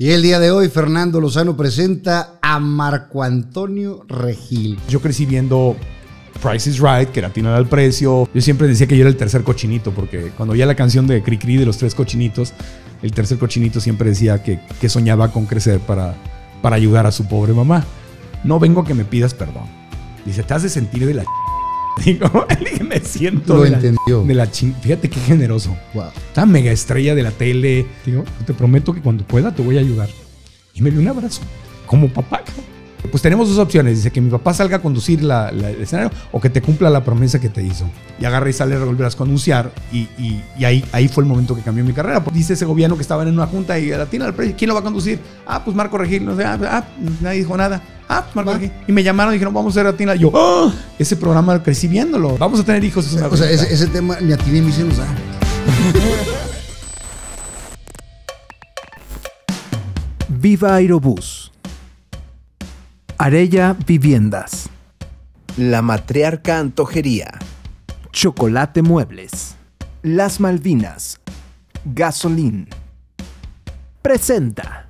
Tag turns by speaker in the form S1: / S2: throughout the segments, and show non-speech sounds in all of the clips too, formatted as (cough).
S1: Y el día de hoy, Fernando Lozano presenta a Marco Antonio Regil. Yo crecí viendo Price is Right, que era tirar al precio. Yo siempre decía que yo era el tercer cochinito, porque cuando oía la canción de Cri de los tres cochinitos, el tercer cochinito siempre decía que, soñaba con crecer para, para ayudar a su pobre mamá. No vengo que me pidas perdón. Dice, te has de sentir de la ch Digo, (laughs) me siento. de La, Fíjate qué generoso. Wow. Esta mega estrella de la tele. Digo, te prometo que cuando pueda te voy a ayudar. Y me dio un abrazo. Como papá. Pues tenemos dos opciones. Dice que mi papá salga a conducir la, el escenario o que te cumpla la promesa que te hizo. Y agarra y sale volverás a anunciar. Y, ahí, ahí fue el momento que cambió mi carrera. Pues, dice ese gobierno que estaba en una junta y la al precio. ¿Quién lo va a conducir? Ah, pues Marco Regil. No sé, ah, ah nadie dijo nada. Ah, pues Marco Regil. Y me llamaron y dijeron, vamos a hacer Latina. Yo, oh, ese programa crecí viéndolo. Vamos a tener hijos. o sea, ese, tema ni a ti ni me Viva Aerobús Arella Viviendas. La Matriarca Antojería. Chocolate Muebles. Las Malvinas. Gasolín. Presenta.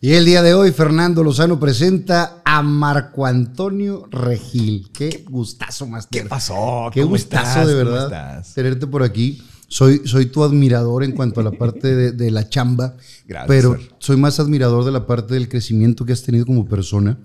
S2: Y el día de hoy, Fernando Lozano presenta a Marco Antonio Regil. Qué gustazo,
S1: Master. ¿Qué pasó? Qué gustazo, de verdad,
S2: tenerte por aquí soy, soy tu admirador en cuanto a la parte de, la chamba, pero soy más admirador de la parte del crecimiento que has tenido como persona,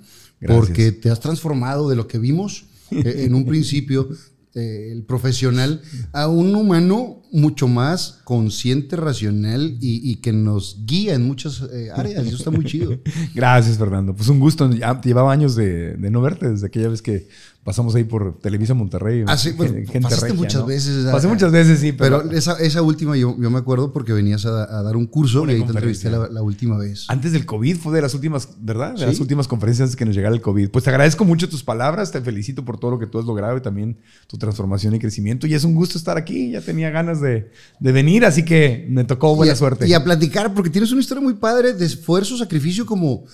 S2: porque te has transformado de lo que vimos eh, en un principio, eh, el profesional, a un humano mucho más consciente, racional y,
S1: que nos guía en muchas eh, áreas. Eso está muy chido. (laughs) Gracias, Fernando. Pues un gusto. llevaba años de no verte desde aquella vez que pasamos ahí por Televisa Monterrey. Ah, sí, bueno, (laughs) pasaste muchas veces. Pasé muchas veces, sí. Pero,
S2: esa, última yo, me acuerdo porque venías a, dar un curso y ahí te entrevisté la, última vez.
S1: Antes del COVID fue de las últimas, ¿verdad? De las últimas conferencias antes que nos llegara el COVID. Pues te agradezco mucho tus palabras, te felicito por todo lo que tú has logrado y también tu transformación y crecimiento. Y es un gusto estar aquí, ya tenía ganas de, venir, así que me tocó buena suerte. Y a platicar, porque tienes una historia muy padre de esfuerzo, sacrificio como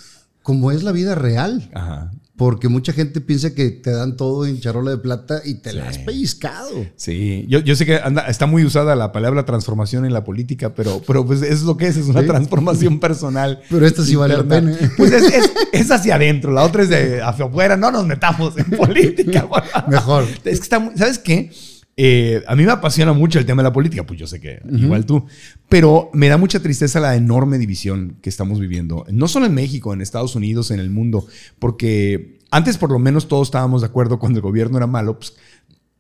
S1: como es la vida real.
S2: Ajá porque mucha gente piensa que te dan todo en charola de plata y te la has pellizcado.
S1: Sí, yo, sé que está muy usada la palabra transformación en la política, pero, pero pues es lo que es, es una transformación (laughs) personal. Pero esto sí vale la pena. ¿eh? Pues (laughs) es, hacia adentro, la otra es de hacia afuera, no nos metamos en (laughs) política. Mejor. Es que está, ¿sabes qué? Eh, a mí me apasiona mucho el tema de la política, pues yo sé que igual tú, pero me da mucha tristeza la enorme división que estamos viviendo, no solo en México, en Estados Unidos, en el mundo, porque antes por lo menos todos estábamos de acuerdo cuando el gobierno era malo, pues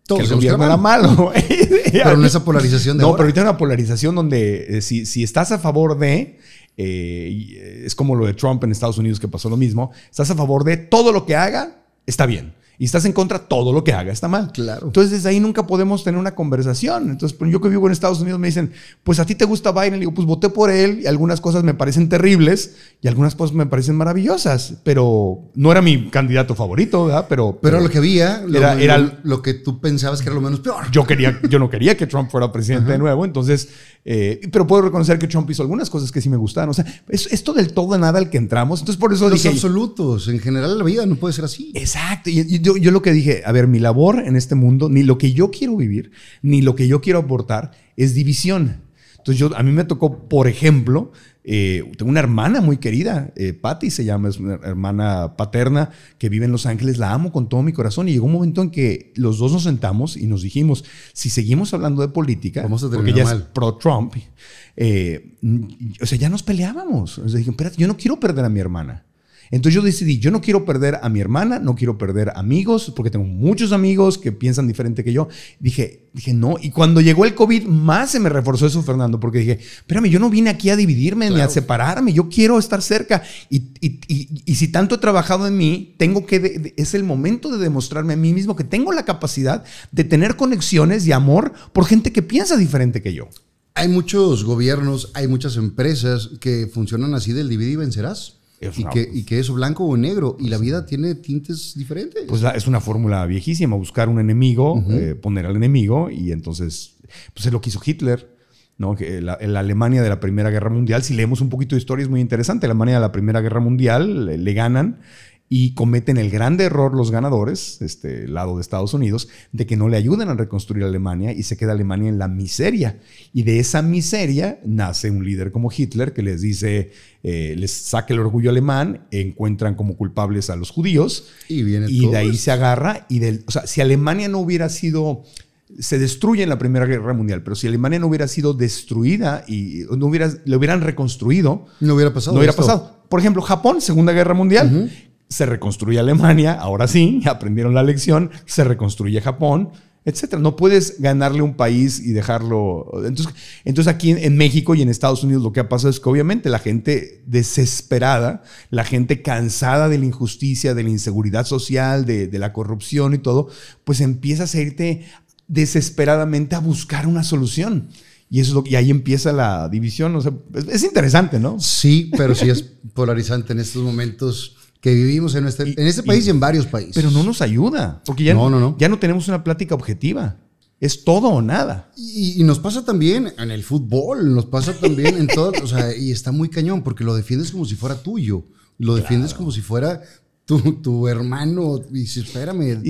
S2: todo el gobierno era malo.
S1: (laughs) pero no esa polarización de No, pero ahorita una polarización donde eh, si, estás a favor de... Eh, es como lo de Trump en Estados Unidos que pasó lo mismo. Estás a favor de todo lo que haga, está bien y estás en contra, todo lo que haga está mal. Claro. Entonces, desde ahí nunca podemos tener una conversación. Entonces, yo que vivo en Estados Unidos me dicen, pues a ti te gusta Biden. Y digo, pues voté por él y algunas cosas me parecen terribles y algunas cosas me parecen maravillosas, pero no era mi candidato favorito, ¿verdad? Pero, pero, lo que había, era, era lo, que tú pensabas que era lo menos peor. Yo, quería, yo no quería que Trump fuera presidente de nuevo, entonces, eh, pero puedo reconocer que Trump hizo algunas cosas que sí me gustan O sea, es, esto del todo nada al que entramos. Entonces, por eso Los absolutos, en general la vida no puede ser así. Exacto. Y, y yo, lo que dije, a ver, mi labor en este mundo, ni lo que yo quiero vivir, ni lo que yo quiero aportar, es división. Entonces, yo, a mí me tocó, por ejemplo, eh, tengo una hermana muy querida, eh, Patty se llama, es una hermana paterna que vive en Los Ángeles, la amo con todo mi corazón y llegó un momento en que los dos nos sentamos y nos dijimos, si seguimos hablando de política, Vamos a porque ya es pro-Trump, eh, o sea, ya nos peleábamos. espérate, yo no quiero perder a mi hermana. Entonces yo decidí, yo no quiero perder a mi hermana, no quiero perder amigos, porque tengo muchos amigos que piensan diferente que yo. Dije, dije, no. Y cuando llegó el COVID, más se me reforzó eso, Fernando, porque dije, espérame, yo no vine aquí a dividirme ni a separarme, yo quiero estar cerca. Y, si tanto he trabajado en mí, tengo que, es el momento de demostrarme a mí mismo que tengo la capacidad de tener conexiones y amor por gente que piensa diferente que yo. Hay muchos gobiernos, hay muchas
S2: empresas que funcionan así del dividir y vencerás y, que, y, es blanco o negro. Y la pues vida tiene tintes diferentes.
S1: Pues es una fórmula viejísima. Buscar un enemigo, eh, poner al enemigo. Y entonces, pues es lo que hizo Hitler. ¿no? Que la, Alemania de la Primera Guerra Mundial, si leemos un poquito de historia, es muy interesante. La Alemania de la Primera Guerra Mundial eh, le ganan y cometen el grande error los ganadores, este lado de Estados Unidos, de que no le ayudan a reconstruir Alemania y se queda Alemania en la miseria. Y de esa miseria nace un líder como Hitler que les dice, eh, les saque el orgullo alemán, encuentran como culpables a los judíos y, viene y de ahí se agarra. Y del, o sea, si Alemania no hubiera sido se destruye en la Primera Guerra Mundial, pero si Alemania no hubiera sido destruida y no hubiera, le hubieran reconstruido, no hubiera pasado. No hubiera pasado. Por ejemplo, Japón, Segunda Guerra Mundial, se reconstruye Alemania, ahora sí, (laughs) aprendieron la lección, se reconstruye Japón, etcétera. No puedes ganarle un país y dejarlo. Entonces, entonces aquí en, México y en Estados Unidos lo que ha pasado es que obviamente la gente desesperada, la gente cansada de la injusticia, de la inseguridad social, de, la corrupción y todo, pues empiezas a irte desesperadamente a buscar una solución. Y, es lo ahí empieza la división. O es,
S2: es interesante, ¿no? Sí, pero sí es polarizante en estos momentos que vivimos en, este, en país y, en varios países. Pero no nos ayuda, porque ya no, no, no. ya no tenemos una plática objetiva. Es
S1: todo o nada.
S2: Y, nos pasa también en el fútbol, nos pasa también en todo. o sea, y está muy cañón, porque lo defiendes como si fuera tuyo. Lo defiendes como si fuera tu,
S1: tu hermano. Y dices, espérame,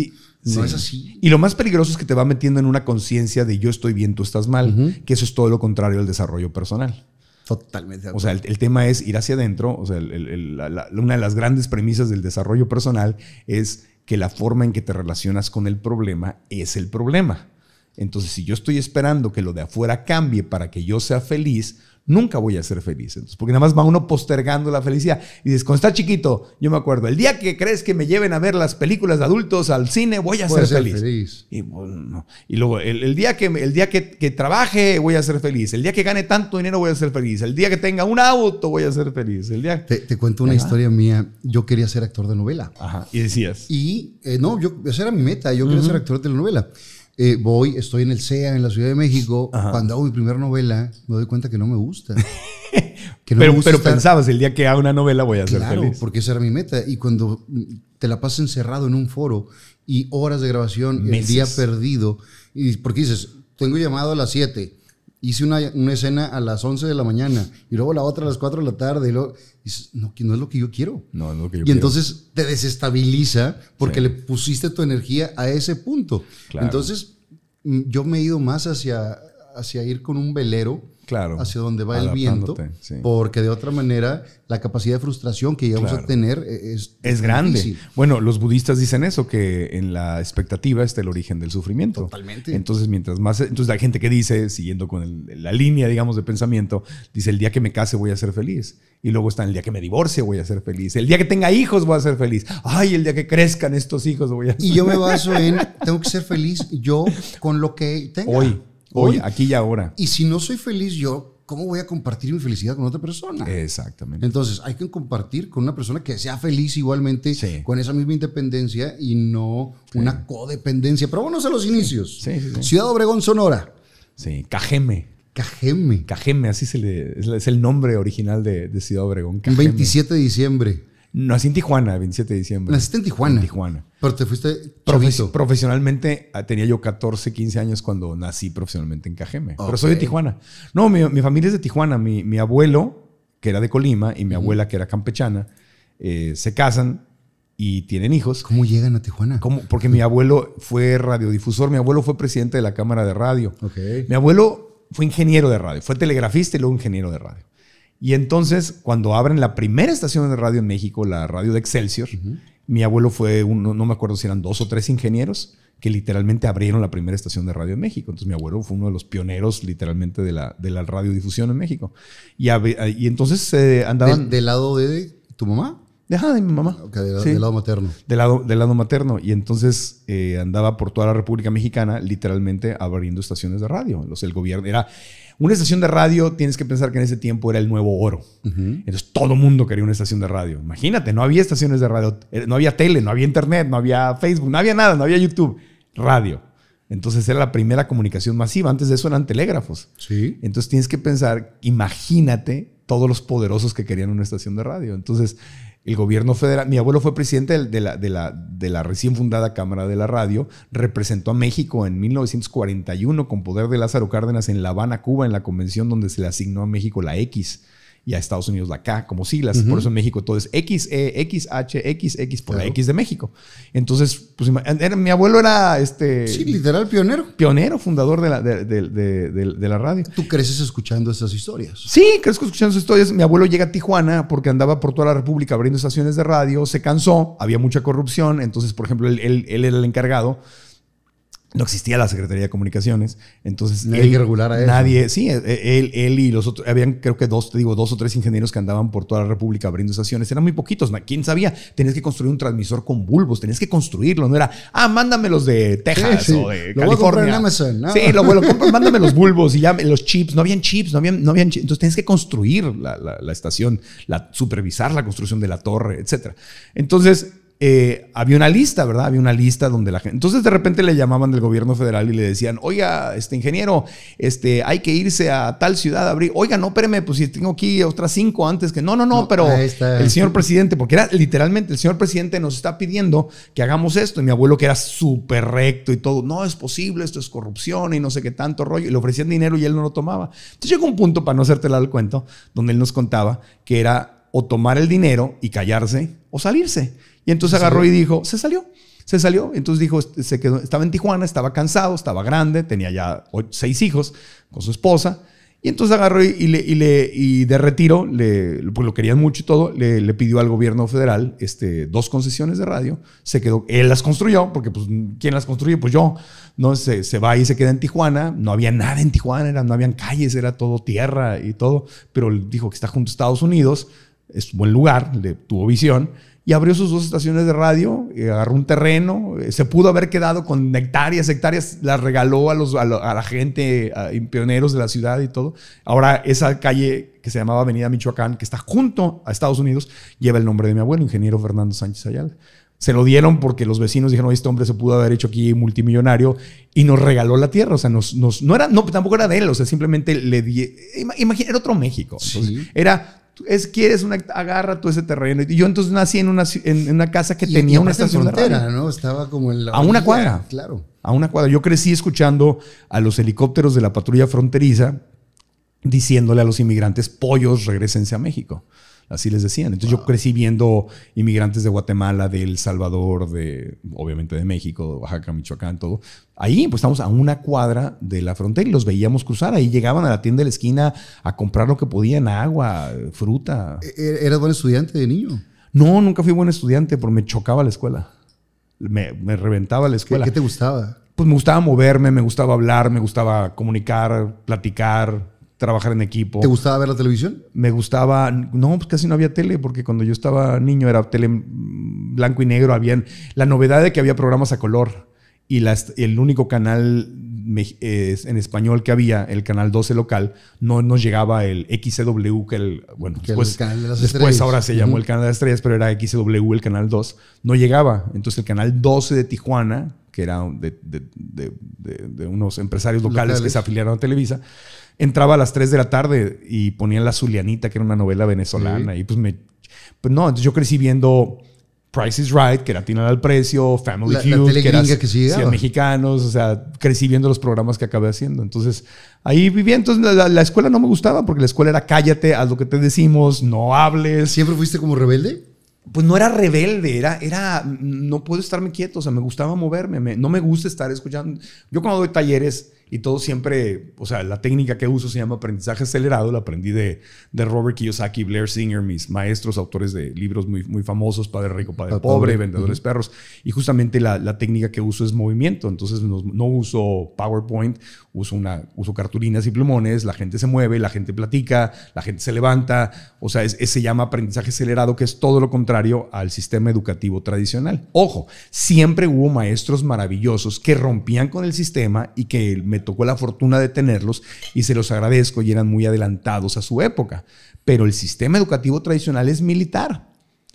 S1: no es así. Y lo más peligroso es que te va metiendo en una conciencia de yo estoy bien, tú estás mal, que eso es todo lo contrario al desarrollo personal. Totalmente. O sea, el, tema es ir hacia adentro. O sea, una de las grandes premisas del desarrollo personal es que la forma en que te relacionas con el problema es el problema. Entonces, si yo estoy esperando que lo de afuera cambie para que yo sea feliz, nunca voy a ser feliz. Entonces, porque nada más va uno postergando la felicidad. Y dices, cuando está chiquito, yo me acuerdo, el día que crees que me lleven a ver las películas de adultos al cine, voy a ser, feliz. Y, luego, el, día, que, el día que, trabaje, voy a ser feliz. El día que gane tanto dinero, voy a ser feliz. El día que tenga un auto, voy a ser feliz. El día...
S2: te, cuento una historia mía. Yo quería ser actor de novela. Y decías. Y eh, no, yo, esa era mi meta. Yo quería ser actor de telenovela. novela. Eh, voy, estoy en el CEA, en la Ciudad de México. Cuando hago mi primera novela, me doy cuenta que no me gusta. (laughs) pero, pensabas, el día que haga una novela voy a ser claro, porque esa era mi meta. Y cuando te la pasas encerrado en un foro y horas de grabación, el día perdido, y porque dices, tengo llamado a las 7, hice una, una, escena a las 11 de la mañana, y luego la otra a las 4 de la tarde, y luego no, no es lo que yo quiero. No, que yo y entonces te desestabiliza porque le pusiste tu energía a ese punto. Entonces mm, yo me he ido más hacia, hacia ir con un velero claro, hacia donde va el viento,
S1: porque de otra manera la
S2: capacidad de frustración
S1: que ya vamos a tener eh, es, es grande. Bueno, los budistas dicen eso, que en la expectativa está el origen del sufrimiento. Totalmente. Entonces, mientras más, entonces la gente que dice, siguiendo con la línea, digamos, de pensamiento, dice, el día que me case voy a ser feliz. Y luego está el día que me divorcie voy a ser feliz. El día que tenga hijos voy a ser feliz. Ay, el día que crezcan estos hijos voy a ser Y yo me baso en,
S2: (laughs) tengo que ser feliz yo con lo que tengo. Hoy. Hoy,
S1: aquí y ahora.
S2: Y si no soy feliz yo, ¿cómo voy a compartir mi felicidad con otra persona? Exactamente. Entonces, hay que compartir con una persona que sea feliz igualmente, con esa misma independencia y no una codependencia. Pero vámonos a los inicios. Ciudad
S1: Obregón, Sonora. Sí, Cajeme. Cajeme. Cajeme, así es el nombre original de, Ciudad Obregón. Cajeme. 27 de diciembre. Nací en Tijuana, el 27 de diciembre. Naciste en Tijuana. Tijuana. Pero te fuiste Profesionalmente, ah, tenía yo 14, 15 años cuando nací profesionalmente en Cajeme. Pero soy de Tijuana. No, mi, familia es de Tijuana. Mi, abuelo, que era de Colima, y mi abuela, que era campechana, eh, se casan y tienen hijos. ¿Cómo llegan a Tijuana? Porque mi abuelo fue radiodifusor, mi abuelo fue presidente de la Cámara de Radio. Mi abuelo fue ingeniero de radio, fue telegrafista y luego ingeniero de radio. Y entonces, cuando abren la primera estación de radio en México, la radio de Excelsior, mi abuelo fue, uno, no me acuerdo si eran dos o tres ingenieros que literalmente abrieron la primera estación de radio en México. Entonces mi abuelo fue uno de los pioneros literalmente de la, de la radiodifusión en México. Y, entonces andaba. Eh, andaban... ¿Del, lado de tu mamá? Ajá, de mi mamá. Ok, del lado materno. Del lado, del lado materno. Y entonces eh, andaba por toda la República Mexicana, literalmente abriendo estaciones de radio. el gobierno era, una estación de radio, tienes que pensar que en ese tiempo era el nuevo oro. Entonces todo mundo quería una estación de radio. Imagínate, no había estaciones de radio, eh, no había tele, no había internet, no había Facebook, no había nada, no había YouTube. Radio. Entonces era la primera comunicación masiva. Antes de eso eran telégrafos. Entonces tienes que pensar, imagínate todos los poderosos que querían una estación de radio. Entonces el gobierno federal, mi abuelo fue presidente de la, recién fundada Cámara de la Radio, representó a México en 1941 con poder de Lázaro Cárdenas en La Habana, Cuba, en la convención donde se le asignó a México la X y a Estados Unidos la K como siglas. Por eso en México todo es e, H, X, X, por la X de México. Entonces, pues mi abuelo era este. Sí, literal pionero. Pionero, fundador de la, de, la radio. Tú creces escuchando esas historias. Sí, crezco escuchando esas historias. Mi abuelo llega a Tijuana porque andaba por toda la República abriendo estaciones de radio, se cansó, había mucha corrupción. Entonces, por ejemplo, él era el encargado no existía la Secretaría de Comunicaciones, entonces nadie regular a Nadie, sí, e, e, él, él y los otros, habían creo que dos, te digo, dos o tres ingenieros que andaban por toda la República abriendo estaciones, eran muy poquitos, quién sabía, tenías que construir un transmisor con bulbos, tenías que construirlo, no era, ah, mándamelos de Texas o de lo California. Sí, lo, lo (laughs) mándame los bulbos y ya los chips, no habían chips, no habían, no habían entonces tenías que construir la, estación, la, supervisar la construcción de la torre, etcétera. Entonces, eh, había una lista, ¿verdad? Había una lista donde la gente... Entonces de repente le llamaban del gobierno federal y le decían, oiga, este ingeniero, este, hay que irse a tal ciudad a abrir. Oiga, no, espéreme, pues si tengo aquí otras cinco antes que... No, no, no, pero el señor presidente, porque era literalmente, el señor presidente nos está pidiendo que hagamos esto. Y mi abuelo que era súper recto y todo, no es posible, esto es corrupción y no sé qué tanto rollo. Y le ofrecían dinero y él no lo tomaba. Entonces llegó un punto, para no hacerte el cuento, donde él nos contaba que era o tomar el dinero y callarse o salirse. Y entonces agarró y dijo, se salió. Se salió, entonces dijo, se quedó, estaba en Tijuana, estaba cansado, estaba grande, tenía ya seis hijos con su esposa. Y entonces agarró y, le, y, le, y de retiro, le, pues lo querían mucho y todo, le, le, pidió al gobierno federal este, dos concesiones de radio. Se quedó, él las construyó, porque pues, ¿quién las construye? Pues yo. ¿no? Se, se va y se queda en Tijuana. No había nada en Tijuana, no habían calles, era todo tierra y todo. Pero dijo que está junto a Estados Unidos, es un buen lugar, le tuvo visión y abrió sus dos estaciones de radio, agarró un terreno, eh, se pudo haber quedado con hectáreas, hectáreas, las regaló a, los, a, la gente, a, pioneros de la ciudad y todo. Ahora esa calle que se llamaba Avenida Michoacán, que está junto a Estados Unidos, lleva el nombre de mi abuelo, ingeniero Fernando Sánchez Ayala. Se lo dieron porque los vecinos dijeron, este hombre se pudo haber hecho aquí multimillonario y nos regaló la tierra. O sea, nos, no era, no, tampoco era de él, o sea, simplemente le di, imagina, era otro México. Era es, quieres una, agarra tú ese terreno. Y yo entonces nací en una, casa que tenía una estación frontera,
S2: Estaba como en A una cuadra. Claro.
S1: A una cuadra. Yo crecí escuchando a los helicópteros de la patrulla fronteriza diciéndole a los inmigrantes, pollos, regresense a México. Así les decían. Entonces yo crecí viendo inmigrantes de Guatemala, de El Salvador, de obviamente de México, de Oaxaca, Michoacán, todo. Ahí pues estamos a una cuadra de la frontera y los veíamos cruzar. Ahí llegaban a la tienda de la esquina a comprar lo que podían, agua, fruta. E-, e-, ¿Eras buen estudiante de niño? No, nunca fui buen estudiante porque me chocaba la escuela. Me, reventaba la escuela. ¿Qué te gustaba? Pues me gustaba moverme, me gustaba hablar, me gustaba comunicar, platicar trabajar en equipo. ¿Te gustaba ver la televisión? Me gustaba, no, pues casi no había tele, porque cuando yo estaba niño era tele blanco y negro, habían la novedad de que había programas a color y el único canal en español que había, el canal 12 local, no nos llegaba el XW que el, bueno, después, después ahora se llamó el canal de las estrellas, pero era XW el canal 2, no llegaba. Entonces el canal 12 de Tijuana, que era de, de, de, unos empresarios locales, que se afiliaron a Televisa, entraba a las 3 de la tarde y ponían La Zulianita, que era una novela venezolana. Y pues me. Pues no, entonces yo crecí viendo Price is Right, que era Tina al Precio, Family la, que se mexicanos. O sea, crecí viendo los programas que acabé haciendo. Entonces ahí vivía. Entonces la, escuela no me gustaba porque la escuela era cállate, haz lo que te decimos, no hables. ¿Siempre fuiste como rebelde? Pues no era rebelde, era, era, no puedo estarme quieto, o sea, me gustaba moverme, no me gusta estar escuchando. Yo cuando doy talleres, y todo siempre, o sea, la técnica que uso se llama aprendizaje acelerado, la aprendí de, de Robert Kiyosaki, Blair Singer, mis maestros, autores de libros muy, muy famosos, Padre Rico, Padre Pobre, Vendedores Perros, y justamente la, técnica que uso es movimiento, entonces no, uso PowerPoint, uso, una, uso cartulinas y plumones, la gente se mueve, la gente platica, la gente se levanta, o sea, es, se llama aprendizaje acelerado, que es todo lo contrario al sistema educativo tradicional. Ojo, siempre hubo maestros maravillosos que rompían con el sistema y que me tocó la fortuna de tenerlos y se los agradezco y eran muy adelantados a su época. Pero el sistema educativo tradicional es militar.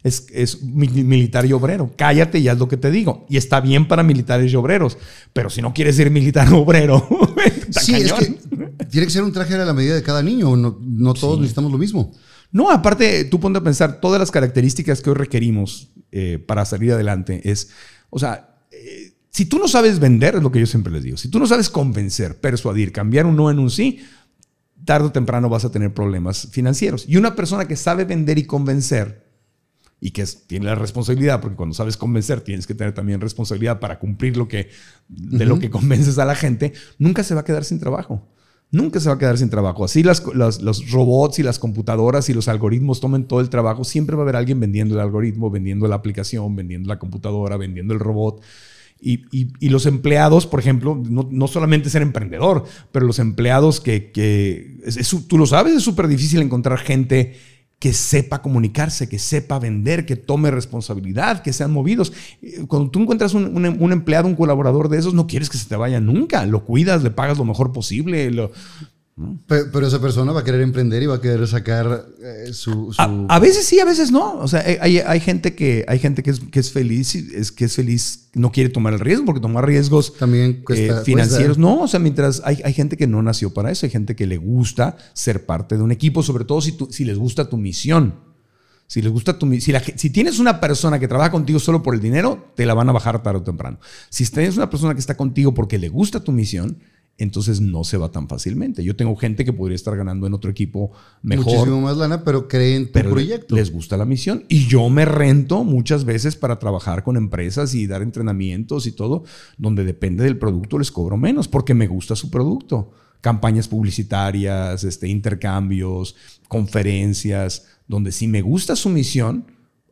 S1: Es, es, militar y obrero. Cállate ya es lo que te digo. Y está bien para militares y obreros, pero si no quieres ser militar o obrero, (laughs) tiene que ser un traje a la medida de cada niño. No, no todos necesitamos lo mismo. No, aparte, tú ponte a pensar, todas las características que hoy requerimos eh, para salir adelante es, o sea, si tú no sabes vender, es lo que yo siempre les digo, si tú no sabes convencer, persuadir, cambiar un no en un sí, tarde o temprano vas a tener problemas financieros. Y una persona que sabe vender y convencer, y que tiene la responsabilidad, porque cuando sabes convencer tienes que tener también responsabilidad para cumplir lo que, de lo que convences a la gente, nunca se va a quedar sin trabajo. Nunca se va a quedar sin trabajo. Así las, los robots y las computadoras y los algoritmos tomen todo el trabajo, siempre va a haber alguien vendiendo el algoritmo, vendiendo la aplicación, vendiendo la computadora, vendiendo el robot. Y, los empleados, por ejemplo, no, solamente ser emprendedor, pero los empleados que, tú lo sabes, es súper difícil encontrar gente que sepa comunicarse, que sepa vender, que tome responsabilidad, que sean movidos. Eh, cuando tú encuentras un, un empleado, un colaborador de esos, no quieres que se te vaya nunca. Lo cuidas, le pagas lo mejor posible. Lo, pero, esa persona va a querer emprender y va a querer sacar
S2: eh, su... A, veces sí,
S1: a veces no. O sea, hay, gente, que, hay gente que, es, que es feliz, es que es feliz, no quiere tomar el riesgo, porque tomar riesgos También eh, financieros. No, o sea, mientras hay, gente que no nació para eso, hay gente que le gusta ser parte de un equipo, sobre todo si, si les gusta tu misión. Si les gusta tu, si, si, tienes una persona que trabaja contigo solo por el dinero, te la van a bajar tarde o temprano. Si tienes una persona que está contigo porque le gusta tu misión, entonces no se va tan fácilmente. Yo tengo gente que podría estar ganando en otro equipo mejor. Muchísimo más lana, pero creen tu proyecto. Les gusta la misión. Y yo me rento muchas veces para trabajar con empresas y dar entrenamientos y todo, donde depende del producto les cobro menos, porque me gusta su producto. Campañas publicitarias, este, intercambios, conferencias, donde si me gusta su misión,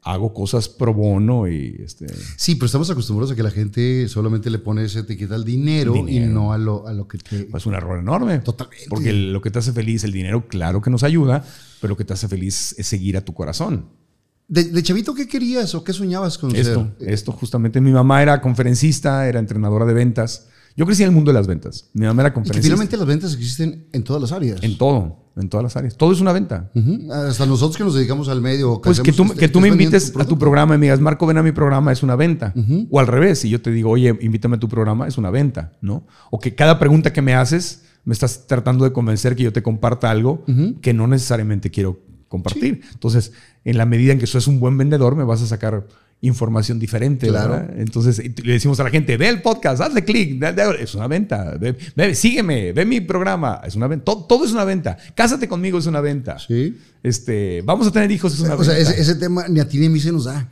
S1: hago cosas pro bono y este... Sí,
S2: pero estamos acostumbrados a que la gente solamente le pone esa etiqueta al dinero, y no
S1: a lo, a lo que te... Es un error enorme. Totalmente. Porque lo que te hace feliz, el dinero claro que nos ayuda, pero lo que te hace feliz es seguir a tu corazón. De, chavito, ¿qué querías o qué soñabas con esto? Esto justamente, mi mamá era conferencista, era entrenadora de ventas. Yo crecí en el mundo de las ventas. Mi mamá era conferencista. Y finalmente las ventas existen en todas las áreas. En todo en todas las áreas. Todo es una venta.
S2: Hasta nosotros que nos dedicamos al medio. Pues que pues que tú, que tú me invites a tu
S1: programa y me digas, Marco, ven a mi programa, es una venta. O al revés, si yo te digo, oye, invítame a tu programa, es una venta, ¿no? O que cada pregunta que me haces, me estás tratando de convencer que yo te comparta algo que no necesariamente quiero compartir. Entonces, en la medida en que sos un buen vendedor, me vas a sacar información diferente. ¿verdad? Entonces le decimos a la gente, ve el podcast, hazle clic, es una venta, sígueme, ve mi programa, es una venta, todo, es una venta, cásate conmigo es una venta. Sí. Este, vamos a tener hijos es una venta. O sea,
S2: ese, tema ni a ti ni a mí se nos da.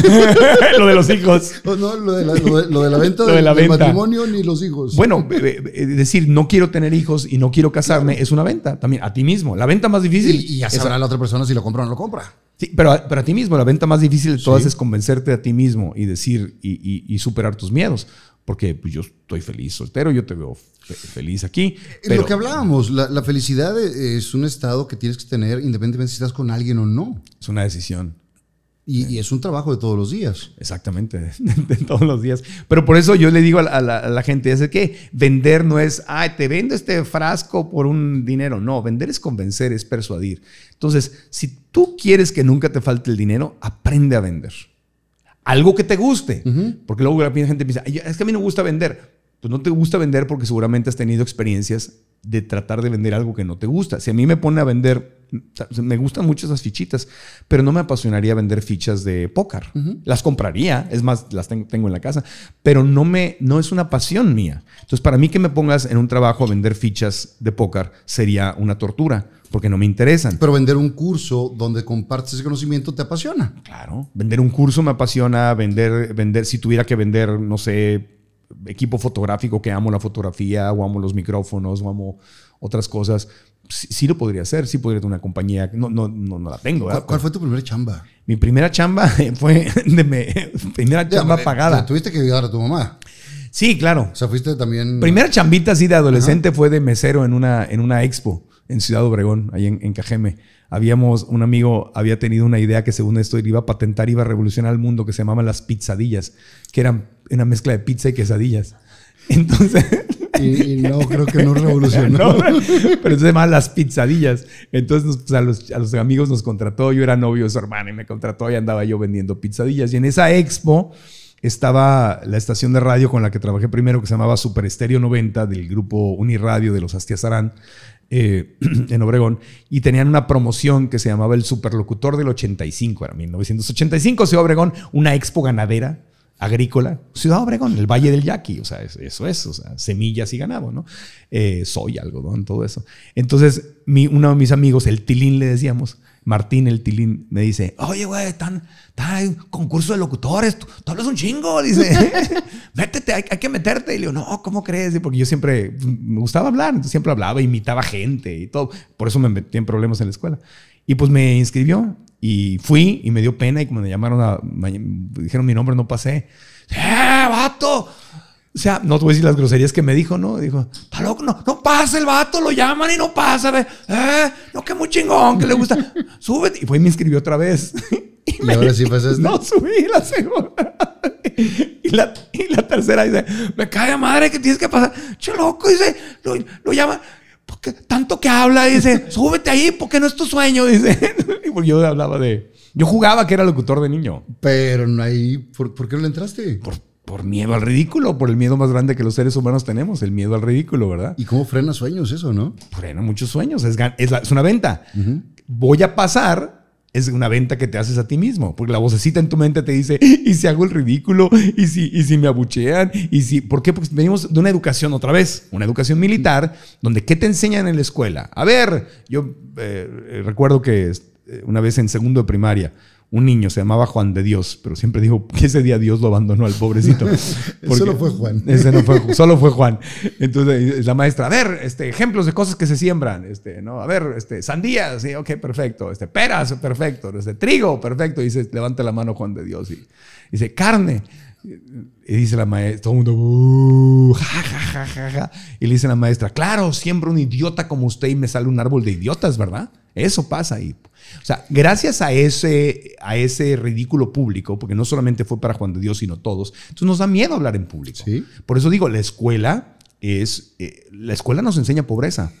S1: (laughs) lo de los hijos. (laughs) No, lo, de la, venta, matrimonio ni los hijos. Bueno, decir no quiero tener hijos y no quiero casarme es una venta también a ti mismo. La venta más difícil. Y, ya sabrá la otra persona si lo compra o no lo compra pero, a, ti mismo, la venta más difícil de todas es convencerte a ti mismo y decir y, superar tus miedos. Porque pues, yo estoy feliz soltero, yo te veo feliz
S2: aquí. Eh, lo que hablábamos, la, la, felicidad eh, es un estado que tienes que tener independientemente si
S1: estás con alguien o no. Es una decisión. Y, es un trabajo de todos los días. Exactamente, (laughs) de, todos los días. Pero por eso yo le digo a la, gente, es que vender no es, ah, te vendo este frasco por un dinero. No, vender es convencer, es persuadir. Entonces, si tú quieres que nunca te falte el dinero, aprende a vender. Algo que te guste. Porque luego la gente piensa, es que a mí no me gusta vender. Pues no te gusta vender porque seguramente has tenido experiencias de tratar de vender algo que no te gusta. Si a mí me pone a vender, me gustan mucho esas fichitas, pero no me apasionaría vender fichas de póker. Las compraría, es más, las tengo, en la casa, pero no, me, no es una pasión mía. Entonces, para mí que me pongas en un trabajo a vender fichas de póker sería una tortura, porque no me interesan. Pero vender un curso donde compartes ese conocimiento te apasiona. Claro, vender un curso me apasiona, vender, vender si tuviera que vender, no sé, equipo fotográfico que amo la fotografía o amo los micrófonos o amo otras cosas, sí, lo podría hacer, sí podría tener una compañía. No, no, no, no la tengo. ¿Cuál, fue tu primera chamba? Mi primera chamba (laughs) fue de primera chamba pagada. tuviste que ayudar a tu mamá. Sí, claro. O sea, fuiste también. Primera chambita así de adolescente fue de mesero en una, en una expo en Ciudad Obregón, ahí en, en, Cajeme. Habíamos, un amigo había tenido una idea que según esto iba a patentar, iba a revolucionar el mundo, que se llamaban las pizzadillas, que eran una mezcla de pizza y quesadillas. (laughs) Entonces. Y, no, creo que no (laughs) revolucionó. (laughs) pero se más las pizzadillas. Entonces pues, a, los, amigos nos contrató, yo era novio de su hermana y me contrató y andaba yo vendiendo pizzadillas. Y en esa expo estaba la estación de radio con la que trabajé primero, que se llamaba Super Estéreo 90, del grupo Uniradio de los Astiazarán, eh, (clears throat) en Obregón, y tenían una promoción que se llamaba El Superlocutor del 85, era 1985, Ciudad Obregón, una expo ganadera agrícola, Ciudad Obregón, el Valle del Yaqui, o sea, eso es, o sea, semillas y ganado, ¿no? Eh, soy algodón, todo eso. Entonces, uno de mis amigos, el Tilín le decíamos, Martín el Tilín, me dice, oye, güey, están, están concurso de locutores, tú, tú hablas un chingo, (laughs) dice, métete, hay, hay, que meterte. Y le digo, no, ¿cómo crees? Porque yo siempre me gustaba hablar, siempre hablaba, imitaba gente y todo, por eso me metí en problemas en la escuela. Y pues me inscribió y fui y me dio pena y cuando me llamaron a, dijeron mi nombre, no pasé. ¡Eh, vato! O sea, no te voy a decir las groserías que me dijo, ¿no? Dijo, está no, no pasa el vato, lo llaman y no pasa, Eh, no, qué muy chingón, que le gusta. Sube, (laughs) Y fue y me inscribió otra vez.
S2: (laughs) y, ahora sí pasaste? (laughs) No,
S1: subí la segunda. y, la, tercera dice, me caga madre que tienes que pasar. Che, loco, dice, lo, lo llaman porque tanto que habla, dice, súbete ahí porque no es tu sueño, dice. (laughs) Y pues yo hablaba de... Yo jugaba que era locutor de niño. Pero no ahí, ¿por, qué no le entraste? Por, por, miedo al ridículo, por el miedo más grande que los seres humanos tenemos, el miedo al ridículo, ¿verdad? ¿Y cómo frena sueños eso, no? Frena muchos sueños, es, es, una venta. Voy a pasar es una venta que te haces a ti mismo, porque la vocecita en tu mente te dice, ¿y si hago el ridículo? ¿Y si, y si me abuchean? ¿Y si, ¿Por qué? Porque venimos de una educación otra vez, una educación militar, donde ¿qué te enseñan en la escuela? A ver, yo eh, recuerdo que este, una vez en segundo de primaria, un niño, se llamaba Juan de Dios, pero siempre dijo que ese día Dios lo abandonó al pobrecito. (laughs) solo fue Juan. Ese no fue, (laughs) solo fue Juan. Entonces la maestra, a ver, este, ejemplos de cosas que se siembran, este, ¿no? A ver, este, sandías, ok, perfecto, este, peras, perfecto, este, trigo, perfecto, y dice, levanta la mano Juan de Dios y dice, carne, y dice la maestra, todo el mundo, Y le dice la maestra, claro, siembro un idiota como usted y me sale un árbol de idiotas, ¿verdad? Eso pasa ahí. O sea, gracias a ese, a ese ridículo público, porque no solamente fue para Juan de Dios, sino todos, entonces nos da miedo hablar en público. Por eso digo, la escuela es, eh, la escuela nos enseña pobreza.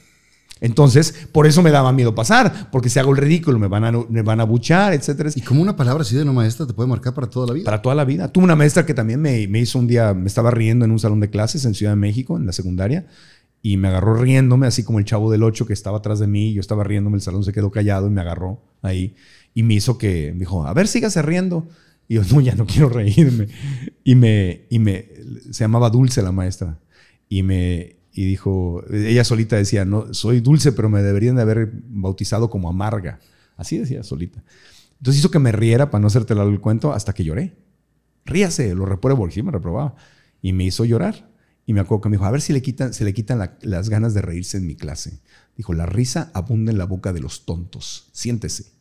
S1: Entonces, por eso me daba miedo pasar, porque si hago el ridículo me van a, me van a buchar, etcétera. Y como una palabra así de una maestra te puede marcar para toda la vida. Para toda la vida. Tuve una maestra que también me, me hizo un día, me estaba riendo en un salón de clases en Ciudad de México, en la secundaria, y me agarró riéndome, así como el chavo del 8 que estaba atrás de mí, yo estaba riéndome, el salón se quedó callado y me agarró ahí, y me hizo que, me dijo, a ver, sígase riendo. Y yo, (laughs) no, ya no quiero reírme. Y me, y me, se llamaba Dulce la maestra. Y me, y dijo, ella solita decía, no, soy dulce, pero me deberían de haber bautizado como amarga. Así decía solita. Entonces hizo que me riera para no hacerte el cuento hasta que lloré. Ríase, lo repruebo, porque sí me reprobaba. Y me hizo llorar. Y me acuerdo que me dijo, a ver si le quitan, se le quitan las ganas de reírse en mi clase. Dijo, la risa abunda en la boca de los tontos. Siéntese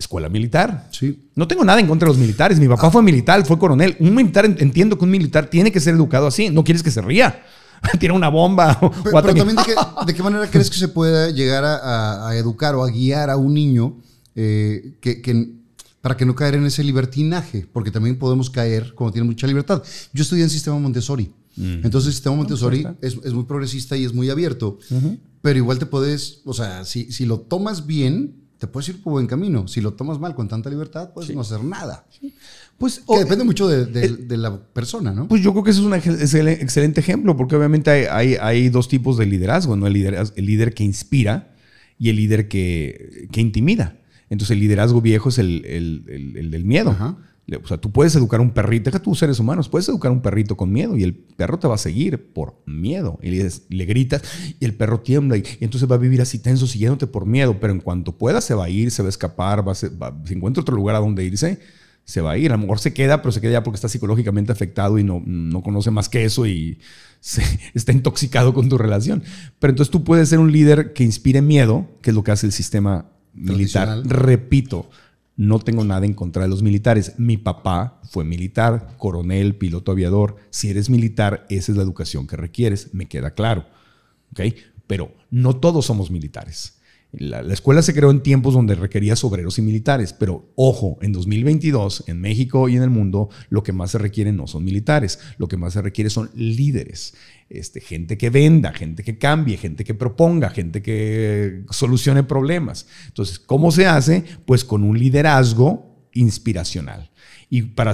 S1: escuela militar. Sí. No tengo nada en contra de los militares. Mi papá ah. fue militar, fue coronel. Un militar, entiendo que un militar tiene que ser educado así. No quieres que se ría. (laughs) Tiene una bomba. pero, también,
S2: (laughs) de, qué, manera crees que se pueda llegar a, educar o a guiar a un niño eh, que, para que no caer en ese libertinaje, porque también podemos caer cuando tiene mucha libertad. Yo estudié en sistema Montessori, mm. entonces el sistema ah, Montessori pues es, muy progresista y es muy abierto, pero igual te puedes, o sea, si, si lo tomas bien, te puedes ir por buen camino. Si lo tomas mal con tanta libertad, puedes no hacer nada. Pues, depende mucho de, la persona, ¿no?
S1: Pues yo creo que ese es un excelente ejemplo, porque obviamente hay, dos tipos de liderazgo, ¿no? El, liderazgo, el líder que inspira y el líder que, que intimida. Entonces el liderazgo viejo es el, el, el del miedo. O sea, tú puedes educar un perrito, deja tus seres humanos, puedes educar un perrito con miedo y el perro te va a seguir por miedo. Y le, gritas y el perro tiembla y, entonces va a vivir así tenso siguiéndote por miedo, pero en cuanto pueda se va a ir, se va a escapar, va encuentra otro lugar a donde irse, se va a ir. A lo mejor se queda, pero se queda ya porque está psicológicamente afectado y no, conoce más que eso y (laughs) está intoxicado con tu relación. Pero entonces tú puedes ser un líder que inspire miedo, que es lo que hace el sistema militar. Repito no tengo nada en contra de los militares. Mi papá fue militar, coronel, piloto aviador. Si eres militar, esa es la educación que requieres, me queda claro. Pero no todos somos militares. La, la, escuela se creó en tiempos donde requería obreros y militares, pero ojo, en 2022, en México y en el mundo, lo que más se requiere no son militares, lo que más se requiere son líderes este, gente que venda, gente que cambie, gente que proponga, gente que solucione problemas. Entonces, ¿cómo se hace? Pues con un liderazgo inspiracional. Y para,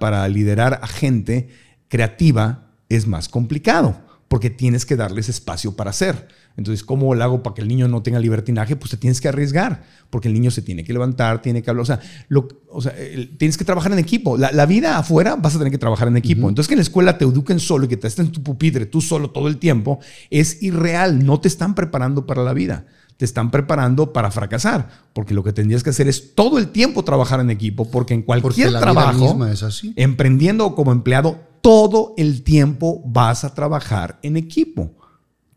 S1: para liderar a gente creativa es más complicado, porque tienes que darles espacio para hacer entonces, ¿cómo lo hago para que el niño no tenga libertinaje? Pues te tienes que arriesgar, porque el niño se tiene que levantar, tiene que hablar. O sea, tienes que trabajar en equipo. La, vida afuera vas a tener que trabajar en equipo. Entonces, que en la escuela te eduquen solo y que te estén en tu pupitre tú solo todo el tiempo es irreal. No te están preparando para la vida te están preparando para fracasar, porque lo que tendrías que hacer es todo el tiempo trabajar en equipo, porque en cualquier trabajo, así. emprendiendo como empleado, todo el tiempo vas a trabajar en equipo.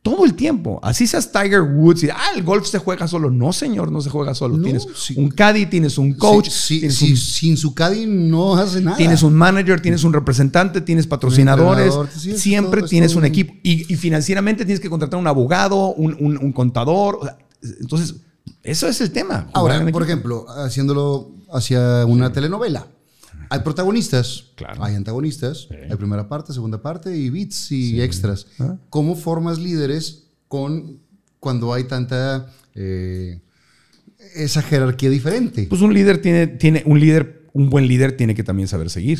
S1: Todo el tiempo. Así seas Tiger Woods y, ah, el golf se juega solo. No, señor, no se juega solo. tienes un caddy, tienes un coach. sin su caddy no hace nada. Tienes un manager, tienes un representante, tienes patrocinadores. siempre tienes un equipo. Y, financieramente tienes que contratar un abogado, un, contador. entonces, eso es el tema. Ahora, por ejemplo,
S2: haciéndolo hacia una telenovela. Hay protagonistas, hay antagonistas, hay primera parte, segunda parte y bits y extras. Ah. ¿Cómo formas líderes con cuando hay tanta eh, esa jerarquía diferente? Pues un líder
S1: tiene, tiene un líder, un buen líder tiene que también saber seguir.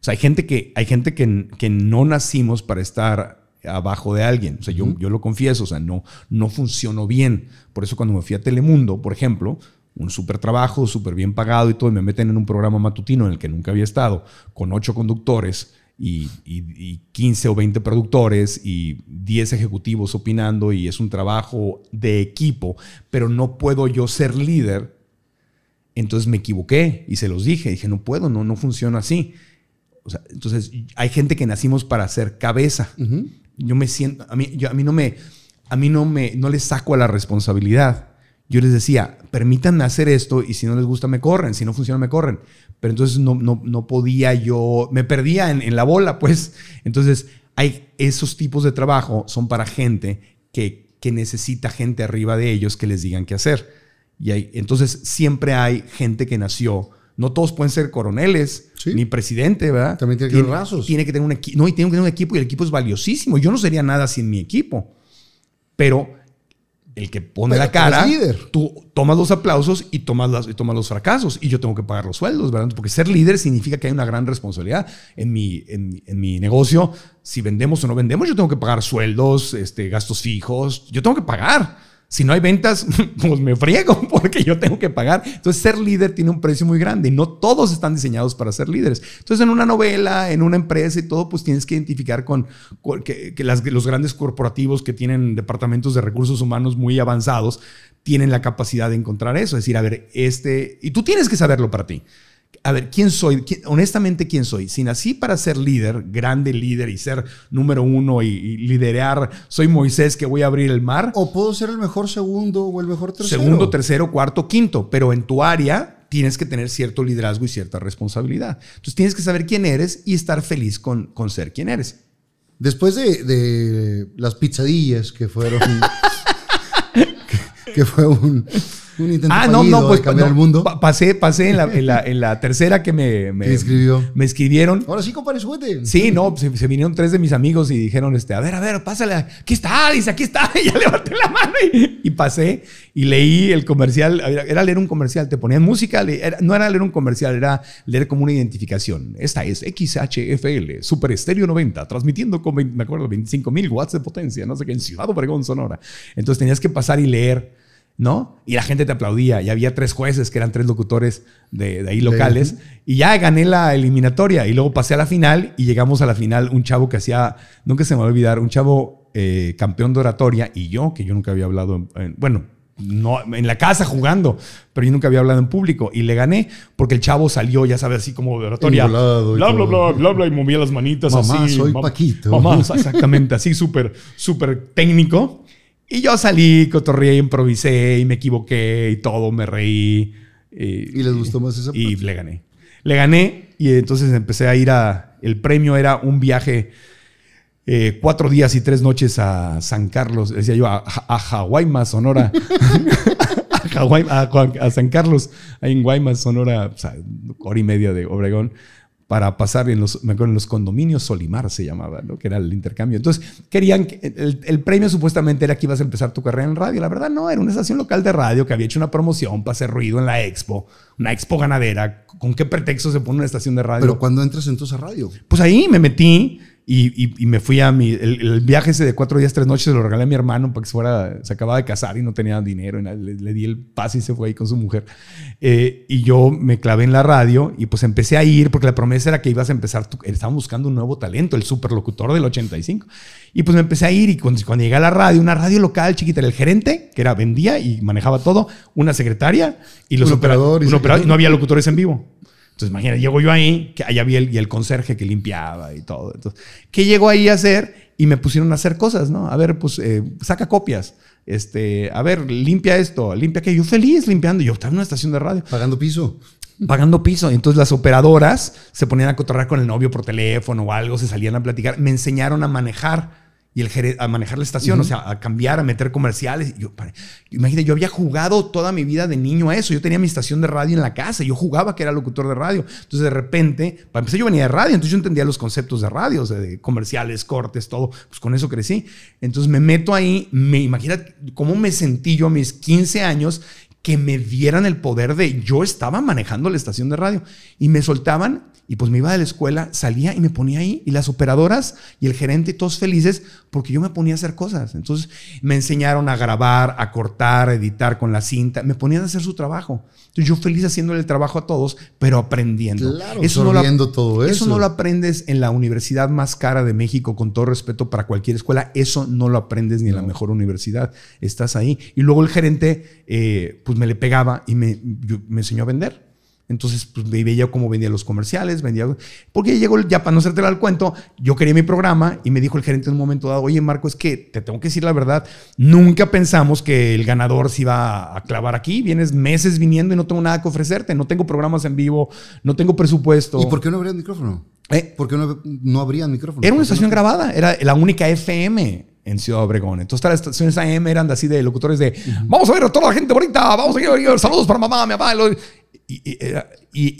S1: O sea, hay gente que, hay gente que, que no nacimos para estar abajo de alguien. O sea, yo, yo lo confieso, o sea, no, no funcionó bien. Por eso cuando me fui a Telemundo, por ejemplo, un súper trabajo, súper bien pagado y todo, y me meten en un programa matutino en el que nunca había estado, con ocho conductores y, y, 15 o 20 productores y 10 ejecutivos opinando, y es un trabajo de equipo, pero no puedo yo ser líder. Entonces me equivoqué y se los dije, dije, no puedo, no, no funciona así. entonces hay gente que nacimos para ser cabeza. Yo me siento, a mí, yo, a mí no me, a mí no me, no le saco a la responsabilidad yo les decía, permitan hacer esto y si no les gusta me corren, si no funciona me corren. Pero entonces no, no, podía yo, me perdía en, la bola, pues. Entonces, hay esos tipos de trabajo son para gente que, que necesita gente arriba de ellos que les digan qué hacer. Y hay, entonces siempre hay gente que nació. No todos pueden ser coroneles ni presidente, ¿verdad? También tiene que Tiene que tener un equipo. No, y tiene que tener un equipo y el equipo es valiosísimo. Yo no sería nada sin mi equipo. Pero el que pone la cara, tú tomas los aplausos y tomas, las, los fracasos. Y yo tengo que pagar los sueldos, ¿verdad? Porque ser líder significa que hay una gran responsabilidad. En mi, en, mi negocio, si vendemos o no vendemos, yo tengo que pagar sueldos, este, gastos fijos, yo tengo que pagar si no hay ventas, (laughs) pues me friego (laughs) porque yo tengo que pagar. Entonces, ser líder tiene un precio muy grande no todos están diseñados para ser líderes. Entonces, en una novela, en una empresa y todo, pues tienes que identificar con, que, los grandes corporativos que tienen departamentos de recursos humanos muy avanzados tienen la capacidad de encontrar eso. Es decir, a ver, este, y tú tienes que saberlo para ti a ver, ¿quién soy? honestamente, ¿quién soy? Si nací para ser líder, grande líder y ser número uno y, liderar, soy Moisés que voy a abrir el mar. O puedo ser el mejor segundo o el mejor tercero. Segundo, tercero, cuarto, quinto, pero en tu área tienes que tener cierto liderazgo y cierta responsabilidad. Entonces tienes que saber quién eres y estar feliz con, con ser quien eres. Después de, las pizzadillas que fueron... (laughs)
S2: que fue un ah, no, no, pues, cambió el
S1: mundo. pasé, pasé en la, tercera que me, me, escribió? me escribieron. Ahora sí, compadre, suerte. Sí, no, se, vinieron tres de mis amigos y dijeron, este, a ver, a ver, pásale. Aquí está, dice, aquí está. (laughs) Y ya levanté la mano y, pasé y leí el comercial. Era leer un comercial, te ponían música. no era leer un comercial, era leer como una identificación. Esta es XHFL, Super Estéreo 90, transmitiendo con, me acuerdo, 25 mil watts de potencia, no sé qué, en Ciudad Obregón, Sonora. Entonces tenías que pasar y leer ¿no? Y la gente te aplaudía. Y había tres jueces que eran tres locutores de, ahí locales. Y ya gané la eliminatoria. Y luego pasé a la final y llegamos a la final un chavo que hacía, nunca se me va a olvidar, un chavo eh, campeón de oratoria y yo, que yo nunca había hablado, bueno, no, en la casa jugando, pero yo nunca había hablado en público y le gané porque el chavo salió, ya sabes, así como de oratoria. Bla, bla, bla, bla, bla, y movía las manitas así. Mamá, soy Paquito. exactamente, así súper, súper técnico. Y yo salí, cotorreé, improvisé y me equivoqué y todo, me reí. ¿Y, les gustó más esa Y le gané. Le gané y entonces empecé a ir a... El premio era un viaje, eh, cuatro días y tres noches a San Carlos, decía yo, a, a más Sonora. (laughs) (laughs) a, Hawaii, a, San Carlos, ahí en Guaymas, Sonora, o sea, hora y media de Obregón para pasar en los, en los condominios Solimar se llamaba, ¿no? que era el intercambio. Entonces, querían, que, el, premio supuestamente era que ibas a empezar tu carrera en radio. La verdad no, era una estación local de radio que había hecho una promoción para hacer ruido en la expo, una expo ganadera. ¿Con qué pretexto se pone una estación de radio? Pero cuando entras entonces a radio. Pues ahí me metí y, y, me fui a mi. El, viaje ese de cuatro días, tres noches, lo regalé a mi hermano para que se fuera. Se acababa de casar y no tenía dinero. le, di el pase y se fue ahí con su mujer. Eh, y yo me clavé en la radio y pues empecé a ir porque la promesa era que ibas a empezar. Tu, estaban buscando un nuevo talento, el superlocutor del 85. Y pues me empecé a ir. Y cuando, llegué a la radio, una radio local chiquita, el gerente, que era vendía y manejaba todo, una secretaria y los operadores. no había locutores en vivo. Entonces, imagínate, llego yo ahí, que allá vi el, y el conserje que limpiaba y todo. Entonces, ¿qué llegó ahí a hacer? Y me pusieron a hacer cosas, ¿no? A ver, pues, eh, saca copias. Este, a ver, limpia esto, limpia aquello. Yo feliz limpiando. Yo estaba en una estación de radio. Pagando piso pagando piso. Entonces las operadoras se ponían a cotorrar con el novio por teléfono o algo, se salían a platicar. Me enseñaron a manejar y el a manejar la estación, o sea, a cambiar, a meter comerciales. Yo, imagínate, yo había jugado toda mi vida de niño a eso. Yo tenía mi estación de radio en la casa, yo jugaba que era locutor de radio. Entonces, de repente, para empezar, yo venía de radio, entonces yo entendía los conceptos de radio, de comerciales, cortes, todo. Pues con eso crecí. Entonces, me meto ahí, me imagínate cómo me sentí yo a mis 15 años que me dieran el poder de yo estaba manejando la estación de radio y me soltaban y pues me iba de la escuela, salía y me ponía ahí y las operadoras y el gerente todos felices porque yo me ponía a hacer cosas. Entonces me enseñaron a grabar, a cortar, a editar con la cinta, me ponían a hacer su trabajo. Entonces yo feliz haciéndole el trabajo a todos, pero aprendiendo. Claro, eso no lo, todo eso. no lo aprendes en la universidad más cara de México, con todo respeto para cualquier escuela, eso no lo aprendes ni en la mejor universidad, estás ahí. Y luego el gerente, eh, pues me le pegaba y me, me enseñó a vender. Entonces, pues veía cómo vendía los comerciales, vendía. Porque llegó, ya para no hacerte el cuento, yo quería mi programa y me dijo el gerente en un momento dado: Oye, Marco, es que te tengo que decir la verdad, nunca pensamos que el ganador se iba a clavar aquí. Vienes meses viniendo y no tengo nada que ofrecerte, no tengo programas en vivo, no tengo presupuesto. ¿Y por qué no había micrófono? ¿Eh? ¿Por qué no, no micrófono? Era una estación grabada, era la única FM en Ciudad Obregón. Entonces, las estaciones AM eran así de locutores de, vamos a ver a toda la gente bonita, vamos a ver, saludos para mamá, mi papá. Y,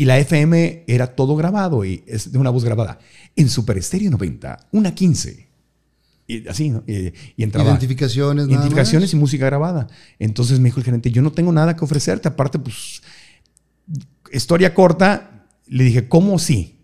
S1: y, la FM era todo grabado y es de una voz grabada. En Super Estéreo 90, una 15. Y así, ¿no? Y, entraba. Identificaciones, Identificaciones y música grabada. Entonces me dijo el gerente, yo no tengo nada que ofrecerte. Aparte, pues, historia corta, le dije, ¿cómo sí?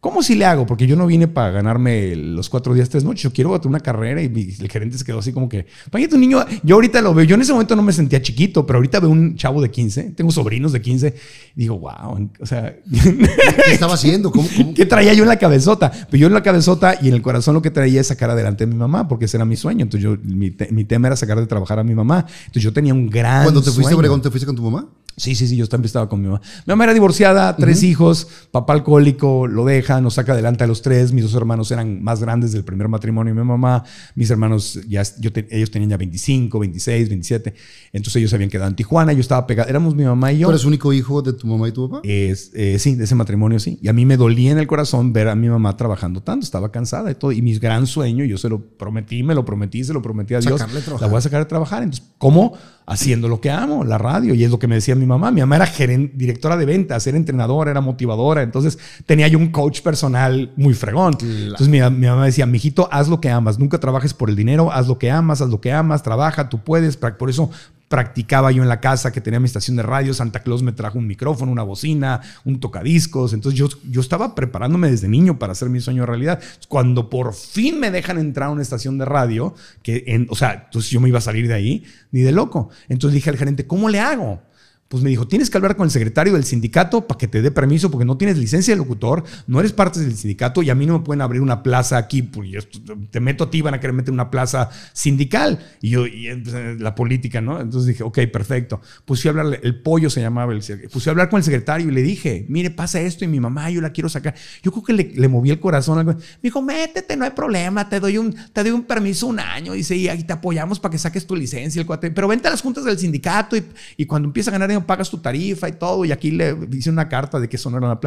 S1: ¿Cómo si le hago? Porque yo no vine para ganarme los cuatro días, tres noches. Yo quiero tener una carrera y el gerente se quedó así como que, vaya tu niño, yo ahorita lo veo. Yo en ese momento no me sentía chiquito, pero ahorita veo un chavo de 15, tengo sobrinos de 15. digo, wow, o sea. ¿Qué estaba haciendo? (laughs) qué traía yo en la cabezota? Pero pues yo en la cabezota y en el corazón lo que traía es sacar adelante a mi mamá, porque ese era mi sueño. Entonces yo, mi, tema era sacar de trabajar a mi mamá. Entonces yo tenía un gran. Cuando te fuiste a Obregón, ¿te fuiste con tu mamá? Sí, sí, sí, yo también estaba con mi mamá. Mi mamá era divorciada, tres hijos, papá alcohólico, lo deja nos saca adelante a los tres. Mis dos hermanos eran más grandes del primer matrimonio de mi mamá. Mis hermanos, ya, yo ellos tenían ya 25, 26, 27. Entonces ellos habían quedado en Tijuana. Yo estaba pegada. Éramos mi mamá y yo. ¿Tú eres único hijo de tu mamá y tu papá? Es, eh, sí, de ese matrimonio, sí. Y a mí me dolía en el corazón ver a mi mamá trabajando tanto. Estaba cansada y todo. Y mi gran sueño, yo se lo prometí, me lo prometí, se lo prometí a Dios. La voy a sacar a trabajar. Entonces, ¿cómo? haciendo lo que amo, la radio, y es lo que me decía mi mamá. Mi mamá era directora de ventas, era entrenadora, era motivadora, entonces tenía yo un coach personal muy fregón. Entonces mi, mi mamá decía, mijito, haz lo que amas, nunca trabajes por el dinero, haz lo que amas, haz lo que amas, trabaja, tú puedes. Por eso practicaba yo en la casa, que tenía mi estación de radio, Santa Claus me trajo un micrófono, una bocina, un tocadiscos, entonces yo, yo estaba preparándome desde niño para hacer mi sueño realidad. Cuando por fin me dejan entrar a una estación de radio, que en, o sea, entonces yo me iba a salir de ahí, ni de loco. Entonces dije al gerente, ¿cómo le hago? pues me dijo, tienes que hablar con el secretario del sindicato para que te dé permiso porque no tienes licencia de locutor, no eres parte del sindicato y a mí no me pueden abrir una plaza aquí, pues te meto a ti, van a querer meter una plaza sindical. Y yo, pues, la política, ¿no? Entonces dije, ok, perfecto. Puse a hablar, el pollo se llamaba, el, puse a hablar con el secretario y le dije, mire, pasa esto y mi mamá, yo la quiero sacar. Yo creo que le, moví el corazón. Me dijo, métete, no hay problema, te doy un, te doy un permiso un año, dice, y, ahí te apoyamos para que saques tu licencia, el cuate, pero vente a las juntas del sindicato y, y cuando empieza a ganar pagas tu tarifa y todo. Y aquí le hice una carta de que no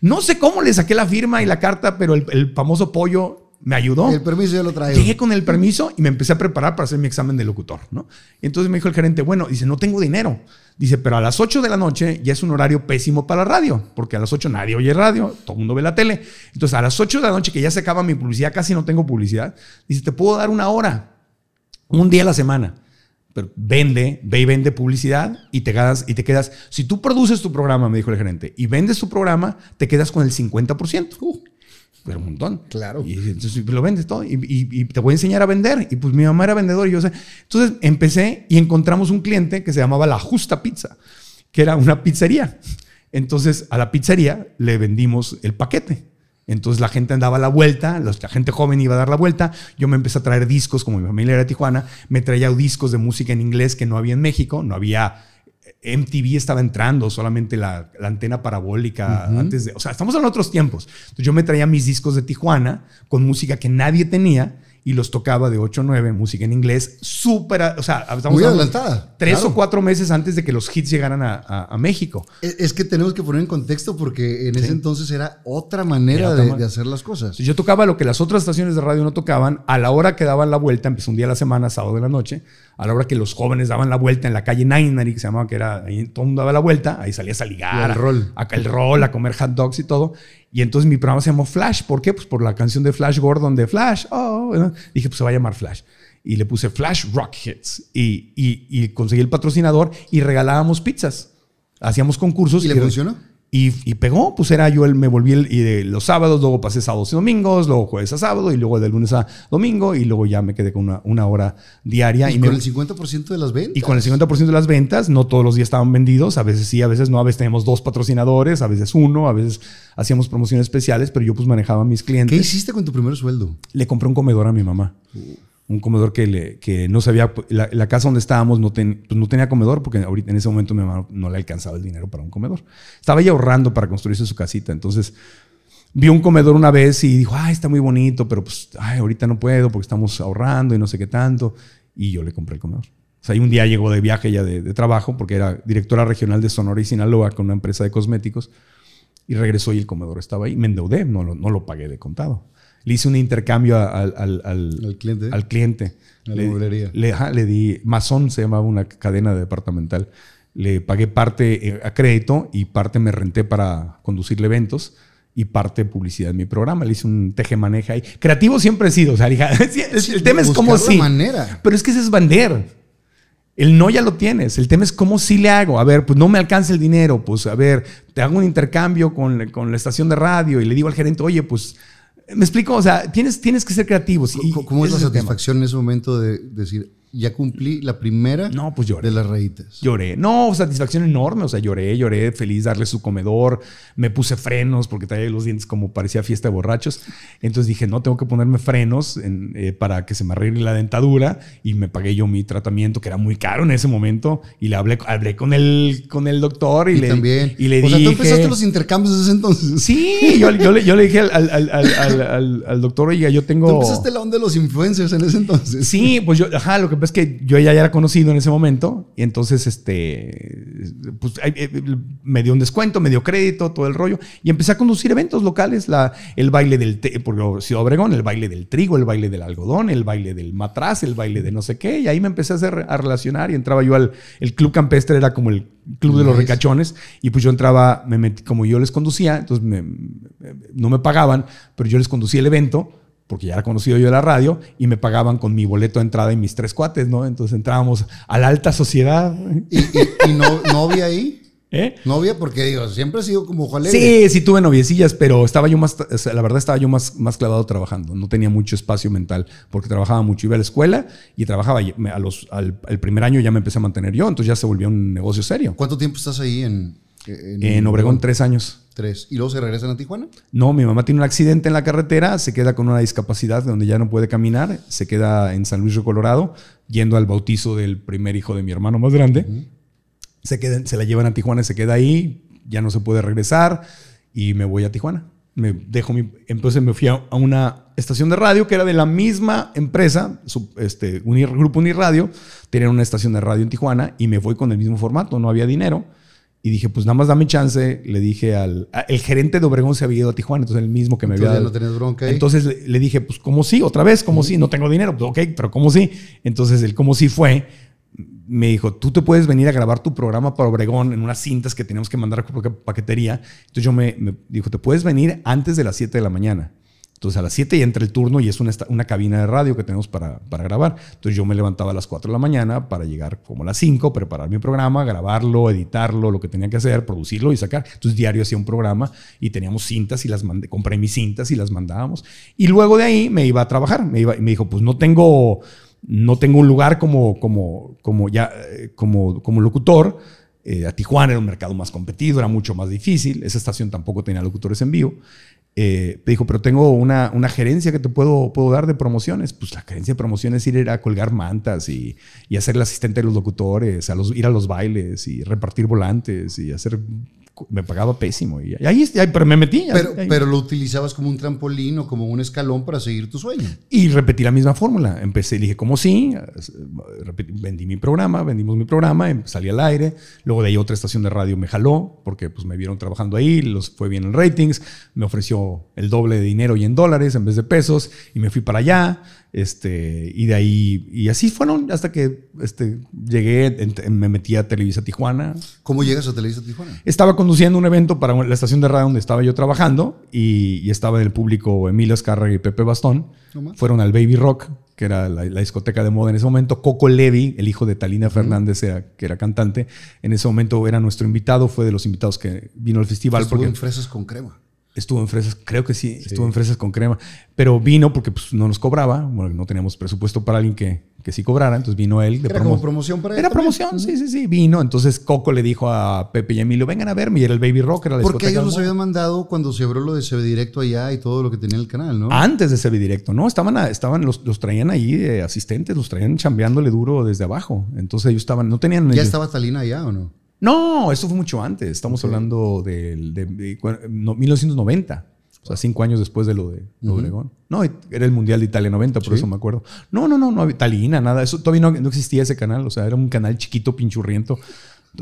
S1: No sé cómo le saqué la firma y la carta, pero el, famoso pollo me ayudó. El permiso yo lo traigo. Llegué con el permiso y me empecé a preparar para hacer mi examen de locutor, ¿no? Entonces me dijo el gerente, bueno, dice, no tengo dinero. Dice, pero a las 8 de la noche ya es un horario pésimo para radio, porque a las 8 nadie oye radio, todo el mundo ve la tele. Entonces a las 8 de la noche que ya se acaba mi publicidad, casi no tengo publicidad, dice, te puedo dar una hora, un día a la semana pero vende, ve y vende publicidad y te ganas y te quedas. Si tú produces tu programa, me dijo el gerente, y vendes tu programa, te quedas con el 50%. Uh, pero un montón. Claro. Y entonces lo vendes todo y, te voy a enseñar a vender. Y pues mi mamá era vendedora y yo sé. Entonces empecé y encontramos un cliente que se llamaba La Justa Pizza, que era una pizzería. Entonces a la pizzería le vendimos el paquete. Entonces la gente andaba a la vuelta, la gente joven iba a dar la vuelta. Yo me empecé a traer discos, como mi familia era de Tijuana, me traía discos de música en inglés que no había en México, no había. Eh, MTV estaba entrando, solamente la, antena parabólica antes de. O sea, estamos en otros tiempos. yo me traía mis discos de Tijuana con música que nadie tenía y los tocaba de 8 a 9, música en inglés, súper, o sea, muy adelantada. Tres o cuatro meses antes de que los hits llegaran a, México. E,
S2: es, que tenemos que poner en contexto porque en ese entonces era otra
S1: manera de, hacer las cosas. Yo tocaba lo que las otras estaciones de radio no tocaban, a la hora que daban la vuelta, empezó un día a la semana, sábado de la noche, a la hora que los jóvenes daban la vuelta en la calle Nainari, que se llamaba, que era, ahí todo el mundo daba la vuelta, ahí salías a ligar, el a, rol. el rol, a comer hot dogs y todo. Y entonces mi programa se llamó Flash. ¿Por qué? Pues por la canción de Flash Gordon de Flash. Oh, dije, pues se va a llamar Flash. Y le puse Flash Rock Hits. Y, y, conseguí el patrocinador y regalábamos pizzas. Hacíamos concursos. y le funcionó? Y, pegó, pues era yo, el, me volví el, los sábados, luego pasé sábados y domingos, luego jueves a sábado y luego de lunes a domingo y luego ya me quedé con una, hora diaria. Y, con el
S2: 50% de las ventas. Y con
S1: el 50% de las ventas, no todos los días estaban vendidos, a veces sí, a veces no, a veces teníamos dos patrocinadores, a veces uno, a veces hacíamos promociones especiales, pero yo pues manejaba a mis clientes. ¿Qué hiciste con tu primer sueldo? Le compré un comedor a mi mamá. Uh un comedor que, no sabía, la, casa donde estábamos pues, no, tenía comedor porque ahorita en ese momento mi mamá no le alcanzaba el dinero para un comedor. Estaba ahí ahorrando para construirse su casita, entonces vio un comedor una vez y dijo, ay, está muy bonito, pero pues ahorita no puedo porque estamos ahorrando y no sé qué tanto, y yo le compré el comedor. O sea, un día llegó de viaje ya de, trabajo porque era directora regional de Sonora y Sinaloa con una empresa de cosméticos y regresó y el comedor estaba ahí. Me endeudé, no lo pagué de contado le hice un intercambio al, al, cliente. Al cliente. A la le, le, le, di, Masón se llamaba una cadena departamental. Le pagué parte eh, a crédito y parte me renté para conducirle eventos y parte publicidad en mi programa. Le hice un teje maneja ahí. Creativo siempre he sido. O sea, (laughs) ah, el, tema es cómo sí. Manera. Pero es que ese es bander. El no ya lo tienes. El tema es cómo sí le hago. A ver, pues no me alcanza el dinero. Pues a ver, te hago un intercambio con, con la estación de radio y le digo al gerente, oye, pues me explico, o sea, tienes, tienes que ser creativos. ¿Cómo es la satisfacción en ese momento de decir, ya cumplí la primera no, pues lloré. de las raíces. Lloré. No, satisfacción enorme. O sea, lloré, lloré, feliz darle su comedor. Me puse frenos porque traía los dientes como parecía fiesta de borrachos. Entonces dije, no, tengo que ponerme frenos eh, para que se me arregle la dentadura. Y me pagué yo mi tratamiento, que era muy caro en ese momento. Y le hablé, hablé con, el, con el doctor y, le, dije Y le o sea, tú empezaste los
S2: intercambios en ese entonces. Sí, yo, le,
S1: dije al, al, doctor, oiga, yo tengo... Tú empezaste la onda de los influencers en ese entonces. Sí, pues yo, ajá, lo que pues, es que yo ya, era conocido en ese momento y entonces este, pues, eh, me dio un descuento, me dio crédito, todo el rollo y empecé a conducir eventos locales, la, el baile del, porque Ciudad Obregón, el baile del trigo, el baile del algodón, el baile del matraz, el baile de no sé qué y ahí me empecé a, hacer, a relacionar y entraba yo al el club campestre, era como el club de los ricachones y pues yo entraba, me metí, como yo les conducía, entonces no me pagaban, pero yo les conducía el evento porque ya era conocido yo de la radio, y me pagaban con mi boleto de entrada y mis tres cuates, ¿no? Entonces entrábamos a la alta sociedad. ¿Y, y, no,
S2: novia ahí? (laughs) ¿Eh? Novia, porque digo, siempre he sido como Juan Sí, sí
S1: tuve noviecillas, pero estaba yo más, la verdad estaba yo más, más clavado trabajando. No tenía mucho espacio mental porque trabajaba mucho. Iba a la escuela y trabajaba. A los, al, el primer año ya me empecé a mantener yo, entonces ya se volvió un negocio serio. ¿Cuánto tiempo estás ahí en,
S2: en Obregón?
S1: Tres años.
S2: Tres. ¿Y luego se regresan a Tijuana?
S1: No, mi mamá tiene un accidente en la carretera, se queda con una discapacidad donde ya no puede caminar, se queda en San Luis Colorado, yendo al bautizo del primer hijo de mi hermano más grande. se, se la llevan a Tijuana, y se queda ahí, ya no se puede regresar y me voy a Tijuana. Me dejo mi, entonces me fui a, una estación de radio que era de la misma empresa, este, Unir, Grupo Uniradio tenían una estación de radio en Tijuana y me voy con el mismo formato, no había dinero y dije, pues nada más dame chance. Le dije al. el gerente de Obregón se había ido a Tijuana, entonces el mismo que me entonces, había. no bronca Entonces le, dije, pues como sí, otra vez, como sí, no tengo dinero. Pues, ok, pero como sí. Entonces el como sí fue. Me dijo, tú te puedes venir a grabar tu programa para Obregón en unas cintas que tenemos que mandar a paquetería. Entonces yo me dijo, te puedes venir antes de las 7 de la mañana. Entonces a las 7 ya entra el turno y es una, una cabina de radio que tenemos para, para, grabar. Entonces yo me levantaba a las 4 de la mañana para llegar como a las 5, preparar mi programa, grabarlo, editarlo, lo que tenía que hacer, producirlo y sacar. Entonces diario hacía un programa y teníamos cintas y las mandé, compré mis cintas y las mandábamos. Y luego de ahí me iba a trabajar. Me, iba, me dijo, pues no tengo, no tengo un lugar como, como, como, ya, eh, como, como locutor. Eh, a Tijuana era un mercado más competido, era mucho más difícil. Esa estación tampoco tenía locutores en vivo eh, dijo, pero tengo una, gerencia que te puedo, puedo dar de promociones. Pues la gerencia de promociones es ir a colgar mantas y, y hacer el asistente de los locutores, a los, ir a los bailes y repartir volantes y hacer me pagaba pésimo. Y ahí, pero me metí. Pero, pero, lo
S2: utilizabas como un trampolín o como un escalón para seguir tu sueño.
S1: Y repetí la misma fórmula. Empecé, dije, como sí? vendí mi programa, vendimos mi programa, em, salí al aire. Luego de ahí otra estación de radio me jaló porque pues, me vieron trabajando ahí, los fue bien en ratings, me ofreció el doble de dinero y en dólares en vez de pesos y me fui para allá. Este, y de ahí, y así fueron hasta que este, llegué, me metí a Televisa Tijuana. ¿Cómo llegas a Televisa Tijuana? Estaba conduciendo un evento para la estación de radio donde estaba yo trabajando y, estaba el público Emilio Escarra y Pepe Bastón. Fueron al Baby Rock, que era la, discoteca de moda en ese momento. Coco Levy, el hijo de Talina Fernández, que era cantante, en ese momento era nuestro invitado, fue de los invitados que vino al festival. porque, Fresas con Crema. Estuvo en fresas, creo que sí, estuvo en fresas con crema. Pero vino porque pues, no nos cobraba, bueno, no teníamos presupuesto para alguien que, que sí cobrara, entonces vino él. era como promoción para él. Era promoción, sí, sí, sí. Vino, entonces Coco le dijo a Pepe y Emilio, vengan a verme, y era el Baby Rock, era la Porque ellos nos habían
S2: mandado cuando se abrió lo de CB Directo allá y todo lo que tenía el canal, ¿no?
S1: Antes de CB Directo, ¿no? Estaban, estaban los, los traían ahí de asistentes, los traían chambeándole duro desde abajo. Entonces ellos estaban, no tenían... ¿Ya estaba Talina allá o no? No, eso fue mucho antes. Estamos hablando de, 1990. O sea, cinco años después de lo de Obregón. No, era el Mundial de Italia 90, por eso me acuerdo. No, no, no, no había nada. Eso todavía no, existía ese canal. O sea, era un canal chiquito, pinchurriento.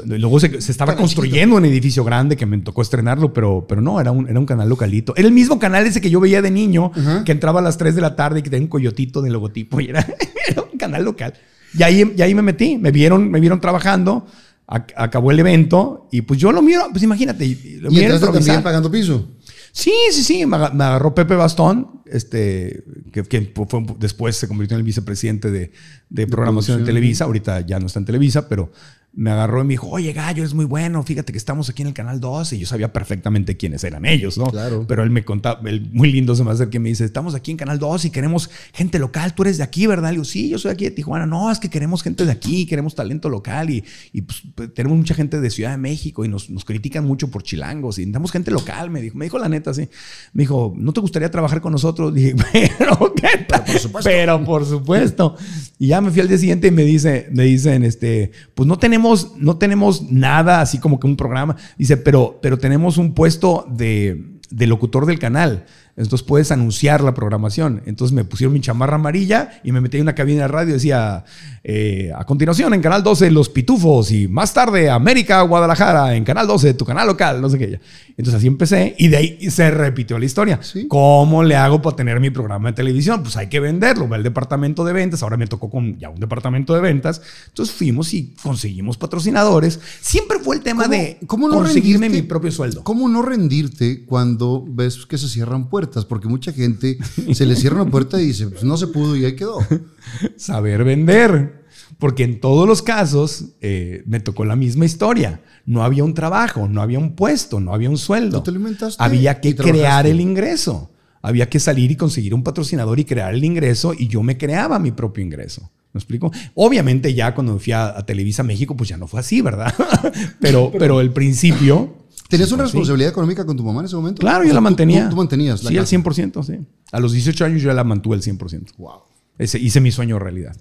S1: Luego se, estaba construyendo un edificio grande que me tocó estrenarlo, pero, pero no, era un, era un canal localito. Era el mismo canal ese que yo veía de niño, que entraba a las 3 de la tarde y que tenía un coyotito de logotipo. Y era, (laughs) era un canal local. Y ahí, y ahí me metí. Me vieron, me vieron trabajando acabó el evento y pues yo lo miro, pues imagínate. Lo ¿Y miro entraste pagando piso? Sí, sí, sí. Me agarró Pepe Bastón, este, que, fue, después se convirtió en el vicepresidente de, de programación de Televisa. Ahorita ya no está en Televisa, pero me agarró y me dijo, oye, Gallo, es muy bueno, fíjate que estamos aquí en el Canal 2 y yo sabía perfectamente quiénes eran ellos, ¿no? Claro. Pero él me contaba, él muy lindo se me hace que me dice, estamos aquí en Canal 2 y queremos gente local, tú eres de aquí, ¿verdad? Le digo, sí, yo soy de aquí de Tijuana, no, es que queremos gente de aquí, queremos talento local y, pues, pues, tenemos mucha gente de Ciudad de México y nos, critican mucho por chilangos y necesitamos gente local, me dijo, me dijo la neta, sí, me dijo, ¿no te gustaría trabajar con nosotros? Dije, (laughs) pero, ¿qué tal? Pero por supuesto. Y ya me fui al día siguiente y me dice, me dicen, este, pues no tenemos no tenemos nada así como que un programa. Dice, pero, pero tenemos un puesto de locutor del canal entonces puedes anunciar la programación. Entonces me pusieron mi chamarra amarilla y me metí en una cabina de radio y decía, eh, a continuación en Canal 12 Los Pitufos y más tarde América, Guadalajara, en Canal 12, tu canal local, no sé qué. Entonces así empecé y de ahí se repitió la historia. ¿Cómo le hago para tener mi programa de televisión? Pues hay que venderlo, va el departamento de ventas, ahora me tocó con ya un departamento de ventas. Entonces fuimos y conseguimos patrocinadores. Siempre fue el tema de ¿cómo no conseguirme mi propio sueldo. ¿Cómo no
S2: rendirte cuando ves que se cierran
S1: puertas? porque mucha gente se le cierra una puerta y dice, pues no se pudo y ahí quedó. (laughs) Saber vender. Porque en todos los casos eh, me tocó la misma historia. No había un trabajo, no había un puesto, no había un sueldo. te había que crear el ingreso. Había que salir y conseguir un patrocinador y crear el ingreso y yo me creaba mi propio ingreso. ¿Me explico? Obviamente ya cuando fui a, a Televisa México, pues ya no fue así, ¿verdad? (laughs) pero, pero el principio ¿Tenías una responsabilidad
S2: económica con tu mamá en ese momento? Claro, yo la mantenía. Tú, mantenías la Sí, al
S1: 100%, sí. A los 18 años yo la mantuve al 100%. Wow. Ese, hice mi sueño realidad.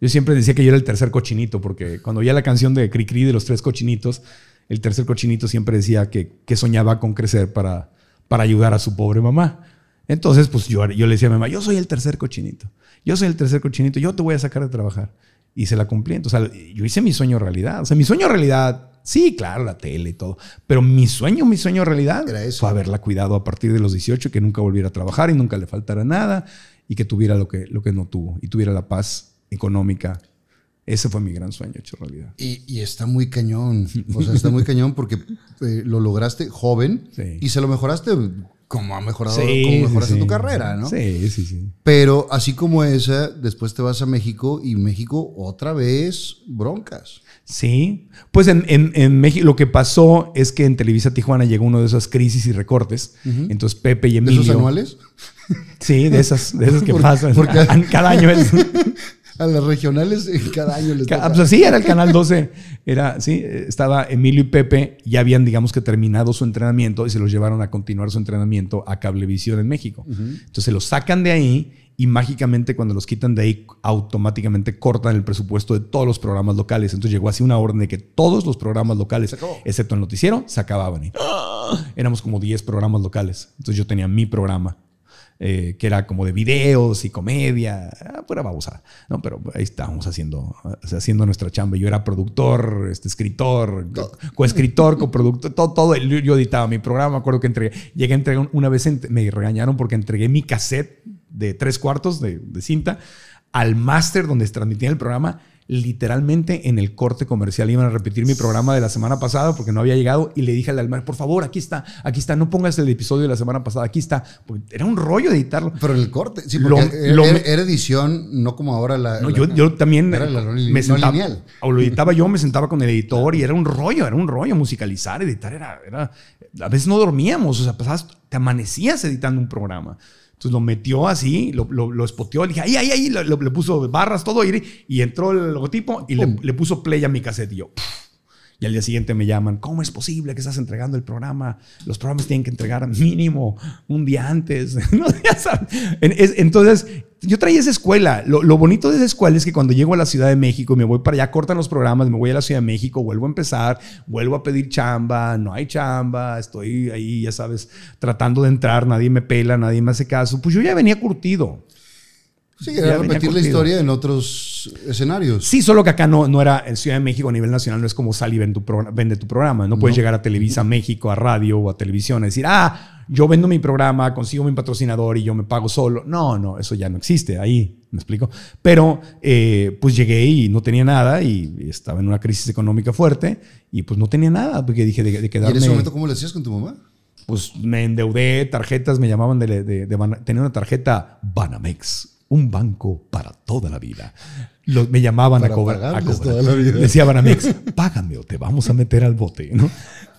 S1: Yo siempre decía que yo era el tercer cochinito, porque cuando oía la canción de Cricri de los tres cochinitos, el tercer cochinito siempre decía que, soñaba con crecer para, para ayudar a su pobre mamá. Entonces, pues yo, yo le decía a mi mamá, yo soy el tercer cochinito, yo soy el tercer cochinito, yo te voy a sacar de trabajar. Y se la cumplí. Entonces, yo hice mi sueño realidad. O sea, mi sueño realidad Sí, claro, la tele y todo. Pero mi sueño, mi sueño realidad eso. fue haberla cuidado a partir de los 18, que nunca volviera a trabajar y nunca le faltara nada y que tuviera lo que, lo que no tuvo y tuviera la paz económica. Ese fue mi gran sueño hecho realidad.
S2: Y, está muy cañón. O sea, está muy (laughs) cañón porque eh, lo lograste joven y se lo mejoraste como ha mejorado, como mejoraste tu carrera, ¿no? Sí, sí, sí. Pero así como esa, después te vas a
S1: México y México otra vez broncas. Sí, pues en, en, en, México lo que pasó es que en Televisa Tijuana llegó uno de esas crisis y recortes. Entonces Pepe y Emilio. esos anuales? Sí, de esas, de esas que (laughs) pasan. (laughs) Cada año es.
S2: (laughs) A las regionales cada año les toca. Pues, sí, era el
S1: Canal 12. Era, sí, estaba Emilio y Pepe, ya habían, digamos que, terminado su entrenamiento y se los llevaron a continuar su entrenamiento a Cablevisión en México. Entonces los sacan de ahí y mágicamente cuando los quitan de ahí automáticamente cortan el presupuesto de todos los programas locales. Entonces llegó así una orden de que todos los programas locales, excepto el noticiero, se acababan. ¡Ah! Éramos como 10 programas locales. Entonces yo tenía mi programa eh, que era como de videos y comedia, fuera ah, babosada, ¿no? Pero ahí estábamos haciendo, eh, haciendo nuestra chamba. Yo era productor, este, escritor, coescritor, coproductor, todo, todo. Yo editaba mi programa, me acuerdo que entregué, llegué a entregar una vez, me regañaron porque entregué mi cassette de tres cuartos de, cinta al máster donde se transmitía el programa literalmente en el corte comercial. Iban a repetir mi programa de la semana pasada porque no había llegado y le dije al almar, por favor, aquí está, aquí está, no pongas el episodio de la semana pasada, aquí está. era un rollo editarlo. Pero el corte, sí, era, edición, no como ahora la. No, yo, también era me sentaba. o lo editaba yo, me sentaba con el editor y era un rollo, era un rollo. Musicalizar, editar, era. era a veces no dormíamos, o sea, pasabas, te amanecías editando un programa. Entonces lo metió así, lo, lo, lo espoteó, le dije, ahí, ahí, ahí, le, puso barras, todo, y, y entró el logotipo y le, le, puso play a mi cassette. Y yo, y al día siguiente me llaman, ¿cómo es posible que estás entregando el programa? Los programas tienen que entregar mínimo un día antes. (laughs) Entonces, yo traía esa escuela. Lo, lo, bonito de esa escuela es que cuando llego a la Ciudad de México, me voy para allá, cortan los programas, me voy a la Ciudad de México, vuelvo a empezar, vuelvo a pedir chamba, no hay chamba, estoy ahí, ya sabes, tratando de entrar, nadie me pela, nadie me hace caso. Pues yo ya venía curtido.
S2: Sí, era repetir la historia en
S1: otros escenarios. Sí, solo que acá no, no era en Ciudad de México a nivel nacional, no es como sal y vende tu, programa. Vende tu programa. No, puedes llegar a Televisa México, a radio o a televisión a decir, ah, yo vendo mi programa, consigo mi patrocinador y yo me pago solo. No, no, eso ya no existe ahí, me explico. Pero eh, pues llegué y no tenía nada y estaba en una crisis económica fuerte y pues no tenía nada porque dije de, quedarme. ¿Y en ese momento cómo lo hacías con tu mamá? Pues me endeudé, tarjetas, me llamaban de tenía una tarjeta Banamex un banco para toda la vida. me llamaban a cobrar. A cobrar. Toda la vida. Decía págame o te vamos a meter al bote. ¿no?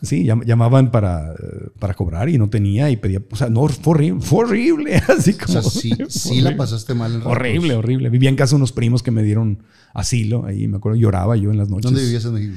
S1: Sí, llamaban para, eh, para cobrar y no tenía y pedía, o sea, no, fue horrible, horrible (laughs) así como. O sea, sí, la pasaste mal. horrible, horrible. Vivía en casa unos primos que me dieron asilo ahí, me acuerdo, lloraba yo en las noches. ¿Dónde vivías en México?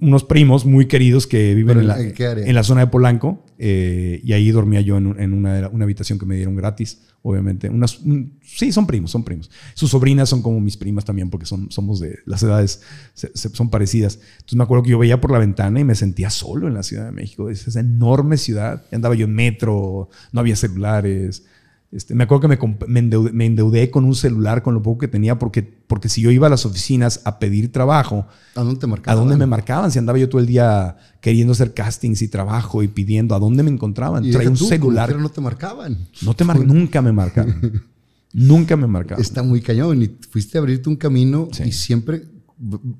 S1: unos primos muy queridos que viven en la, en, la, zona de Polanco eh, y ahí dormía yo en, en una, una, habitación que me dieron gratis obviamente. Unas, sí, son primos, son primos. Sus sobrinas son como mis primas también, porque son, somos de las edades, son parecidas. Entonces me acuerdo que yo veía por la ventana y me sentía solo en la Ciudad de México, es esa enorme ciudad. Andaba yo en metro, no había celulares, este, me acuerdo que me, endeudé, con un celular, con lo poco que tenía, porque, porque si yo iba a las oficinas a pedir trabajo, ¿a dónde te marcaban? ¿A me marcaban? Si andaba yo todo el día queriendo hacer castings y trabajo y pidiendo, ¿a dónde me encontraban? Traía un celular. no
S2: te marcaban. No te
S1: nunca me marcaban. (laughs) nunca me marcaban. Está muy cañón. Y
S2: fuiste a abrirte un camino y siempre,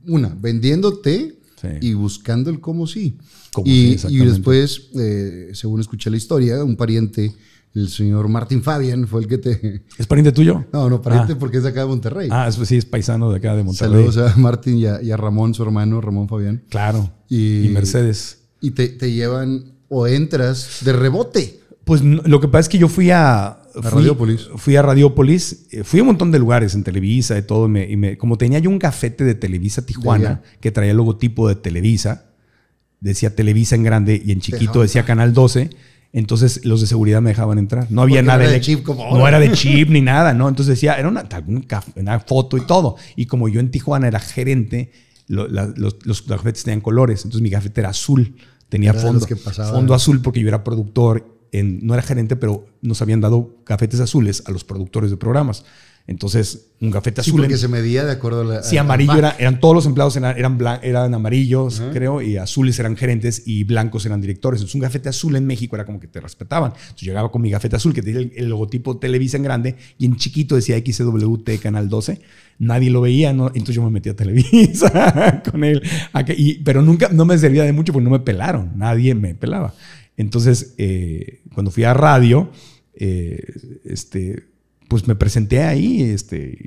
S2: una, vendiéndote y buscando el cómo sí. y, después, eh, según escuché la historia, un pariente el señor Martín Fabian fue el que te. ¿Es pariente tuyo? No, no, pariente ah. porque es de acá de Monterrey. Ah, pues sí, es paisano de acá de Monterrey. Saludos a Martín y a, Ramón, su hermano, Ramón Fabián. Claro.
S1: Y, Mercedes. Y te, llevan o entras de rebote. Pues lo que pasa es que yo fui a. a Radiopolis. Fui a Radiopolis. Eh, fui a un montón de lugares en Televisa y todo. Y me, como tenía yo un cafete de Televisa Tijuana que traía el logotipo de Televisa, decía Televisa en grande y en chiquito decía Canal 12 entonces los de seguridad me dejaban entrar. No había nada. No era de chip como No era de (laughs) chip ni nada, ¿no? Entonces decía, era una, foto y todo. Y como yo en Tijuana era gerente, los, cafetes tenían colores. Entonces mi gafete era azul. Tenía fondo, fondo azul porque yo era productor no era gerente, pero nos habían dado cafetes azules a los productores de programas. Entonces, un gafete azul. Sí, porque se medía de acuerdo a Sí, amarillo era, eran todos los empleados, eran, eran, amarillos, creo, y azules eran gerentes y blancos eran directores. Entonces, un gafete azul en México era como que te respetaban. Entonces, llegaba con mi gafete azul, que tenía el, logotipo Televisa en grande y en chiquito decía XWT Canal 12. Nadie lo veía, entonces yo me metí a Televisa (laughs) con él. pero nunca, no me servía de mucho porque no me pelaron, nadie me pelaba. Entonces, eh, cuando fui a radio, eh, este pues me presenté ahí, este,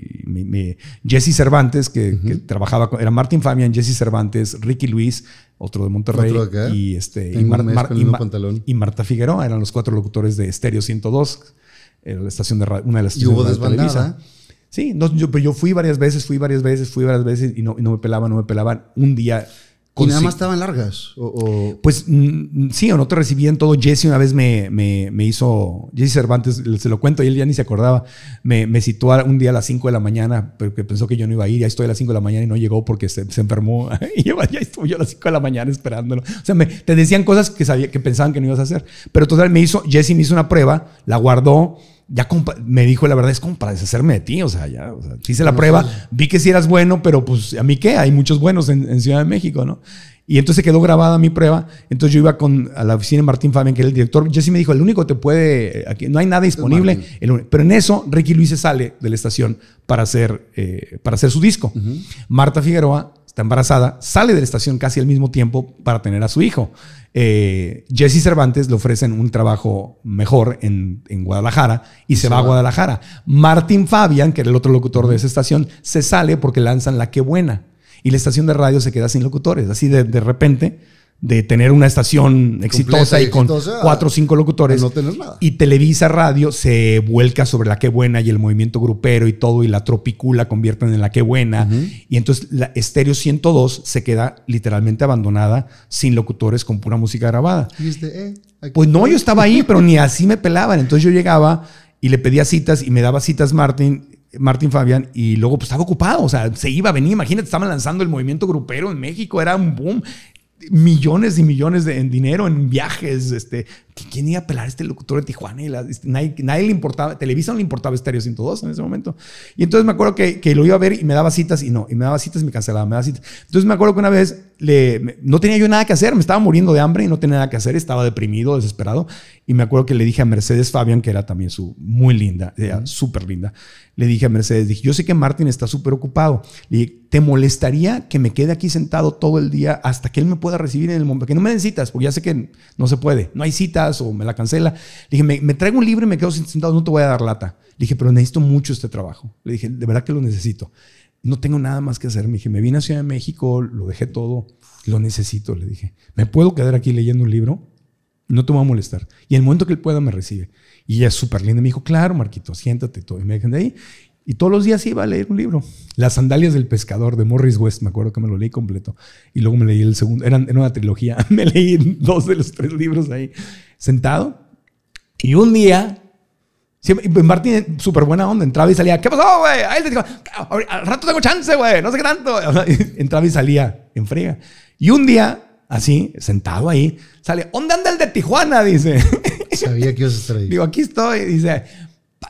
S1: Jesse Cervantes, que, trabajaba con, era Martin Fabian, Jesse Cervantes, Ricky Luis, otro de Monterrey, y, este, y, y, Marta Figueroa, eran los cuatro locutores de Estéreo 102, eh, la estación de una de las estaciones ¿Y de Sí, yo, pero yo fui varias veces, fui varias veces, fui varias veces y no, y no me pelaban, no me pelaban. Un día ¿Y nada más estaban
S2: largas? O,
S1: Pues mm, mm, sí, o no te recibían todo. Jesse una vez me, me, hizo, Jesse Cervantes, se lo cuento, y él ya ni se acordaba, me, me un día a las 5 de la mañana, porque pensó que yo no iba a ir, ya estoy a las 5 de la mañana y no llegó porque se, enfermó. (laughs) y yo ya estuve yo a las 5 de la mañana esperándolo. O sea, me, te decían cosas que, sabía, que pensaban que no ibas a hacer. Pero total, me hizo, Jesse me hizo una prueba, la guardó ya me dijo la verdad, es como para deshacerme de ti, o sea, ya, hice la prueba, vi que si eras bueno, pero pues a mí qué, hay muchos buenos en, Ciudad de México, ¿no? Y entonces quedó grabada mi prueba, entonces yo iba con, a la oficina de Martín Fabian que era el director, sí me dijo, el único te puede, aquí no hay nada disponible, pero en eso Ricky Luis se sale de la estación para hacer, eh, para hacer su disco. Marta Figueroa está embarazada, sale de la estación casi al mismo tiempo para tener a su hijo. Eh, Jesse Cervantes le ofrecen un trabajo mejor en, Guadalajara y, se, va, a Guadalajara. Martín Fabian, que era el otro locutor de esa estación, se sale porque lanzan La que Buena y la estación de radio se queda sin locutores. Así de, de repente de tener una estación exitosa y, con cuatro o cinco locutores. Y Televisa Radio se vuelca sobre la qué buena y el movimiento grupero y todo, y la tropicula convierten en la qué buena. Y entonces la Estéreo 102 se queda literalmente abandonada sin locutores con pura música grabada.
S2: Este, eh, pues no, yo estaba ahí, pero ni (laughs)
S1: así me pelaban. Entonces yo llegaba y le pedía citas y me daba citas Martín Martín Fabián y luego pues estaba ocupado, o sea, se iba, venir. imagínate, estaban lanzando el movimiento grupero en México, era un boom, millones y millones de, en dinero, en viajes. Este, ¿Quién iba a pelar este locutor de Tijuana? Y este, nadie, le importaba, Televisa no le importaba Estéreo 102 en ese momento. Y entonces me acuerdo que, que, lo iba a ver y me daba citas y no, y me daba citas y me cancelaba, me daba citas. Entonces me acuerdo que una vez le, no tenía yo nada que hacer, me estaba muriendo de hambre y no tenía nada que hacer, estaba deprimido, desesperado. Y me acuerdo que le dije a Mercedes Fabian, que era también su, muy linda, súper linda, le dije a Mercedes, dije, yo sé que Martín está súper ocupado. Le dije, ¿Te molestaría que me quede aquí sentado todo el día hasta que él me pueda recibir en el momento? Que no me den citas, porque ya sé que no se puede, no hay citas o me la cancela. Le dije, me, traigo un libro y me quedo sentado, no te voy a dar lata. Le dije, pero necesito mucho este trabajo. Le dije, de verdad que lo necesito. No tengo nada más que hacer. Me dije, me vine a Ciudad de México, lo dejé todo, lo necesito. Le dije, ¿me puedo quedar aquí leyendo un libro? No te voy a molestar. Y el momento que él pueda me recibe. Y ella es súper linda. Me dijo, claro, Marquito, siéntate todo. Y me dejan de ahí. Y todos los días iba a leer un libro. Las sandalias del pescador de Morris West, me acuerdo que me lo leí completo. Y luego me leí el segundo, eran, era una trilogía, (laughs) me leí dos de los tres libros ahí, sentado. Y un día, Martín, súper buena onda, entraba y salía, ¿qué pasó, güey? Ahí te al rato tengo chance, güey, no sé qué tanto. (laughs) entraba y salía en friega. Y un día, así, sentado ahí, sale, ¿dónde anda el de Tijuana? Dice. Sabía que ibas a (laughs) Digo, aquí estoy. Dice,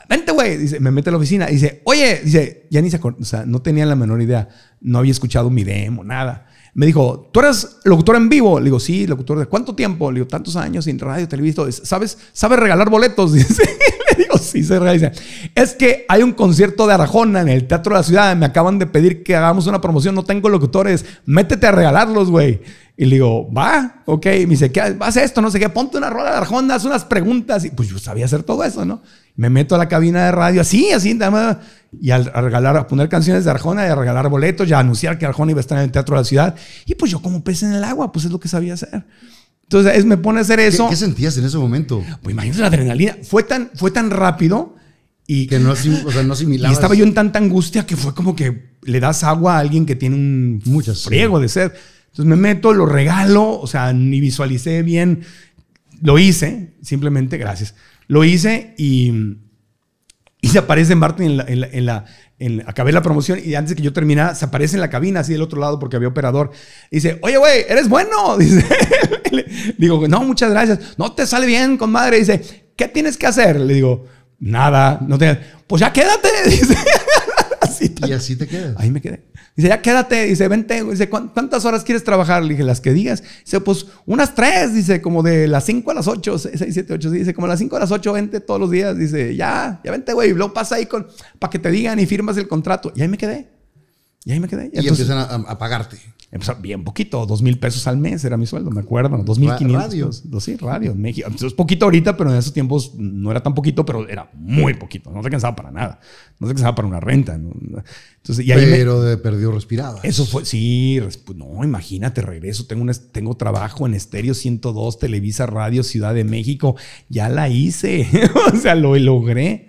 S1: vente, güey. Dice, me mete a la oficina. y Dice, oye, dice, ya ni se acordó, o sea, no tenía la menor idea. No había escuchado mi demo, nada. Me dijo, ¿tú eres locutor en vivo? Le digo, sí, locutor de cuánto tiempo? Le digo, tantos años sin radio, televisión. ¿Sabes, ¿Sabes regalar boletos? (laughs) le digo, sí, se realiza. Es que hay un concierto de Arajona en el Teatro de la Ciudad. Me acaban de pedir que hagamos una promoción. No tengo locutores. Métete a regalarlos, güey. Y le digo, va, ok. Me dice, ¿qué vas esto? No sé qué, ponte una rola de Arjona, haz unas preguntas. Y pues yo sabía hacer todo eso, ¿no? Me meto a la cabina de radio así, así, nada más. Y al regalar, a poner canciones de Arjona, y a regalar boletos, y a anunciar que Arjona iba a estar en el Teatro de la Ciudad. Y pues yo como pez en el agua, pues es lo que sabía hacer. Entonces me pone a hacer eso. ¿Qué, sentías en ese momento? Pues imagínate la adrenalina. Fue tan, fue tan rápido y... Que no, o estaba yo en tanta angustia que fue como que le das agua a alguien que tiene un friego de sed. Entonces me meto, lo regalo, o sea, ni visualicé bien. Lo hice, simplemente, gracias. Lo hice y, y se aparece Martin en la, en la, acabé la promoción y antes de que yo terminara, se aparece en la cabina, así del otro lado, porque había operador. dice, oye, güey, eres bueno. (laughs) Dice, digo, no, muchas gracias. No te sale bien, con madre, Dice, ¿qué tienes que hacer? Le digo, nada, no te... Pues ya quédate. (laughs) Dice, y así te quedas. Ahí me quedé. Dice, ya quédate. Dice, vente. Dice, ¿cuántas horas quieres trabajar? Le dije, las que digas. Dice, pues unas tres. Dice, como de las cinco a las ocho, seis, siete, ocho. Dice, como a las cinco a las ocho, vente todos los días. Dice, ya, ya vente, güey. Y luego pasa ahí con, para que te digan y firmas el contrato. Y ahí me quedé. Y ahí me quedé. Y, empiezan a, pagarte. Empezó bien poquito, dos mil pesos al mes era mi sueldo, me acuerdo. Dos mil quinientos. Radio. Pues, sí, radio en México. Entonces, poquito ahorita, pero en esos tiempos no era tan poquito, pero era muy poquito. No se cansaba para nada. No se cansaba para una renta. Entonces, y ahí perdió respirada. Eso fue, sí, pues, no, imagínate, regreso. Tengo, un, tengo trabajo en Estéreo 102, Televisa Radio, Ciudad de México. Ya la hice. (laughs) o sea, lo logré.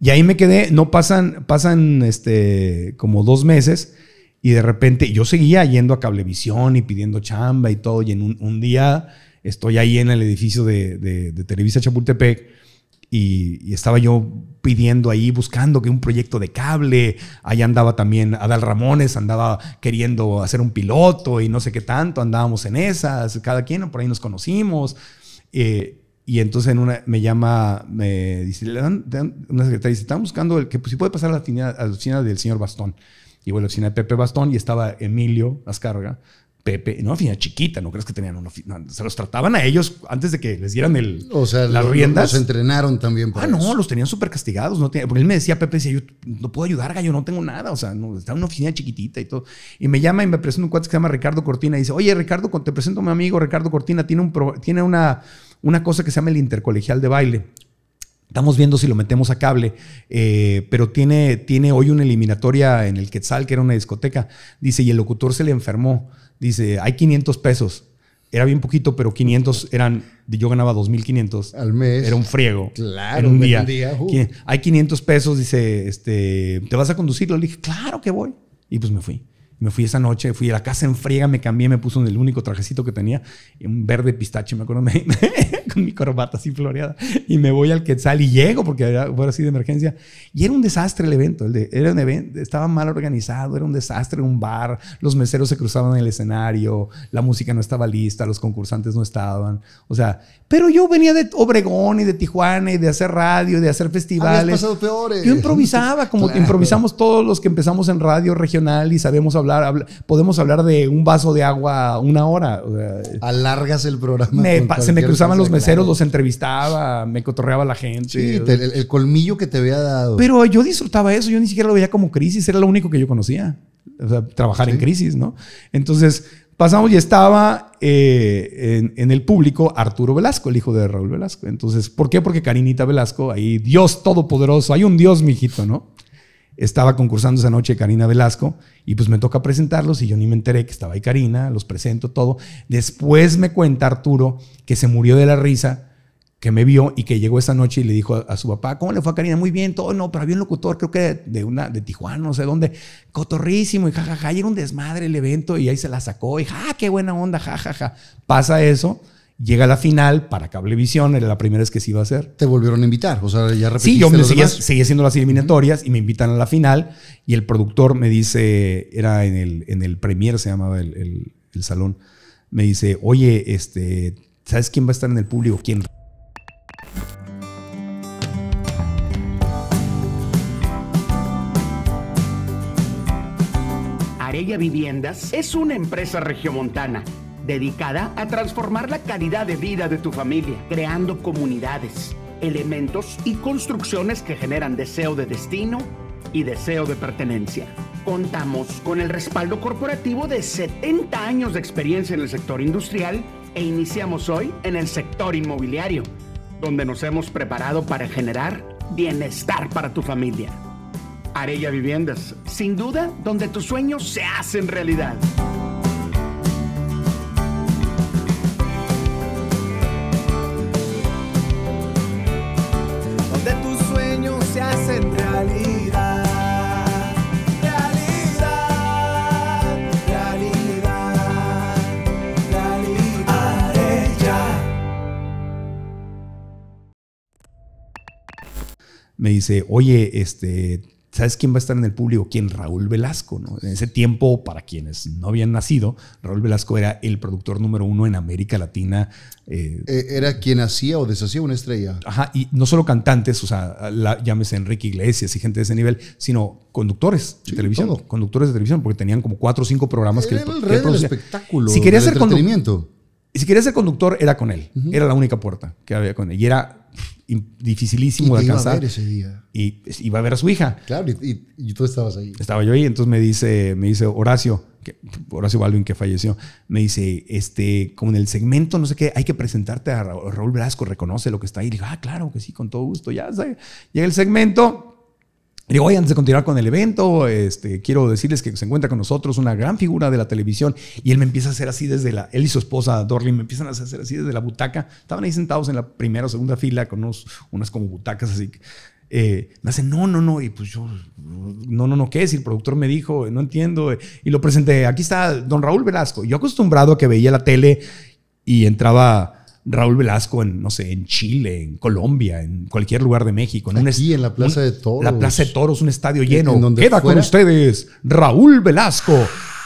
S1: Y ahí me quedé. No pasan, pasan este, como dos meses y de repente yo seguía yendo a Cablevisión y pidiendo chamba y todo. Y en un, día estoy ahí en el edificio de, de, Televisa Chapultepec y, estaba yo pidiendo ahí, buscando que un proyecto de cable. Ahí andaba también Adal Ramones, andaba queriendo hacer un piloto y no sé qué tanto. Andábamos en esas, cada quien, por ahí nos conocimos. Eh, y entonces en una, me llama, me dice, le dan, una secretaria dice, están buscando el, que pues, si puede pasar a la oficina del señor Bastón y bueno, la oficina de Pepe Bastón y estaba Emilio Ascarga, Pepe, no oficina chiquita, no crees que tenían una oficina, se los trataban a ellos antes de que les dieran el, o sea, las riendas. Los entrenaron también. ah, no, los tenían súper castigados. No porque él me decía, Pepe, decía, yo no puedo ayudar, gallo, no tengo nada. O sea, estaba en una oficina chiquitita y todo. Y me llama y me presenta un cuate que se llama Ricardo Cortina y dice, oye, Ricardo, te presento a mi amigo Ricardo Cortina, tiene, un tiene una, una cosa que se llama el intercolegial de baile. Estamos viendo si lo metemos a cable, eh, pero tiene, tiene hoy una eliminatoria en el Quetzal, que era una discoteca. Dice, y el locutor se le enfermó. Dice, hay 500 pesos. Era bien poquito, pero 500 eran, yo ganaba 2.500. Al mes. Era un friego. Claro, en un día. día uh. Hay 500 pesos, dice, este, ¿te vas a conducir? Le dije, claro que voy. Y pues me fui. Me fui esa noche, fui a la casa en friega, me cambié, me puse el único trajecito que tenía, un verde pistache, me acuerdo, (laughs) con mi corbata así floreada. Y me voy al Quetzal y llego, porque era, así de emergencia. Y era un desastre el evento. El de, era un evento, estaba mal organizado, era un desastre un bar, los meseros se cruzaban en el escenario, la música no estaba lista, los concursantes no estaban. O sea, pero yo venía de Obregón y de Tijuana y de hacer radio, de hacer festivales. Peores. Yo improvisaba, como (laughs) claro. improvisamos todos los que empezamos en radio regional y sabemos hablar podemos hablar de un vaso de agua una hora. Alargas el programa. se me cruzaban los meseros, los entrevistaba, me cotorreaba la gente.
S2: Sí, el, colmillo que te había dado. Pero
S1: yo disfrutaba eso, yo ni siquiera lo veía como crisis, era lo único que yo conocía. trabajar en crisis, ¿no? Entonces, pasamos y estaba eh, en, el público Arturo Velasco, el hijo de Raúl Velasco. Entonces, ¿por qué? Porque Carinita Velasco, ahí Dios todopoderoso, hay un Dios, mijito, ¿no? estaba concursando esa noche Karina Velasco y pues me toca presentarlos y yo ni me enteré que estaba ahí Karina, los presento todo. Después me cuenta Arturo que se murió de la risa que me vio y que llegó esa noche y le dijo a, su papá, ¿cómo le fue a Karina? Muy bien, todo, no, pero había un locutor, creo que de, una, de Tijuana, no sé dónde, cotorrísimo, y jajaja, y era un desmadre el evento, y ahí se la sacó, y ja, qué buena onda, jajaja. Pasa eso, llega a la final para Cablevisión, era la primera vez que se iba a hacer. Te volvieron a invitar, o sea, ya repetiste Sí, yo seguía, haciendo las eliminatorias y me invitan a la final y el productor me dice, era en el, en el Premier, se llamaba el, salón, me dice, oye, este, ¿sabes quién va a estar en el público? ¿Quién? Arella Viviendas es una empresa regiomontana dedicada a transformar la calidad de vida de tu familia, creando comunidades, elementos y construcciones que generan deseo de destino y deseo de pertenencia. Contamos con el respaldo corporativo de 70 años de experiencia en el sector industrial e iniciamos hoy en el sector inmobiliario, donde nos hemos preparado para generar bienestar para tu familia. Arella Viviendas, sin duda, donde tus sueños se hacen realidad. me dice, oye, este, ¿sabes quién va a estar en el público? ¿Quién? Raúl Velasco, ¿no? En ese tiempo, para quienes no habían nacido, Raúl Velasco era el productor número uno en América Latina. Eh, eh, era quien hacía o deshacía una estrella. Ajá, y no solo cantantes, o sea, llámese Enrique Iglesias y gente de ese nivel, sino conductores de televisión. Conductores de televisión, porque tenían como cuatro o cinco programas que... el espectáculo, si quería hacer y Si quería ser conductor, era con él. Era la única puerta que había con él. Y era dificilísimo de alcanzar. ese día. Y iba a ver a su hija.
S2: Claro, y, tú estabas ahí.
S1: Estaba yo ahí, entonces me dice, me dice Horacio, Horacio Balvin que falleció, me dice, este, como en el segmento, no sé qué, hay que presentarte a Raúl Blasco, reconoce lo que está ahí. Y ah, claro que sí, con todo gusto, ya, ¿sabes? llega el segmento, Digo, oye, antes de continuar con el evento, este, quiero decirles que se encuentra con nosotros una gran figura de la televisión. Y él me empieza a hacer así desde la. Él y su esposa, Dorlin, me empiezan a hacer así desde la butaca. Estaban ahí sentados en la primera o segunda fila con unos, unas como butacas así. Eh, me hacen no, no, no. Y pues yo, no, no, no, ¿qué es? Y el productor me dijo, no entiendo. Y lo presenté. Aquí está don Raúl Velasco. Yo acostumbrado a que veía la tele y entraba Raúl Velasco en, no sé, en Chile, en Colombia, en cualquier lugar de México. En en la Plaza de Toros. La Plaza de Toros, un estadio lleno. donde Queda con ustedes Raúl Velasco.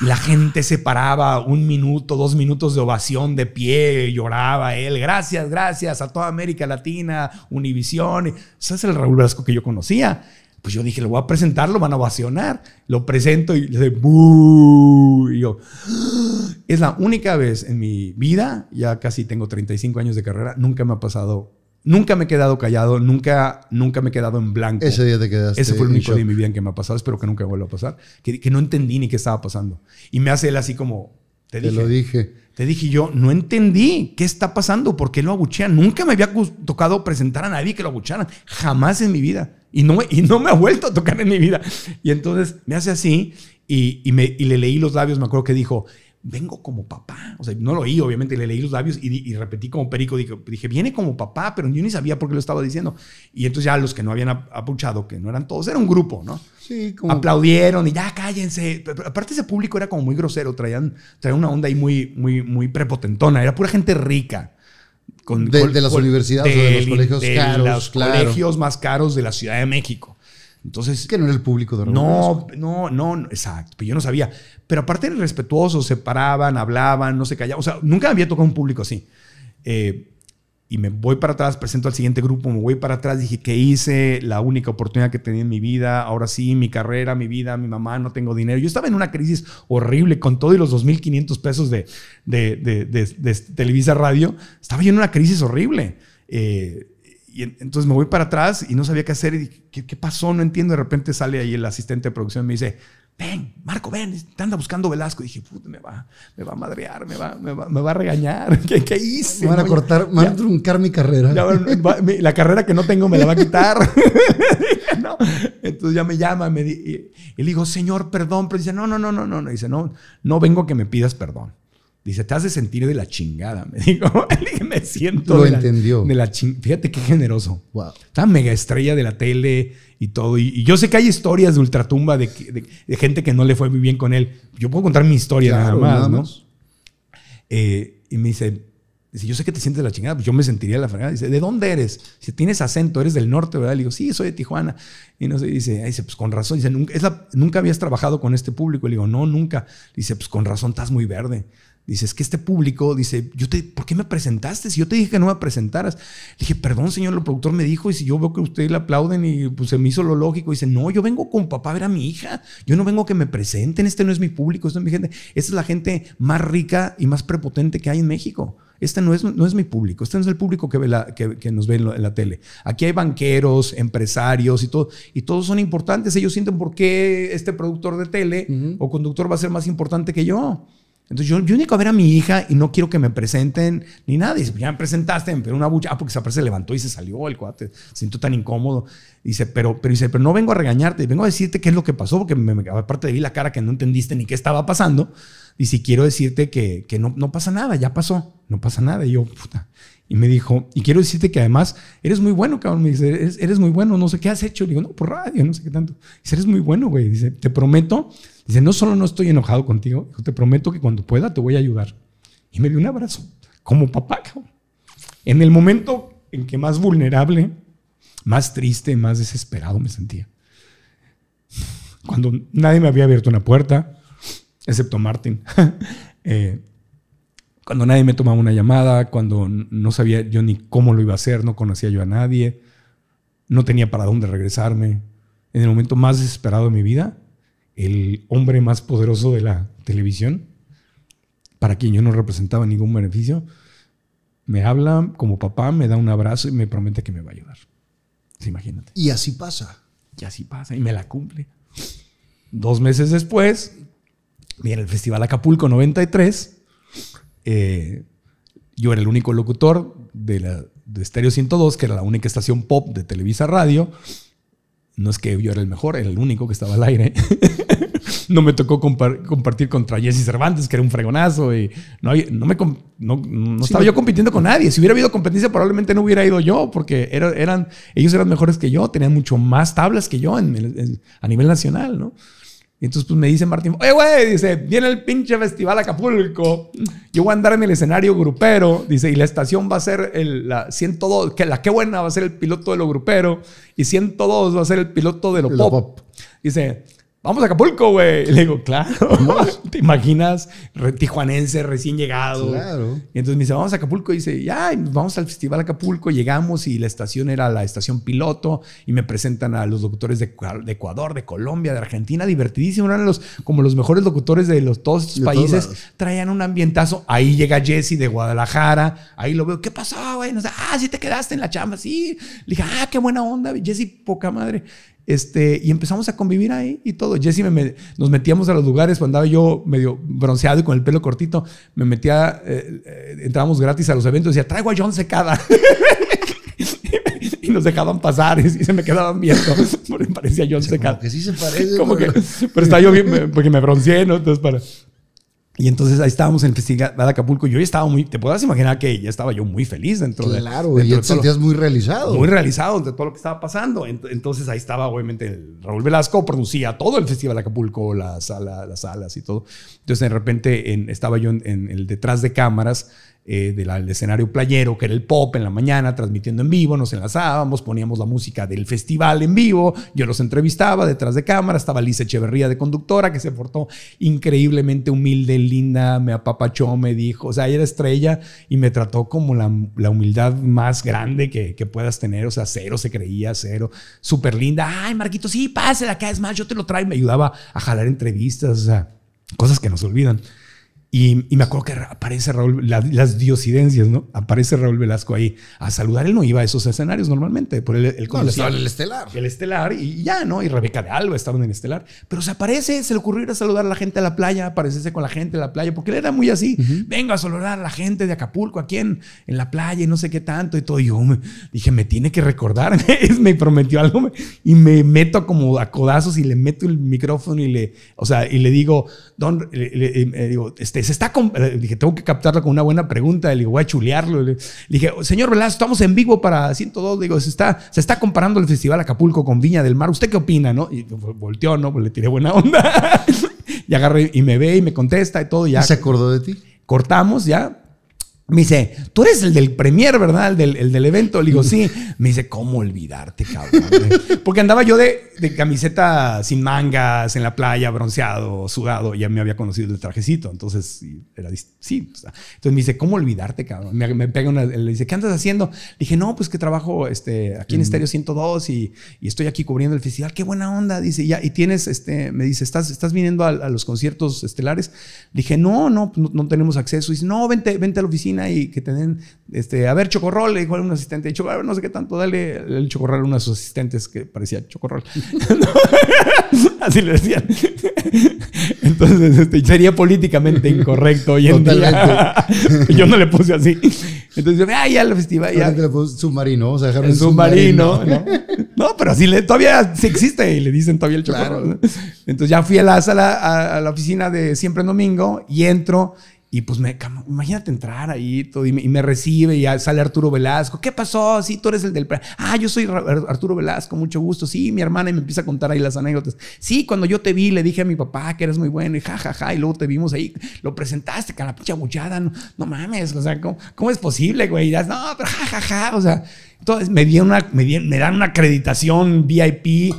S1: La gente se paraba un minuto, dos minutos de ovación de pie, lloraba él. Gracias, gracias a toda América Latina, Univisión. Ese es el Raúl Velasco que yo conocía. Pues yo dije, lo voy a presentar, lo van a ovacionar. Lo presento y le Y ah". es la única vez en mi vida, ya casi tengo 35 años de carrera, nunca me ha pasado Nunca me he quedado callado, nunca, nunca me he quedado en blanco. Ese día te quedaste. Ese fue el único día de mi vida en que me ha pasado, espero que nunca vuelva a pasar, que, no entendí ni qué estaba pasando. Y me hace él así como, te, te dije. lo dije. Te dije yo, no entendí qué está pasando, por qué lo abuchean. Nunca me había tocado presentar a nadie que lo agucharan jamás en mi vida. Y no, me, y no me ha vuelto a tocar en mi vida. Y entonces me hace así y, me, y le leí los labios, me acuerdo que dijo, vengo como papá. O sea, no lo oí, obviamente, le leí los labios y, repetí como perico. Dije, dije, viene como papá, pero yo ni sabía por qué lo estaba diciendo. Y entonces ya los que no habían apuchado, que no eran todos, era un grupo, ¿no?
S2: Sí, como... Aplaudieron y ya
S1: cállense. aparte ese público era como muy grosero, traían, traían una onda ahí muy, muy, muy prepotentona, era pura gente rica. Con, de, las universidades o de los colegios los colegios más caros de la Ciudad de México. Entonces. Que no era el público de No, no, no, exacto. Pero pues yo no sabía. Pero aparte eran respetuosos, se paraban, hablaban, no se callaban. O sea, nunca había tocado un público así. Eh, y me voy para atrás, presento al siguiente grupo, me voy para atrás, dije, ¿qué hice? La única oportunidad que tenía en mi vida, ahora sí, mi carrera, mi vida, mi mamá, no tengo dinero. Yo estaba en una crisis horrible con todo y los 2.500 pesos de, de, de, Televisa Radio. Estaba yo en una crisis horrible. Eh, y entonces me voy para atrás y no sabía qué hacer. Y dije, ¿qué, pasó? No entiendo. De repente sale ahí el asistente de producción y me dice, ven, Marco, ven, te anda buscando Velasco. Y dije, put me va, me va a madrear, me va, me va, a regañar. (laughs) ¿Qué, hice? Me van a cortar, me van a truncar mi carrera. la carrera que no tengo me la va a quitar. (laughs) Entonces ya me llama me di, y, le digo, señor, perdón. Pero dice, no, no, no, no, no. dice, no, no vengo que me pidas perdón. Dice, te has de sentir de la chingada. Me dijo, (laughs) me siento. de La, de Fíjate qué generoso. Wow. Está mega estrella de la tele y todo. Y, yo sé que hay historias de ultratumba de, gente que no le fue muy bien con él. Yo puedo contar mi historia nada más, ¿no? Eh, y me dice, dice, yo sé que te sientes de la chingada, pues yo me sentiría de la fregada. Dice, ¿de dónde eres? si tienes acento, eres del norte, ¿verdad? Le digo, sí, soy de Tijuana. Y no sé, dice, pues con razón. Dice, nunca, nunca habías trabajado con este público. Le digo, no, nunca. Dice, pues con razón, estás muy verde. Dice, es que este público, dice, yo te, ¿por qué me presentaste? Si yo te dije que no me presentaras. Le dije, perdón, señor, el productor me dijo, y si yo veo que usted le aplauden y pues, se me hizo lo lógico, dice, no, yo vengo con papá a ver a mi hija, yo no vengo que me presenten, este no es mi público, esta es mi gente, esta es la gente más rica y más prepotente que hay en México. Este no es, no es mi público, este no es el público que, ve la, que, nos ve en, la tele. Aquí hay banqueros, empresarios y todo, y todos son importantes. Ellos sienten por qué este productor de tele o conductor va a ser más importante que yo. Entonces yo, único a ver a mi hija y no quiero que me presenten ni nada. Y ya me presentaste, me una bucha. Ah, porque se levantó y se salió el cuate. Se sintió tan incómodo. Dice, pero, pero, dice, pero no vengo a regañarte, vengo a decirte qué es lo que pasó, porque me, aparte de vi la cara que no entendiste ni qué estaba pasando. Y si quiero decirte que, no, no pasa nada, ya pasó, no pasa nada. Y yo, puta. Y me dijo, y quiero decirte que además eres muy bueno, cabrón. Me dice, eres, muy bueno, no sé qué has hecho. Le digo, no, por radio, no sé qué tanto. Dice, eres muy bueno, güey. Dice, te prometo Dice, no solo no estoy enojado contigo, te prometo que cuando pueda te voy a ayudar. Y me dio un abrazo, como papá. En el momento en que más vulnerable, más triste, más desesperado me sentía. Cuando nadie me había abierto una puerta, excepto Martín. (laughs) Eh, cuando nadie me tomaba una llamada, cuando no sabía yo ni cómo lo iba a hacer, no conocía yo a nadie, no tenía para dónde regresarme. En el momento más desesperado de mi vida, el hombre más poderoso de la televisión, para quien yo no representaba ningún beneficio, me habla como papá, me da un abrazo y me promete que me va a ayudar. imagínate. Y así pasa. Y así pasa, y me la cumple. Dos meses después, viene el Festival Acapulco 93. Eh, yo era el único locutor de, la, de Stereo 102, que era la única estación pop de Televisa Radio no es que yo era el mejor, era el único que estaba al aire. (laughs) no me tocó compartir contra Jesse Cervantes, que era un fregonazo. Y no, no, me estaba yo compitiendo con nadie. Si hubiera habido competencia, probablemente no hubiera ido yo, porque eran, ellos eran mejores que yo, tenían mucho más tablas que yo a nivel nacional, ¿no? Y entonces pues me dice Martín, oye, güey, dice, viene el pinche festival Acapulco. Yo voy a andar en el escenario grupero, dice, y la estación va a ser el, la 102, que la que buena va a ser el piloto de lo grupero, y 102 va a ser el piloto de lo, pop. Dice, Vamos a Acapulco, güey. Le digo, claro. (laughs) ¿Te imaginas? tijuanense, recién llegado. Claro. Y entonces me dice, vamos a Acapulco. Y dice, ya, vamos al Festival Acapulco. Llegamos y la estación era la estación piloto. Y me presentan a los doctores de, Ecuador, de Colombia, de Argentina. Divertidísimo. Eran los, como los mejores locutores de los, todos estos países. Traían un ambientazo. Ahí llega Jesse de Guadalajara. Ahí lo veo. ¿Qué pasó, güey? ah, sí te quedaste en la chamba. Sí. Le dije, ah, qué buena onda. Jesse, poca madre. Este, y empezamos a convivir ahí y todo. Jesse nos metíamos a los lugares cuando andaba yo medio bronceado y con el pelo cortito. Me metía, eh, eh entrábamos gratis a los eventos y decía, traigo a John Secada. (laughs) y nos dejaban pasar y, se me quedaban viendo porque (laughs) parecía John Secada. que sí se parece. pero... está yo bien, porque me bronceé, ¿no? Entonces para... Y entonces ahí estábamos en Festival de Acapulco. Yo ya estaba muy, te puedes imaginar que ya estaba yo muy feliz dentro claro, de. Claro, y te sentías muy realizado. Muy realizado de todo lo que estaba pasando. Entonces ahí estaba, obviamente, Raúl Velasco producía todo el Festival de Acapulco, las salas y todo. Entonces de repente estaba yo el detrás de cámaras eh, del escenario playero, que era el pop en la mañana, transmitiendo en vivo, nos enlazábamos, poníamos la música del festival en vivo, yo los entrevistaba detrás de cámara, estaba lisa Echeverría de conductora, que se portó increíblemente humilde, linda, me apapachó, me dijo, o sea, era estrella y me trató como la, humildad más grande que, que, puedas tener, o sea, cero se creía, cero, súper linda, ay Marquito, sí, pásela acá, es más, yo te lo traigo, me ayudaba a jalar entrevistas, o sea, cosas que nos olvidan. Y, me acuerdo que aparece Raúl, las diosidencias, ¿no? Aparece Raúl Velasco ahí a saludar. Él no iba a esos escenarios normalmente, por el, el, no, el estelar. El estelar y ya, ¿no? Y Rebeca de Alba estaban en el estelar. Pero se aparece, se le ocurrió ir a saludar a la gente a la playa, aparecerse con la gente a la playa, porque le era muy así. Vengo a saludar a la gente de Acapulco, aquí en, en la playa y no sé qué tanto y todo. Y yo dije, me tiene que recordar. (laughs) me prometió algo y me meto como a codazos y le meto el micrófono y le, o sea, y le digo, don, le digo, este, se está. dije, tengo que captarla con una buena pregunta. Le digo, voy a chulearlo. Le dije, señor Velasco, estamos en vivo para 102. digo, se está, se está comparando el Festival Acapulco con Viña del Mar. ¿Usted qué opina, no? Y volteó, ¿no? Pues le tiré buena onda. (laughs) y agarré y me ve y me contesta y todo. ¿Se acordó de ti? Cortamos ya me dice, tú eres el del premier, ¿verdad? El del, evento. Le digo, sí. (laughs) Me dice, ¿cómo olvidarte, cabrón? Porque andaba yo de, camiseta sin mangas, en la playa, bronceado, sudado. Ya me había conocido el trajecito. Entonces, era, sí. Entonces me dice, ¿cómo olvidarte, cabrón? Me, pega una, le dice, ¿qué andas haciendo? Le dije, no, pues que trabajo este, aquí en Estadio 102 y, estoy aquí cubriendo el festival. ¡Qué buena onda! Dice, ya, y tienes, este, me dice, ¿estás, estás viniendo a, los conciertos estelares? dije, no, no, no, no tenemos acceso. Dice, no, vente, vente a la oficina y que tienen, este, a ver, chocorrol, le dijo a un asistente, chocorrol, no sé qué tanto, dale el chocorrol a uno de sus asistentes que parecía chocorrol. (laughs) Así le decían. (laughs) Entonces, este, sería políticamente incorrecto y en día. (laughs) Yo no le puse así. Entonces, ah, ya lo festival. Ya. Le submarino, submarino. ¿no? ¿no? pero así todavía sí existe y le dicen todavía el chocorrol. Entonces ya fui a la sala, a, a la oficina de siempre en domingo y entro y pues me, imagínate entrar ahí todo y me, recibe y sale Arturo Velasco. ¿Qué pasó? Sí, tú eres el del... Ah, yo soy Arturo Velasco, mucho gusto. Sí, mi hermana y me empieza a contar ahí las anécdotas. Sí, cuando yo te vi, le dije a mi papá que eres muy bueno y jajaja. Ja, ja, y luego te vimos ahí, lo presentaste con la pinche bullada. No, mames, o sea, ¿cómo, es posible, güey? Y das, no, pero jajaja, ja, o sea... Entonces me, dieron una, me, me dan una acreditación VIP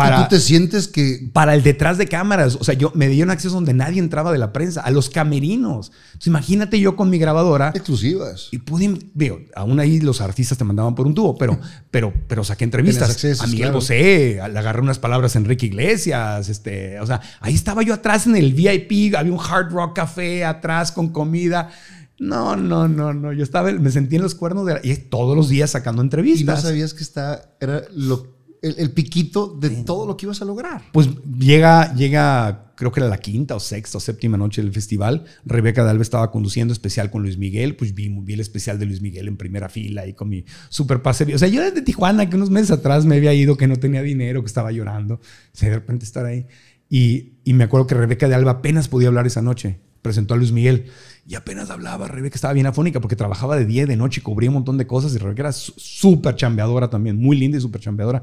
S1: para, ¿Tú te sientes que...? Para el detrás de cámaras. O sea, yo me dieron acceso donde nadie entraba de la prensa, a los camerinos. imagínate yo con mi grabadora. Exclusivas. Y pude... Veo, aún ahí los artistas te mandaban por un tubo, pero, (laughs) pero, pero saqué entrevistas. a Miguel Bosé, le agarré unas palabras a Enrique Iglesias. Este, o sea, ahí estaba yo atrás en el VIP. Había un Hard Rock Café atrás con comida. No, no, no, no. Yo estaba... Me sentí en los cuernos de... y todos los días sacando entrevistas. Y no
S2: sabías que está... Era lo el, piquito de todo lo que ibas a lograr.
S1: Pues llega, llega, creo que era la quinta o sexta o séptima noche del festival. Rebeca Alba estaba conduciendo especial con Luis Miguel. Pues vi, vi el especial de Luis Miguel en primera fila y con mi super pase. O sea, yo desde Tijuana, que unos meses atrás me había ido, que no tenía dinero, que estaba llorando. de repente estar ahí. Y, y me acuerdo que Rebeca de Alba apenas podía hablar esa noche. Presentó a Luis Miguel y apenas hablaba. Rebeca estaba bien afónica porque trabajaba de día de noche y cubría un montón de cosas. Y Rebeca era súper chambeadora también, muy linda y súper chambeadora.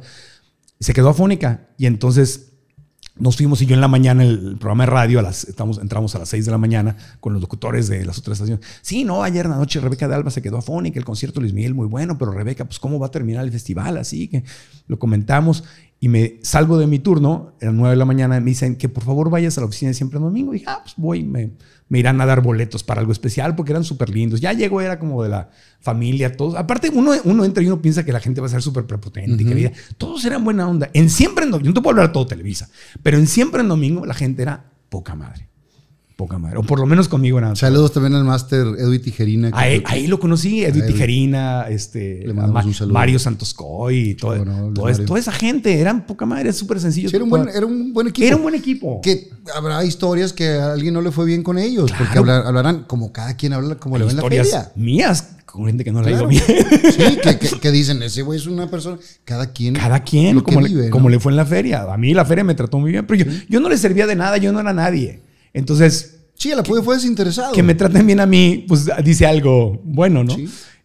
S1: Y se quedó afónica. Y entonces nos fuimos y yo en la mañana el programa de radio, las, entramos a las 6 de la mañana con los locutores de las otras estaciones. Sí, no, ayer en la noche Rebeca de Alba se quedó afónica, el concierto Luis Miguel muy bueno, pero Rebeca, pues cómo va a terminar el festival, así que lo comentamos y me salgo de mi turno, eran 9 de la mañana, me dicen que por favor vayas a la oficina de siempre el domingo. Y dije, ah, pues voy, me me irán a dar boletos para algo especial porque eran súper lindos. Ya llegó, era como de la familia, todos. Aparte, uno, uno entra y uno piensa que la gente va a ser súper prepotente y querida. Todos eran buena onda. En siempre en domingo, yo no te puedo hablar todo Televisa, pero en siempre en domingo la gente era poca madre poca madre. O por lo menos conmigo nada. Saludos también al máster Edwin Tijerina. Ahí, lo conocí, Edwin Tijerina, este, un Mario Santos todo, todo toda esa gente. Eran poca madre, súper sencillos. era, un buen, era, equipo. Era un buen equipo. Que habrá
S2: historias que a alguien no le fue bien con ellos, porque hablarán como cada quien habla, como le ven la feria.
S1: mías con gente que no le ha ido bien.
S2: Sí, que, dicen, ese güey es una persona,
S1: cada quien. Cada quien, como, le, fue en la feria. A mí la feria me trató muy bien, pero yo, yo no le servía de nada, yo no era nadie. Entonces... Sí, el fue desinteresado. Que me traten bien a mí, pues dice algo bueno, ¿no?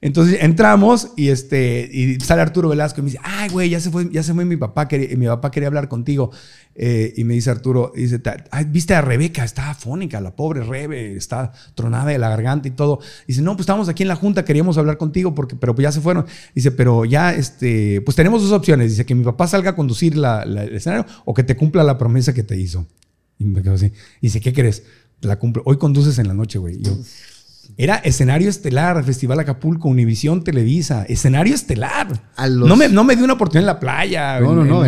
S1: Entonces entramos y, este, y sale Arturo Velasco y me dice, ay, güey, ya se fue, ya se fue mi papá, mi papá quería hablar contigo. Eh, y me dice Arturo, dice, viste a Rebeca, está afónica, la pobre Rebe, está tronada de la garganta y todo. Dice, no, pues estamos aquí en la junta, queríamos hablar contigo, porque, pero pues ya se fueron. Dice, pero ya, este, pues tenemos dos opciones. Dice, que mi papá salga a conducir el escenario o que te cumpla la promesa que te hizo. Y me quedo así. Y dice, ¿qué crees? La cumple Hoy conduces en la noche, güey. era escenario estelar, Festival Acapulco, Univisión, Televisa, escenario estelar. No, me, no dio una oportunidad en la playa. No, no, no.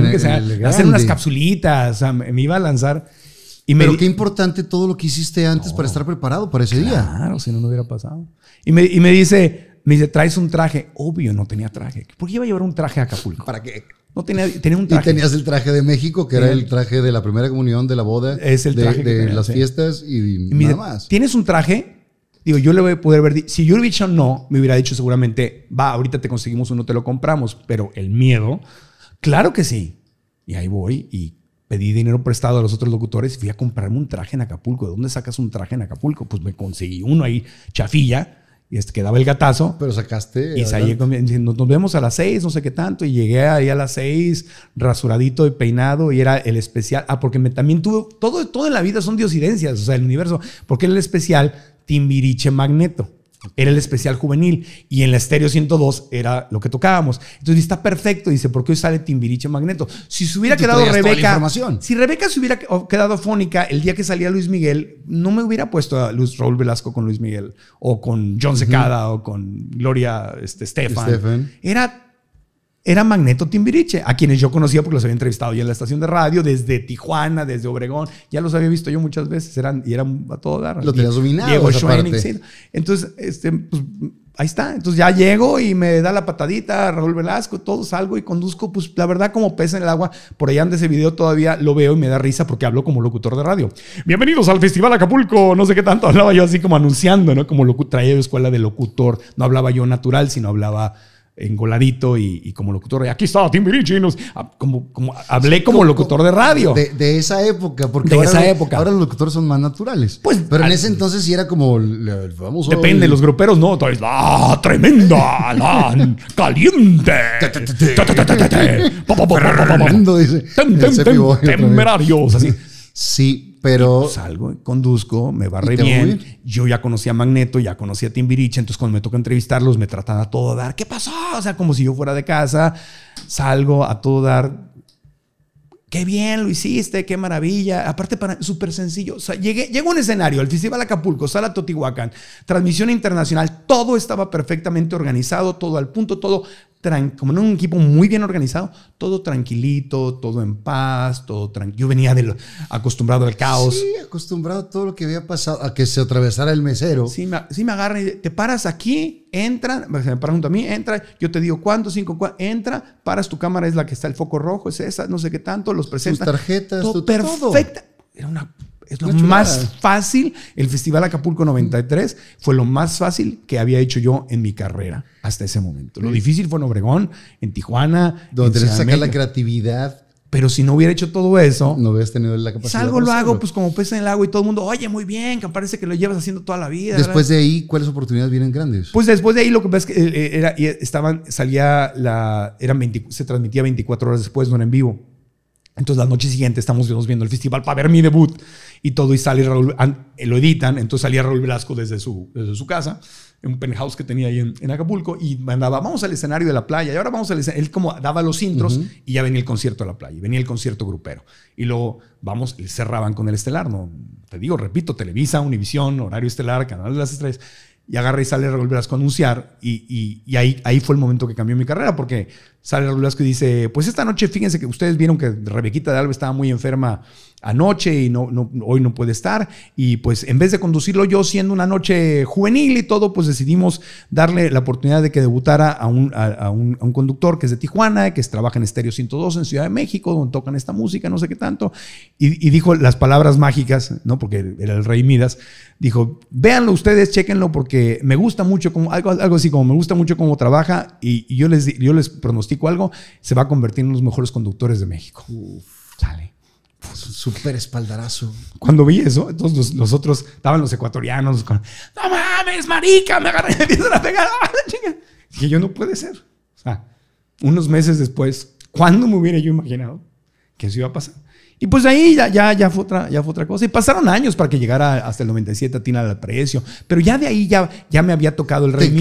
S1: hacer unas capsulitas, me, iba a lanzar. Y Pero qué importante todo lo que hiciste antes para estar preparado para ese día. Claro, si no, no hubiera pasado. Y me, y me dice, me dice, ¿traes un traje? Obvio, no tenía traje. ¿Por qué iba a llevar un traje a Acapulco? ¿Para qué? No tenía, un traje. Y tenías el traje de México, que era el
S2: traje de la primera comunión, de la boda. Es el De, las fiestas y, demás. nada
S1: más. Tienes un traje. Digo, yo le voy a poder ver. Si yo hubiera dicho no, me hubiera dicho seguramente, va, ahorita te conseguimos uno, te lo compramos. Pero el miedo, claro que sí. Y ahí voy y pedí dinero prestado a los otros locutores y fui a comprarme un traje en Acapulco. ¿De dónde sacas un traje en Acapulco? Pues me conseguí uno ahí, chafilla y quedaba el gatazo. Pero sacaste. Y salí nos, vemos a las seis, no sé qué tanto. Y llegué ahí a las seis, rasuradito y peinado. Y era el especial. Ah, porque me, también tuve. Todo, todo en la vida son diosidencias. O sea, el universo. Porque era el especial Timbiriche Magneto. Era el especial juvenil y en la estéreo 102 era lo que tocábamos. Entonces está perfecto, dice, ¿por qué hoy sale Timbiriche Magneto? Si se hubiera quedado Rebeca. Si Rebeca se hubiera quedado fónica el día que salía Luis Miguel, no me hubiera puesto a Luis Raúl Velasco con Luis Miguel o con John Secada o con Gloria este, Estefan Era era Magneto Timbiriche, a quienes yo conocía porque los había entrevistado ya en la estación de radio, desde Tijuana, desde Obregón, ya los había visto yo muchas veces, eran, y eran a todo dar. Lo tenías dominado. Diego Entonces, este, pues, ahí está. Entonces ya llego y me da la patadita, Raúl Velasco, todo salgo y conduzco, pues la verdad como pesa en el agua, por allá anda ese video todavía lo veo y me da risa porque hablo como locutor de radio. Bienvenidos al Festival Acapulco, no sé qué tanto (laughs) hablaba yo así como anunciando, ¿no? Como traía de escuela de locutor, no hablaba yo natural, sino hablaba engoladito y, como locutor. y Aquí estaba Timbiriche. Como, como, hablé como, locutor de radio.
S2: De, esa época, porque de ahora, esa época. ahora los locutores son más naturales. Pues, Pero en ese entonces sí era como vamos Depende, los gruperos no. tremenda, la
S1: caliente. (laughs)
S2: temerarios así.
S1: Sí, pero pues salgo, conduzco, me va bien. Yo ya conocí a Magneto, ya conocí a Timbiriche, entonces cuando me toca entrevistarlos me tratan a todo dar. ¿Qué pasó? O sea, como si yo fuera de casa, salgo a todo dar. Qué bien lo hiciste, qué maravilla. Aparte, para súper sencillo. O sea, llegué, llegó un escenario, el Festival Acapulco, Sala Totihuacán, transmisión internacional, todo estaba perfectamente organizado, todo al punto, todo como en un equipo muy bien organizado, todo tranquilito, todo en paz, todo tranquilo. Yo venía de acostumbrado al caos. Sí, acostumbrado a todo lo que había pasado, a que se atravesara el mesero. Sí, me, sí agarran y te paras aquí, entra, se me paran a mí, entra, yo te digo cuánto, cinco, cuánto, entra, paras tu cámara, es la que está el foco rojo, es esa, no sé qué tanto, los presentas. Tus tarjetas, todo. Era una es lo más fácil. El Festival Acapulco 93 fue lo más fácil que había hecho yo en mi carrera hasta ese momento. Lo difícil fue en Obregón, en Tijuana. Donde tenés sacar la creatividad. Pero si no hubiera hecho todo eso. No hubieras tenido la capacidad. Salgo, lo hago, pues como pez en el agua y todo el mundo, oye, muy bien, que parece que lo llevas haciendo toda la vida. Después de ahí,
S2: ¿cuáles oportunidades vienen grandes?
S1: Pues después de ahí, lo que pasa es que eh, eh, era, estaban, salía la. Eran se transmitía 24 horas después, no era en vivo. Entonces, la noche siguiente estamos viendo el festival para ver mi debut y todo, y sale Raúl, eh, lo editan, entonces salía Raúl Velasco desde su, desde su casa, en un penthouse que tenía ahí en, Acapulco, y mandaba, vamos al escenario de la playa, y ahora vamos al escenario, él como daba los intros, y ya venía el concierto de la playa, y venía el concierto grupero, y luego, vamos, cerraban con el estelar, no, te digo, repito, Televisa, Univisión, Horario Estelar, Canal de las Estrellas, y agarra y sale Raúl Velasco a anunciar. Y, ahí, ahí fue el momento que cambió mi carrera, porque sale Raúl Velasco y dice, pues esta noche, fíjense que ustedes vieron que Rebequita de Alba estaba muy enferma anoche y no, hoy no puede estar. Y pues en vez de conducirlo yo siendo una noche juvenil y todo, pues decidimos darle la oportunidad de que debutara a un, a, un, conductor que es de Tijuana, que trabaja en Estéreo 102 en Ciudad de México, donde tocan esta música, no sé qué tanto. Y, dijo las palabras mágicas, ¿no? Porque era el rey Midas. Dijo, véanlo ustedes, chequenlo porque me gusta mucho, como, algo, algo así como me gusta mucho cómo trabaja y, yo, les, yo les pronostico algo, se va a convertir en los mejores conductores de México. Uf. Sale. Super espaldarazo. Cuando vi eso, todos los, otros, estaban los ecuatorianos, no mames, marica, me agarré, (laughs) me (laughs) chinga. Dije, yo no puede ser. O sea, unos meses después, ¿cuándo me hubiera yo imaginado que eso iba a pasar? Y pues ahí ya, ya, ya, fue otra, ya fue otra cosa. Y pasaron años para que llegara hasta el 97 a Tina al precio. Pero ya de ahí ya, ya me había tocado el Rey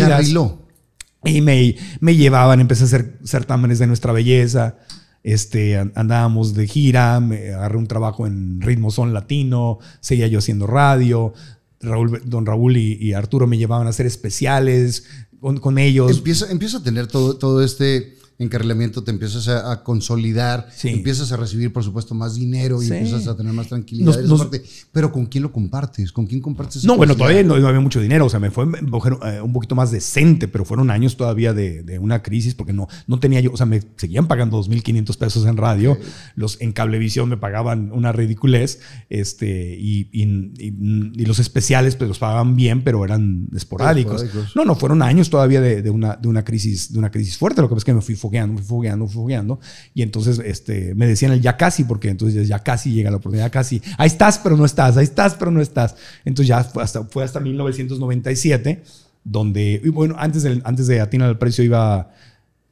S1: Y me, me llevaban, empecé a hacer certámenes de nuestra belleza este, andábamos de gira, me agarré un trabajo en Ritmo Son Latino, seguía yo haciendo radio, don Raúl y, Arturo me llevaban a hacer especiales con, ellos. Empieza, a tener todo, todo este encarrilamiento, te empiezas a,
S2: consolidar, empiezas a recibir, por supuesto, más dinero y empiezas a tener más tranquilidad. Pero ¿con quién lo compartes? ¿Con quién compartes? no, bueno, todavía no,
S1: había mucho dinero, o sea, me fue eh, un poquito más decente, pero fueron años todavía de, una crisis porque no, no tenía yo, o sea, me seguían pagando 2.500 pesos en radio, los en cablevisión me pagaban una ridiculez, este, y, y, los especiales pues los pagaban bien, pero eran esporádicos. No, no, fueron años todavía de, una, de, una, crisis, de una crisis fuerte, lo que pasa es que me fui fogueando, Y entonces este, me decían el ya casi, porque entonces ya casi llega la oportunidad, ya casi. Ahí estás, pero no estás, ahí estás, pero no estás. Entonces ya fue hasta, fue 1997, donde, bueno, antes de, antes de atinar el precio iba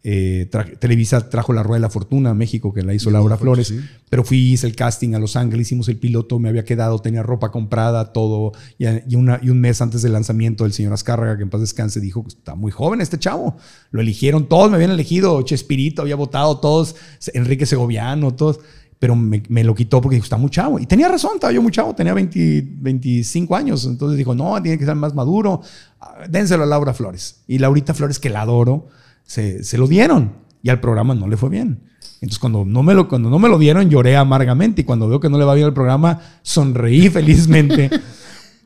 S1: eh, Televisa trajo la Rueda de la Fortuna a México, que la hizo Laura Flores, pero fui, hice el casting a Los Ángeles, hicimos el piloto, me había quedado, tenía ropa comprada, todo, y, un mes antes del lanzamiento del señor Azcárraga, que en paz descanse, dijo, pues, está muy joven este chavo, lo eligieron, todos me habían elegido, Chespirito había votado, todos, Enrique Segoviano, todos, pero me, lo quitó porque dijo, está muy chavo, y tenía razón, estaba yo muy chavo, tenía 25 años, entonces dijo, no, tiene que ser más maduro, ah, dénselo a Laura Flores, y Laurita Flores, que la adoro, se, lo dieron y al programa no le fue bien. Entonces, cuando no, me lo, cuando no me lo dieron, lloré amargamente y cuando veo que no le va bien al programa, sonreí (laughs) felizmente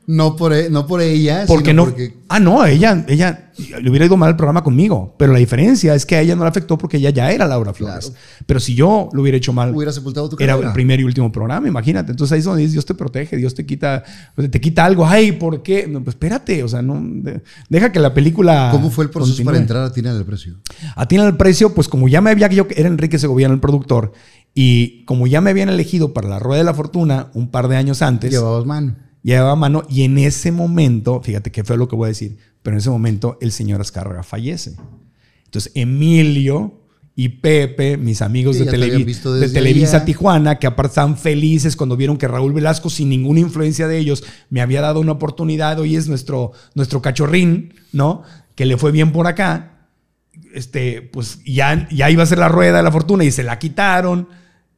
S2: no por, e, no por ella. Porque no. Porque...
S1: Ah, no, ella, ella le hubiera ido mal el programa conmigo. Pero la diferencia es que a ella no la afectó porque ella ya era Laura Flores. Pero si yo lo hubiera hecho mal. Hubiera sepultado Era el primer y último programa, imagínate. Entonces ahí es donde Dios te protege, Dios te quita, te quita algo. Ay, ¿por qué? No, pues espérate, o sea, no. deja que la película. ¿Cómo fue el proceso para entrar
S2: a Tiene del Precio?
S1: A Tiene el Precio, pues como ya me había que yo era Enrique Segoviano el productor. Y como ya me habían elegido para la Rueda de la Fortuna un par de años antes. Llevabas mano llevaba mano y en ese momento, fíjate qué fue lo que voy a decir, pero en ese momento el señor Azcárraga fallece. Entonces Emilio y Pepe, mis amigos de, Televisa Tijuana, que aparte estaban felices cuando vieron que Raúl Velasco, sin ninguna influencia de ellos, me había dado una oportunidad, hoy es nuestro, nuestro cachorrín, ¿no? Que le fue bien por acá, este, pues ya, ya iba a ser la rueda de la fortuna y se la quitaron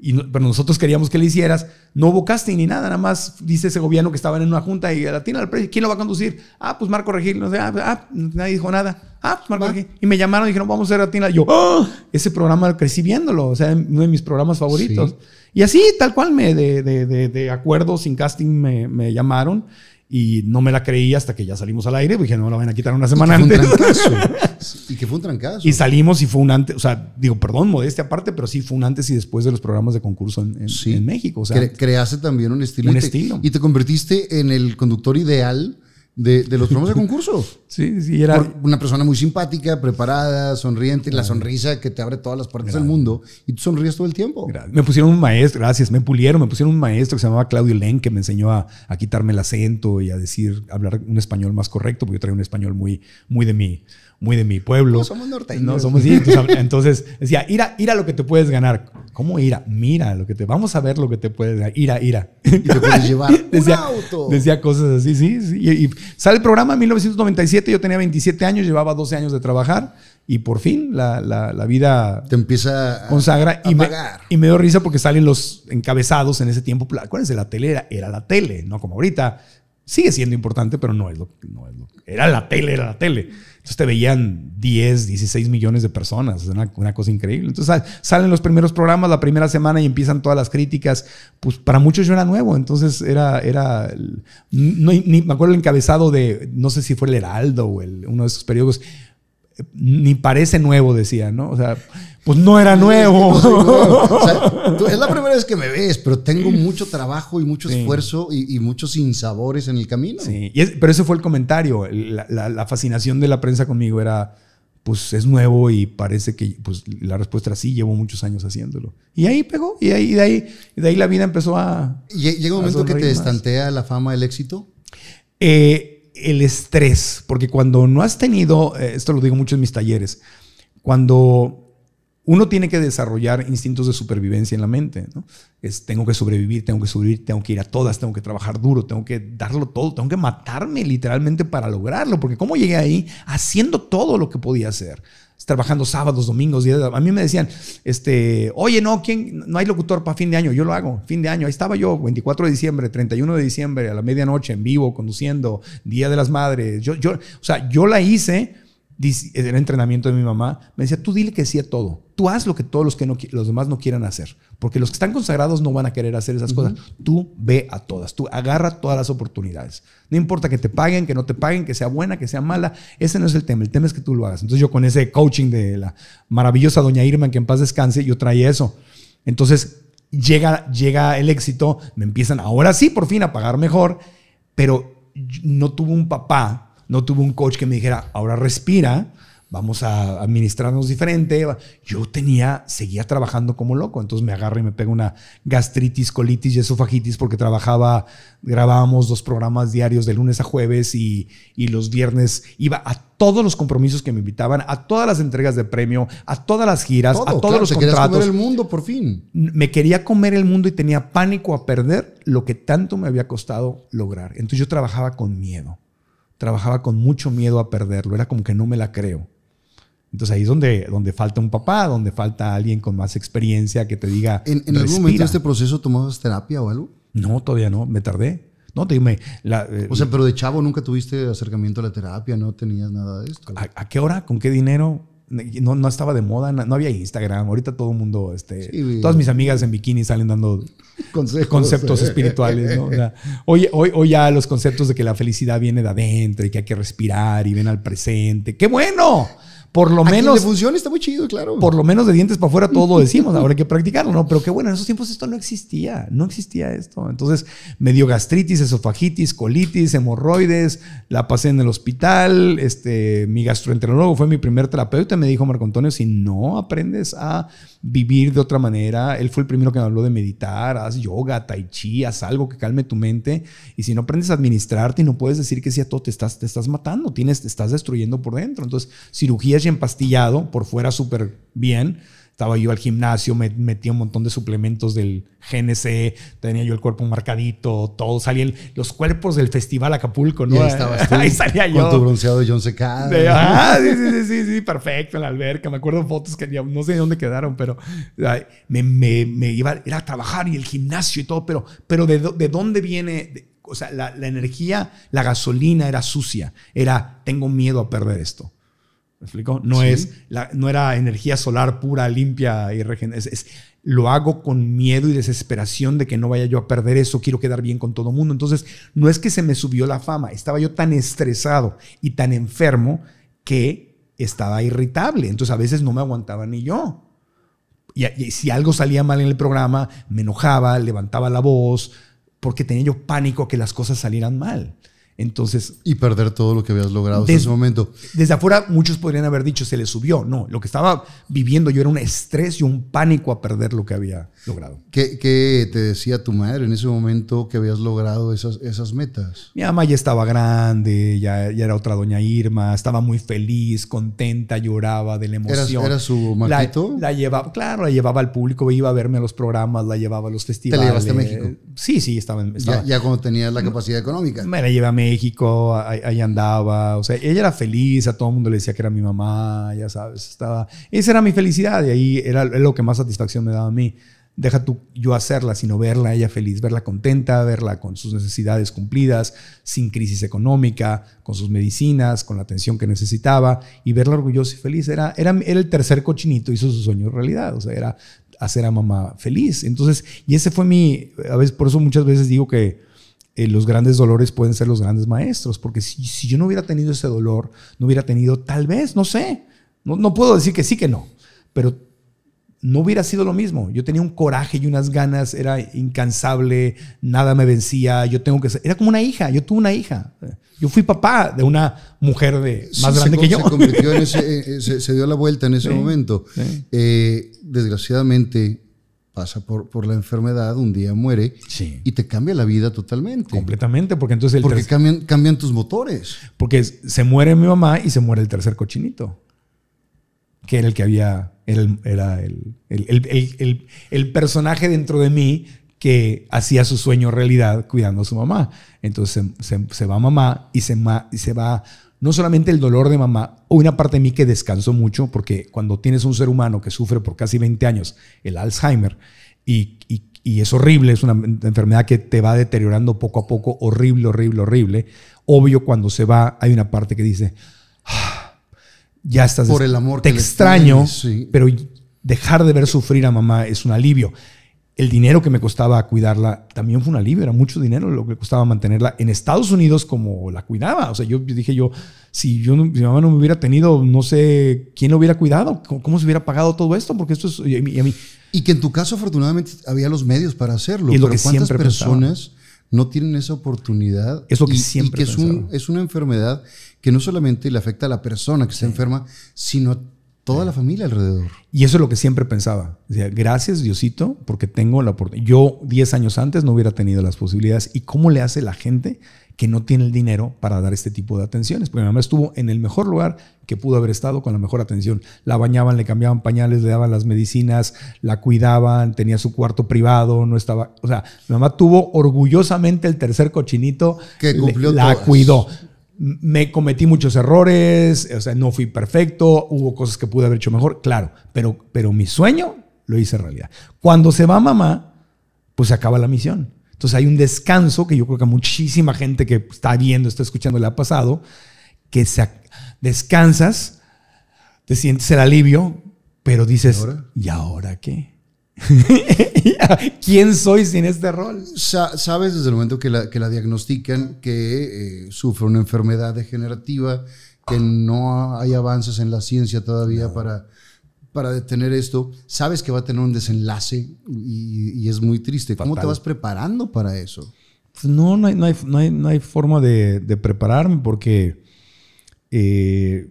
S1: pero nosotros queríamos que le hicieras, no hubo casting ni nada, nada más dice ese gobierno que estaban en una junta y la al ¿quién lo va a conducir? Ah, pues Marco Regil, no sé, ah, pues, ah nadie dijo nada, ah, pues Marco Regil. Y me llamaron y dijeron, vamos a hacer latina Yo, ah, ese programa crecí viéndolo, o sea, uno de mis programas favoritos. Y así, tal cual, me de, de, de, de acuerdo, sin casting, me, me llamaron y no me la creí hasta que ya salimos al aire, y dije, no, la van a quitar una semana y antes. Un
S2: (laughs) y que fue un trancazo.
S1: Y salimos y fue un antes, o sea, digo, perdón, modestia aparte, pero sí fue un antes y después de los programas de concurso en, en, México. O sea, creaste también un estilo. Un estilo. Y te
S2: convertiste en el conductor ideal de, los tronos de (laughs) concurso. sí, sí, era. una persona muy simpática, preparada, sonriente, la sonrisa que te abre todas las partes del mundo y tú sonríes todo el tiempo.
S1: Me pusieron un maestro, gracias, me pulieron, me pusieron un maestro que se llamaba Claudio Len, que me enseñó a, quitarme el acento y a decir, hablar un español más correcto, porque yo traía un español muy, muy de mí muy de mi pueblo. No somos norteños. entonces, decía, ira, ira lo que te puedes ganar. ¿Cómo ira? Mira lo que te, vamos a ver lo que te puedes ganar. Ira, ira. (laughs) Y te puedes llevar (laughs) decía, un auto. Decía cosas así, sí, Y, sale el programa en 1997, yo tenía 27 años, llevaba 12 años de trabajar y por fin la, la, vida te empieza a consagra y, Me, y me dio risa porque salen los encabezados en ese tiempo. Acuérdense, la tele era, la tele, no como ahorita. Sigue siendo importante, pero no es lo que... No era la tele, era la tele. Entonces te veían 10, 16 millones de personas, es una, cosa increíble. Entonces salen los primeros programas la primera semana y empiezan todas las críticas. Pues para muchos yo era nuevo, entonces era, era ni, me acuerdo el encabezado de, no sé si fue el Heraldo o uno de esos periódicos, ni parece nuevo, decía, ¿no? O sea, pues no era nuevo. (laughs) (laughs) es la primera vez que me ves, pero tengo mucho trabajo y mucho esfuerzo y, muchos insabores en el camino. Sí, pero ese fue el comentario. La, fascinación de la prensa conmigo era, pues es nuevo y parece que, pues la respuesta era sí, llevo muchos años haciéndolo. Y ahí pegó, y ahí, de, ahí, de ahí la vida empezó a... ¿Llega un momento que te estantea la fama, el éxito? Eh, el estrés, porque cuando no has tenido, eh, esto lo digo mucho en mis talleres, cuando uno tiene que desarrollar instintos de supervivencia en la mente. ¿no? Es, tengo que sobrevivir, tengo que sobrevivir, tengo que ir a todas, tengo que trabajar duro, tengo que darlo todo, tengo que matarme literalmente para lograrlo, porque ¿cómo llegué ahí haciendo todo lo que podía hacer? Trabajando sábados, domingos, días. A mí me decían, este, oye, no, ¿quién, no hay locutor para fin de año. Yo lo hago, fin de año. Ahí estaba yo, 24 de diciembre, 31 de diciembre, a la medianoche, en vivo, conduciendo, Día de las Madres. Yo, o sea, yo la hice, el entrenamiento de mi mamá. Me decía, tú dile que sí todo Tú haz lo que todos los, demás no quieran hacer, porque los que están consagrados no van a querer hacer esas cosas. Tú ve a todas, tú agarra todas las oportunidades. No importa que te paguen, que no te paguen, que sea buena, que sea mala, ese no es el tema, el tema es que tú lo hagas. Entonces yo con ese coaching de la maravillosa doña Irma, que en paz descanse, yo traía eso. Entonces llega, llega el éxito, me empiezan ahora sí, por fin, a pagar mejor, pero no tuvo un papá, no tuvo un coach que me dijera, ahora respira, vamos a administrarnos diferente. Yo tenía, seguía trabajando como loco, entonces me agarro y me pego una gastritis, colitis y esofagitis porque trabajaba, grabábamos dos programas diarios de lunes a jueves y, los viernes iba a todos los compromisos que me invitaban, a todas las entregas de premio, a todas las giras, a todos los los Me quería comer el mundo por fin. Me quería comer el mundo y tenía pánico a perder lo que tanto me había costado lograr. Entonces yo trabajaba con miedo. Trabajaba con mucho miedo a perderlo. Era como que no me la creo. Entonces ahí es donde, donde falta un papá, donde falta alguien con más experiencia que te diga. ¿En, algún momento de este proceso tomabas terapia o algo? No, todavía no, me tardé. No, te dime. Eh, o sea, pero de chavo nunca tuviste acercamiento a la terapia, no tenías nada de esto. ¿A, qué hora? ¿Con qué dinero? No, no estaba de moda, no había Instagram. Ahorita todo el mundo, este, todas mis amigas en bikini salen dando Conceptos. Eh. espirituales. ¿no? O hoy, hoy, hoy, ya los conceptos de que la felicidad viene de adentro y que hay que respirar y ven al presente. ¡Qué bueno! por lo menos. está muy chido, claro. Por lo menos de dientes para afuera todo decimos, ahora hay que practicarlo, ¿no? Pero qué bueno, en esos tiempos esto no existía, no existía esto. Entonces me dio gastritis, esofagitis, colitis, hemorroides, la pasé en el hospital. Este, mi gastroenterólogo fue mi primer terapeuta me dijo, Marco Antonio, si no aprendes a vivir de otra manera, él fue el primero que me habló de meditar, haz yoga, tai chi, haz algo que calme tu mente. Y si no aprendes a administrarte no puedes decir que si a todo, te estás, te estás matando, tienes, te estás destruyendo por dentro. Entonces, cirugía ya empastillado, por fuera súper bien. Estaba yo al gimnasio, me metí un montón de suplementos del GNC, tenía yo el cuerpo marcadito, todo. Salían los cuerpos del Festival Acapulco, ¿no? (laughs) ahí salía yo. Con tu bronceado
S2: de John Secada. ah, sí,
S1: sí, sí, sí, perfecto, en la alberca. Me acuerdo fotos que no sé dónde quedaron, pero me, iba, era a trabajar y el gimnasio y todo, pero, pero ¿de, dónde viene? o sea, la energía, la gasolina era sucia. Era, tengo miedo a perder esto ¿Me explico? No, es no era energía solar pura, limpia y es, lo hago con miedo y desesperación de que no vaya yo a perder eso, quiero quedar bien con todo el mundo. Entonces, no es que se me subió la fama, estaba yo tan estresado y tan enfermo que estaba irritable. Entonces, a veces no me aguantaba ni yo. Y, y si algo salía mal en el programa, me enojaba, levantaba la voz, porque tenía yo pánico que las cosas salieran mal.
S2: Entonces. Y perder todo lo que habías logrado en ese momento.
S1: Desde afuera, muchos podrían haber dicho, se le subió. No, lo que estaba viviendo yo era un estrés y un pánico a perder lo que había logrado.
S2: ¿Qué, te decía tu madre en ese momento que habías logrado esas,
S1: metas? Mi mamá ya estaba grande, ya, era otra doña Irma, estaba muy feliz, contenta, lloraba de la emoción. ¿Era, su maquito? La, llevaba, claro, la llevaba al público, iba a verme a los programas, la llevaba a los festivales. ¿Te la llevaste a México? Sí, sí, estaba. Ya, cuando tenías la capacidad económica. Me la llevaba a México México, ahí, andaba, o sea, ella era feliz, a todo el mundo le decía que era mi mamá, ya sabes, estaba, esa era mi felicidad y ahí era lo que más satisfacción me daba a mí. Deja tú yo hacerla, sino verla ella feliz, verla contenta, verla con sus necesidades cumplidas, sin crisis económica, con sus medicinas, con la atención que necesitaba y verla orgullosa y feliz. Era, era, el tercer cochinito, hizo su sueño realidad, o sea, era hacer a mamá feliz. Entonces, y ese fue mi, a veces, por eso muchas veces digo que eh, los grandes dolores pueden ser los grandes maestros, porque si, yo no hubiera tenido ese dolor, no hubiera tenido, tal vez, no sé, no, puedo decir que sí, que no, pero no hubiera sido lo mismo. Yo tenía un coraje y unas ganas, era incansable, nada me vencía, yo tengo que ser, era como una hija, yo tuve una hija. Yo fui papá de una mujer de, más grande que yo. Se,
S2: dio la vuelta en ese momento. Eh, desgraciadamente, pasa por, la enfermedad, un día muere y te cambia la vida totalmente. Completamente,
S1: porque entonces el Porque cambian, tus motores. Porque se muere mi mamá y se muere el tercer cochinito, que era el que había, era el, personaje dentro de mí que hacía su sueño realidad cuidando a su mamá. Entonces se, se, va mamá y se, y se va no solamente el dolor de mamá, o una parte de mí que descansó mucho, porque cuando tienes un ser humano que sufre por casi 20 años el Alzheimer y, es horrible, es una enfermedad que te va deteriorando poco a poco, horrible, horrible, horrible. Obvio, cuando se va, hay una parte que dice, ah, ya estás, por el amor te extraño, pero dejar de ver sufrir a mamá es un alivio el dinero que me costaba cuidarla también fue una libra, mucho dinero lo que costaba mantenerla en Estados Unidos como la cuidaba. O sea, yo dije yo, si yo mi mamá no me hubiera tenido, no sé quién lo hubiera cuidado, cómo, se hubiera pagado todo esto, porque esto es y a, mí, y que en tu caso
S2: afortunadamente había los medios para hacerlo. lo pero ¿cuántas personas no tienen esa oportunidad? Es que siempre es, es, una enfermedad que no solamente le afecta a la persona que se está enferma,
S1: sino a Toda la familia alrededor. Y eso es lo que siempre pensaba. sea, gracias Diosito, porque tengo la oportunidad. Yo 10 años antes no hubiera tenido las posibilidades. ¿Y cómo le hace la gente que no tiene el dinero para dar este tipo de atenciones? Porque mi mamá estuvo en el mejor lugar que pudo haber estado con la mejor atención. La bañaban, le cambiaban pañales, le daban las medicinas, la cuidaban, tenía su cuarto privado, no estaba... O sea, mi mamá tuvo orgullosamente el tercer cochinito, que cumplió la cuidó me cometí muchos errores, o sea, no fui perfecto, hubo cosas que pude haber hecho mejor, claro, pero, pero mi sueño lo hice realidad. Cuando se va mamá, pues se acaba la misión. Entonces hay un descanso que yo creo que muchísima gente que está viendo, está escuchando, le ha pasado, que descansas, te sientes el alivio, pero dices, ¿y ahora qué?
S2: (laughs) ¿Quién soy sin este rol? sabes desde el momento que la, diagnostican que eh, sufre una enfermedad degenerativa, que no hay avances en la ciencia todavía para, para detener esto. Sabes que va a tener un desenlace
S1: y, es muy triste. ¿Cómo te vas
S2: preparando para eso?
S1: no, no hay, forma de, prepararme porque eh,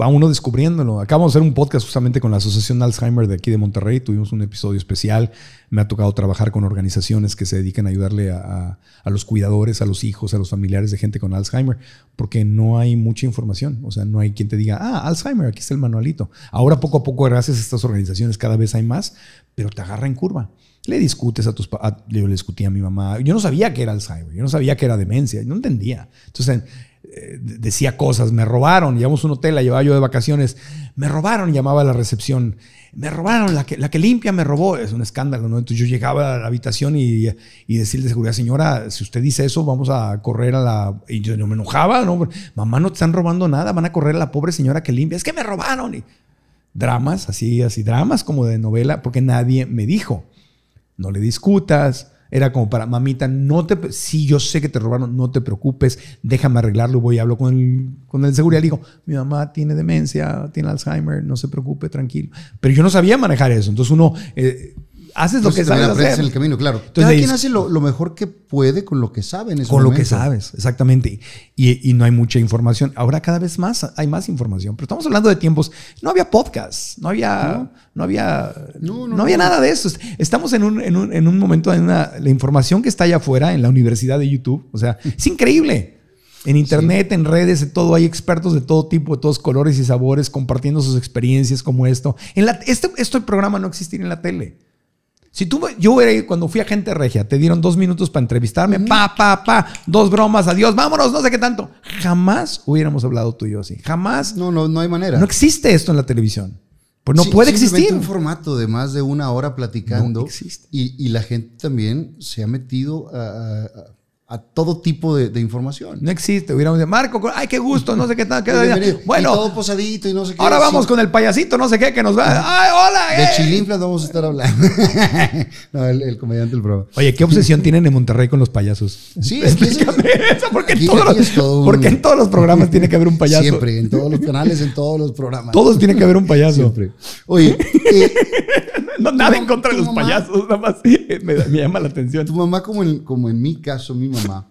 S1: va uno descubriéndolo. Acabamos de hacer un podcast justamente con la Asociación Alzheimer de aquí de Monterrey. Tuvimos un episodio especial. Me ha tocado trabajar con organizaciones que se dedican a ayudarle a, los cuidadores, a los hijos, a los familiares de gente con Alzheimer, porque no hay mucha información. O sea, no hay quien te diga, ah, Alzheimer, aquí está el manualito. Ahora poco a poco, gracias a estas organizaciones, cada vez hay más, pero te agarra en curva le discutes a tus yo le discutí a mi mamá yo no sabía que era Alzheimer yo no sabía que era demencia no entendía entonces eh, decía cosas, me robaron, llevamos un hotel, la llevaba yo de vacaciones, me robaron, llamaba a la recepción, me robaron, la que, la que limpia me robó, es un escándalo, ¿no? Entonces yo llegaba a la habitación y, y decirle de seguridad, señora, si usted dice eso, vamos a correr a la... Y yo me enojaba, ¿no? Mamá, no te están robando nada, van a correr a la pobre señora que limpia, es que me robaron. Y dramas, así, así, dramas como de novela, porque nadie me dijo, no le discutas, era como para, mamita, no te, si yo sé que te robaron, no te preocupes, déjame arreglarlo, voy y hablo con el, con el seguridad. digo, mi mamá tiene demencia, tiene Alzheimer, no se preocupe, tranquilo. Pero yo no sabía manejar eso. Entonces uno eh, haces lo que sabes en el camino, claro. Cada quien hace lo, mejor que puede con lo que saben. en Con lo que sabes, exactamente. Y, no hay mucha información. Ahora cada vez más hay más información, pero estamos hablando de tiempos. No había podcast, no había, no, había, no, había nada de eso. Estamos en un, en un, en un momento, en una, la información que está allá afuera, en la universidad de YouTube, o sea, es (laughs) increíble. En internet, en redes, en todo, hay expertos de todo tipo, de todos colores y sabores, compartiendo sus experiencias como esto. En la, este, este programa no existiría en la tele. Si tú, yo hubiera cuando fui a Gente Regia, te dieron dos minutos para entrevistarme, pa, pa, pa, dos bromas, adiós, vámonos, no sé qué tanto. Jamás hubiéramos hablado tú y yo así. Jamás. No, no, no hay manera. No existe esto en la televisión. Pues no puede existir. un
S2: formato de más de una hora platicando. No existe. Y, la gente también se ha metido a a todo
S1: tipo de, información. No existe. Hubiéramos dicho, Marco, ay, qué gusto, no sé qué tal. bueno, y todo
S2: posadito y no sé qué. Ahora vamos
S1: con el payasito, no sé qué, que nos va. ¡Ay, hola! De eh". chilinflas
S2: vamos a estar hablando.
S1: (laughs) no, el, comediante el programa. Oye, ¿qué obsesión tienen en Monterrey con los payasos? Sí, explícame es eso, porque, en todos los, programas tiene que haber un payaso. Siempre, en todos los canales,
S2: en todos los programas. Todos tienen que haber un payaso.
S1: Siempre. Oye, eh,
S2: (laughs) (laughs) nada en contra de los payasos, nada más (laughs) me, llama la atención. Tu mamá, como en, como en mi caso, mi mamá,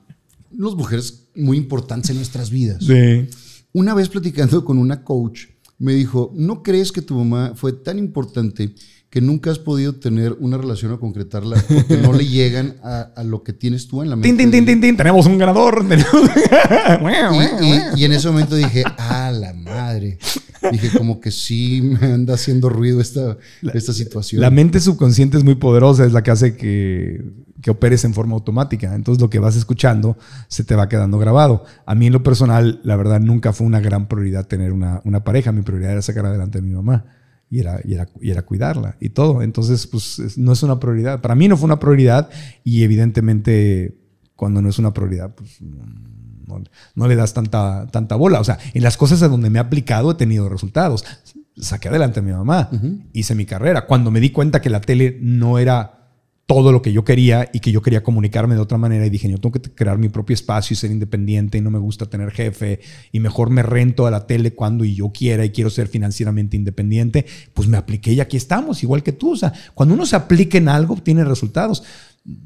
S2: las mujeres muy importantes en nuestras vidas. Sí. Una vez platicando con una coach, me dijo, ¿no crees que tu mamá fue tan importante que nunca has podido tener una relación o concretarla porque no le (laughs) llegan a, lo que tienes tú en la mente. Tin, tin, tin, tin, tenemos un ganador. y, en ese momento dije, ah, la madre. Dije, como que sí me anda haciendo ruido esta, esta situación. La mente
S1: subconsciente es muy poderosa, es la que hace que, operes en forma automática. Entonces lo que vas escuchando se te va quedando grabado. A mí en lo personal, la verdad, nunca fue una gran prioridad tener una, una pareja. Mi prioridad era sacar adelante a mi mamá y era, y era, cuidarla y todo. Entonces, pues no es una prioridad. Para mí no fue una prioridad y evidentemente cuando no es una prioridad, pues no, le das tanta, tanta bola. O sea, en las cosas a donde me he aplicado he tenido resultados. Saqué adelante a mi mamá, hice mi carrera. Cuando me di cuenta que la tele no era todo lo que yo quería y que yo quería comunicarme de otra manera y dije, yo tengo que crear mi propio espacio y ser independiente y no me gusta tener jefe y mejor me rento a la tele cuando y yo quiera y quiero ser financieramente independiente, pues me apliqué y aquí estamos, igual que tú. O sea, cuando uno se aplique en algo, tiene resultados.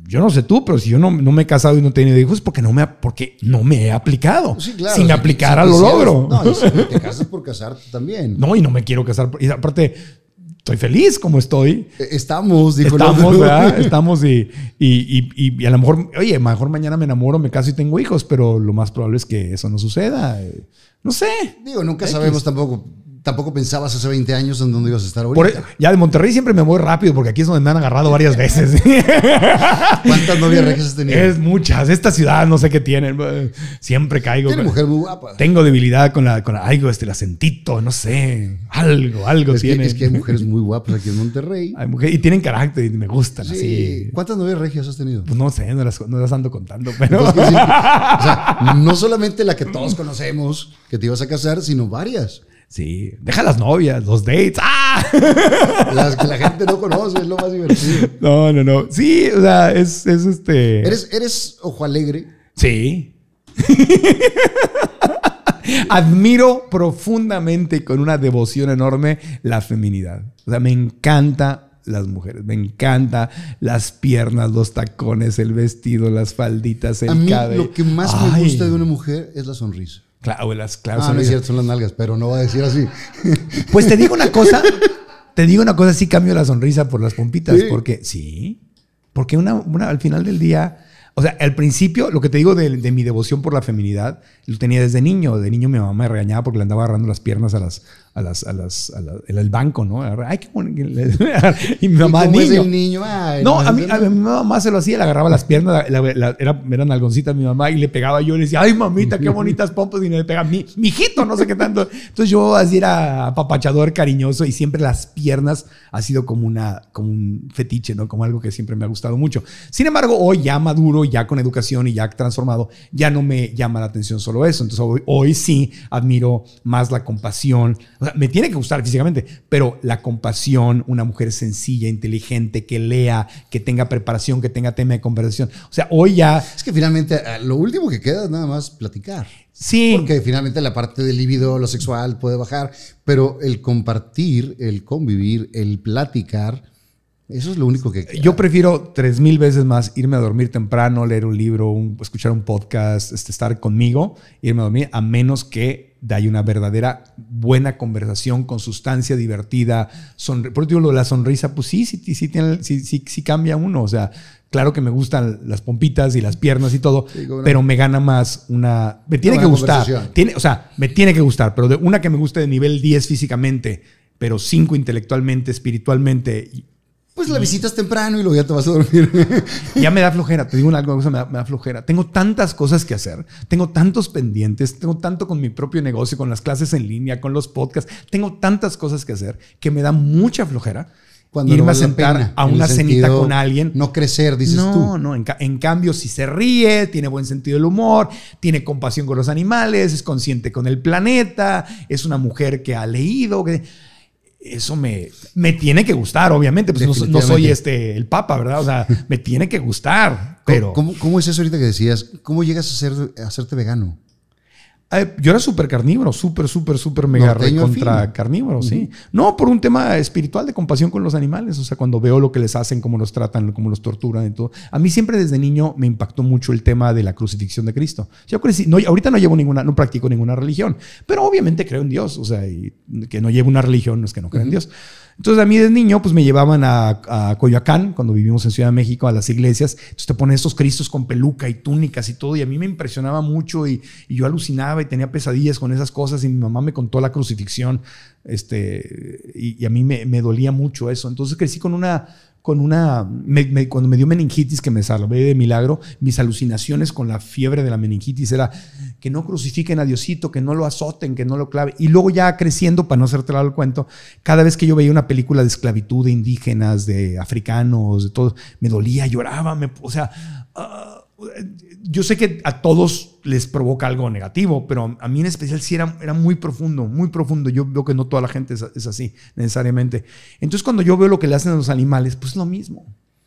S1: Yo no sé tú, pero si yo no, no me he casado y no he tenido hijos, es porque no me, porque no me he aplicado. Sí, claro, si me aplicara, lo logro. No, te casas por casarte también. No, y no me quiero casar. y aparte, feliz como estoy. E, estamos, Estamos, ¿verdad? (laughs) Estamos y, y, y, a lo mejor, oye, mejor mañana me enamoro, me caso y tengo hijos, pero lo más probable es que eso no suceda. Eh,
S2: no sé. Digo, nunca sabemos
S1: tampoco tampoco pensabas hace 20 años en dónde ibas a estar ahorita. E-, ya de Monterrey siempre me voy rápido porque aquí es donde me han agarrado (laughs) varias veces. (laughs) ¿Cuántas novias regias has tenido? Es muchas. Esta ciudad no sé qué tienen. Eh, siempre caigo. Tiene mujer muy guapa. Tengo debilidad con la, con algo, este, el acentito, no sé. Algo, algo es tiene. es que hay mujeres muy (laughs) guapas aquí en Monterrey. Hay mujeres, y tienen carácter y me gustan sí. así. ¿Cuántas novias regias has tenido? Pues no sé, no las, ando contando, pero... o
S2: sea, no solamente la que todos conocemos, que te ibas a casar, sino varias.
S1: Sí, deja las novias, los dates. ¡Ah!
S2: (laughs) Las que la gente no conoce, es lo más
S1: divertido. No, no, no. Sí, o sea, es, es este. ¿Eres, eres ojo alegre. Sí. (laughs) Admiro profundamente con una devoción enorme la feminidad. O sea, me encanta las mujeres. Me encanta las piernas, los tacones, el vestido, las falditas, el cabello. Lo que más me gusta de
S2: una mujer es la sonrisa.
S1: Claro, las claves. Ah, no es cierto, son las nalgas, pero no va a decir así. (laughs) Pues te digo una cosa, (laughs) te digo una cosa, sí cambio la sonrisa por las pompitas, porque sí, porque una, al final del día, o sea, al principio, lo que te digo de, de, mi devoción por la feminidad, lo tenía desde niño. De niño mi mamá me regañaba porque le andaba agarrando las piernas a las, a las, a las, el banco, ¿no? Ay, qué (laughs) y mi mamá, el
S2: niño? no, a, mi
S1: mamá se lo hacía, le agarraba las piernas, eran algoncitas mi mamá y le pegaba yo le decía, ay, mamita, qué bonitas pompas. Y le pegaba, mi, hijito, no sé qué tanto. Entonces yo así era apapachador, cariñoso y siempre las piernas ha sido como, una, como un fetiche, ¿no? Como algo que siempre me ha gustado mucho. Sin embargo, hoy ya maduro, ya con educación y ya transformado, ya no me llama la atención solo eso. Entonces hoy sí admiro más la compasión, o sea, me tiene que gustar físicamente, pero la compasión, una mujer sencilla, inteligente, que lea, que tenga preparación, que tenga tema de conversación. O sea, hoy ya... Es que finalmente ah, lo último que queda es nada más platicar. Sí. Porque finalmente la parte del líbido, lo sexual puede bajar,
S2: pero el compartir, el convivir, el platicar... Eso es lo
S1: único que... Yo prefiero tres mil veces más irme a dormir temprano, leer un libro, escuchar un podcast, este, estar conmigo, irme a dormir, a menos que ahí una verdadera buena conversación con sustancia divertida. son Por último, la sonrisa, pues sí, sí, sí, sí, sí, cambia uno. O sea, claro que me gustan las pompitas y las piernas y todo, pero me gana más una... Me tiene que gustar. Tiene, o sea, me tiene que gustar, pero de una que me guste de nivel 10 físicamente, pero 5 intelectualmente, espiritualmente pues la visitas temprano y luego ya te vas a dormir. ya me da flojera, te digo una cosa, me da, flojera. Tengo tantas cosas que hacer, tengo tantos pendientes, tengo tanto con mi propio negocio, con las clases en línea, con los podcasts, tengo tantas cosas que hacer que me da mucha flojera. Cuando irme a sentar a una cenita con alguien. No crecer, dices tú. No, no. En, cambio, si se ríe, tiene buen sentido del humor, tiene compasión con los animales, es consciente con el planeta, es una mujer que ha leído. Que, eso me, me tiene que gustar, obviamente. Pues no, soy este, el Papa, ¿verdad? O sea, me tiene que gustar. Pero...
S2: ¿Cómo, es eso ahorita que decías? ¿Cómo llegas
S1: a, ser, hacerte vegano? Yo era súper carnívoro, súper, súper, súper mega contra carnívoro, sí. No, por un tema espiritual de compasión con los animales. O sea, cuando veo lo que les hacen, cómo los tratan, cómo los torturan y todo. A mí siempre desde niño me impactó mucho el tema de la crucifixión de Cristo. Yo crecí, no, ahorita no llevo ninguna, no practico ninguna religión, pero obviamente creo en Dios. O sea, y que no llevo una religión no es que no crea en Dios. Entonces a mí de niño pues me llevaban a, Coyoacán, cuando vivimos en Ciudad de México, a las iglesias. Entonces te ponen estos cristos con peluca y túnicas y todo. Y a mí me impresionaba mucho y, yo alucinaba y tenía pesadillas con esas cosas. Y mi mamá me contó la crucifixión. Este, y, a mí me dolía mucho eso. Entonces crecí con una con una, cuando me dio meningitis, que me salvé de milagro, mis alucinaciones con la fiebre de la meningitis era que no crucifiquen a Diosito, que no lo azoten, que no lo clave Y luego ya creciendo, para no hacerte largo el cuento, cada vez que yo veía una película de esclavitud de indígenas, de africanos, de todo, me dolía, lloraba, me, o sea... Ah, yo sé que a todos les provoca algo negativo, pero a mí en especial sí era, era muy profundo, muy profundo. Yo veo que no toda la gente es, así necesariamente. Entonces cuando yo veo lo que le hacen a los animales, pues es lo mismo.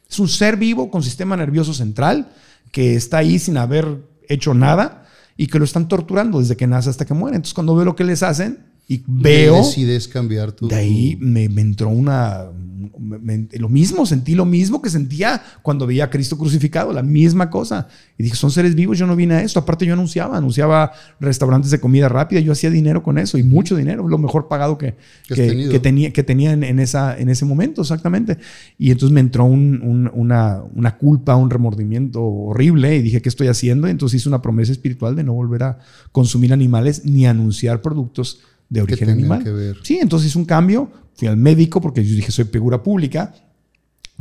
S1: Es un ser vivo con sistema nervioso central que está ahí sin haber hecho nada y que lo están torturando desde que nace hasta que muere. Entonces cuando veo lo que les hacen y veo... decides cambiar tu... De ahí me, me entró una, lo mismo, sentí lo mismo que sentía cuando veía a Cristo crucificado, la misma cosa. Y dije, son seres vivos, yo no vine a esto. Aparte yo anunciaba, anunciaba restaurantes de comida rápida, yo hacía dinero con eso y mucho dinero, lo mejor pagado que, tenía, que en, esa, en ese momento, exactamente. Y entonces me entró una, una culpa, un remordimiento horrible y dije, ¿qué estoy haciendo? entonces hice una promesa espiritual de no volver a consumir animales ni anunciar productos de origen animal. Sí, entonces es un cambio fui al médico porque yo dije soy figura pública.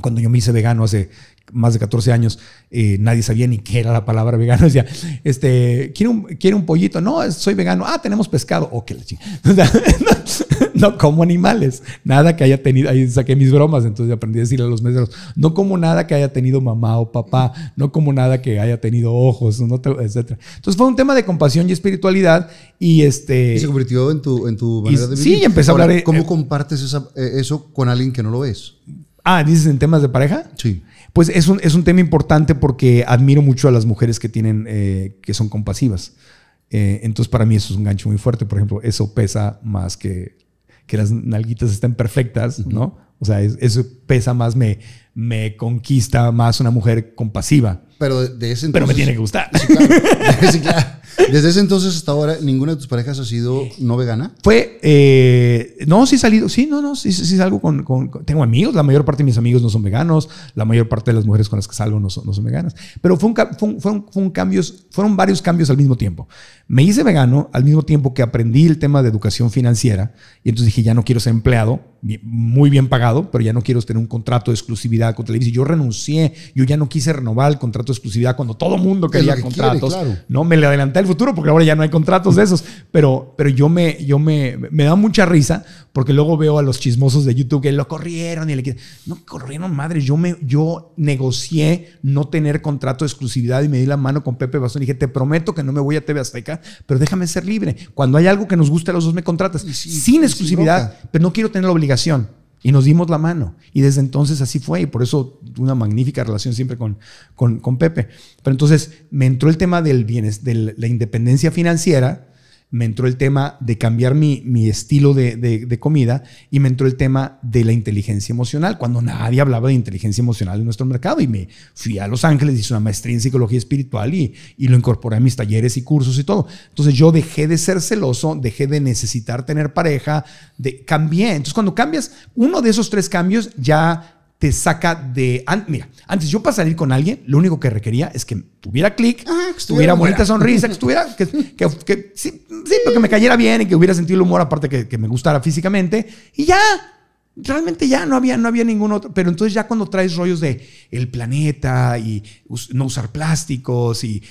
S1: Cuando yo me hice vegano hace más de 14 años, eh, nadie sabía ni qué era la palabra vegano. (laughs) Decía, este, ¿quiere un, ¿quiere un pollito? No, soy vegano. Ah, tenemos pescado. okay la (laughs) (laughs) (laughs) no como animales, nada que haya tenido, ahí saqué mis bromas, entonces aprendí a decirle a los meseros, no como nada que haya tenido mamá o papá, no como nada que haya tenido ojos, etc. Entonces fue un tema de compasión y espiritualidad y este... se convirtió en tu, en tu manera de vivir. Sí, empecé a hablar... Eh, ¿Cómo
S2: compartes eh, eso con alguien que no lo es?
S1: Ah, dices en temas de pareja. Sí. Pues es un, es un tema importante porque admiro mucho a las mujeres que tienen, eh, que son compasivas. entonces, para mí eso es un gancho muy fuerte. Por ejemplo, eso pesa más que que las nalguitas estén perfectas, ¿no? O sea, eso pesa más, me, me conquista más una mujer compasiva.
S2: Pero de ese Pero me tiene que gustar. (laughs)
S1: (laughs)
S2: Desde ese entonces hasta ahora, ¿ninguna de tus parejas ha sido no vegana?
S1: Fue. Eh, no, sí he salido. Sí, no, no. Sí, salgo con, Tengo amigos. La mayor parte de mis amigos no son veganos. La mayor parte de las mujeres con las que salgo no son, no son veganas. Pero fue un, fueron, cambios, fueron varios cambios al mismo tiempo. Me hice vegano al mismo tiempo que aprendí el tema de educación financiera. Y entonces dije, ya no quiero ser empleado, muy bien pagado, pero ya no quiero un contrato de exclusividad con Televisa. Yo renuncié, yo ya no quise renovar el contrato de exclusividad cuando todo mundo quería contratos. No me le adelanté al futuro porque ahora ya no hay contratos de esos. Pero, pero yo, me, yo me, me da mucha risa porque luego veo a los chismosos de YouTube que lo corrieron y le quieren. No corrieron, madre. Yo, me, yo negocié no tener contrato de exclusividad y me di la mano con Pepe Bastón y dije, te prometo que no me voy a TV Azteca, pero déjame ser libre. Cuando hay algo que nos guste a los dos, me contratas. Sin exclusividad, pero no quiero tener la obligación. Y nos dimos la mano. Y desde entonces así fue. Y por eso una magnífica relación siempre con, con, con Pepe. Pero entonces me entró el tema del bienes, de la independencia financiera me entró el tema de cambiar mi, mi estilo de, comida y me entró el tema de la inteligencia emocional, cuando nadie hablaba de inteligencia emocional en nuestro mercado. Y me fui a Los Ángeles, hice una maestría en psicología espiritual y, lo incorporé a mis talleres y cursos y todo. Entonces yo dejé de ser celoso, dejé de necesitar tener pareja, de, cambié. Entonces cuando cambias uno de esos tres cambios, ya te saca de. mira, antes yo para salir con alguien, lo único que requería es que tuviera clic, que tuviera bonita sonrisa, que estuviera. Que, sí, sí, pero que me cayera bien y que hubiera sentido el humor, aparte que, me gustara físicamente. Y ya, realmente ya no había, no había ningún otro. Pero entonces ya cuando traes rollos de el planeta y no usar plásticos y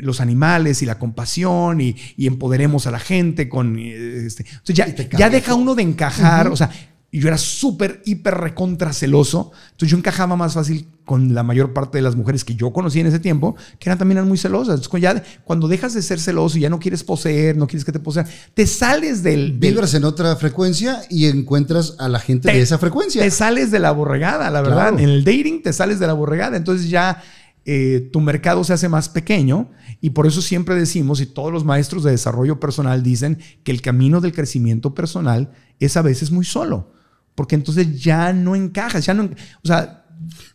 S1: los animales y la compasión y, y empoderemos a la gente con... Eh, este, ya, deja uno de encajar. O sea, y yo era súper, hiper recontra celoso. Entonces yo encajaba más fácil con la mayor parte de las mujeres que yo conocí en ese tiempo, que eran también eran muy celosas. Entonces, ya, cuando dejas de ser celoso y ya no quieres poseer, no quieres que te posean, te sales del, Vibras en otra frecuencia y encuentras a la gente de esa frecuencia. Te sales de la borregada, la verdad. En el dating te sales de la borregada. Entonces ya eh, tu mercado se hace más pequeño y por eso siempre decimos y todos los maestros de desarrollo personal dicen que el camino del crecimiento personal es a veces muy solo porque entonces ya no encajas, ya no. O sea.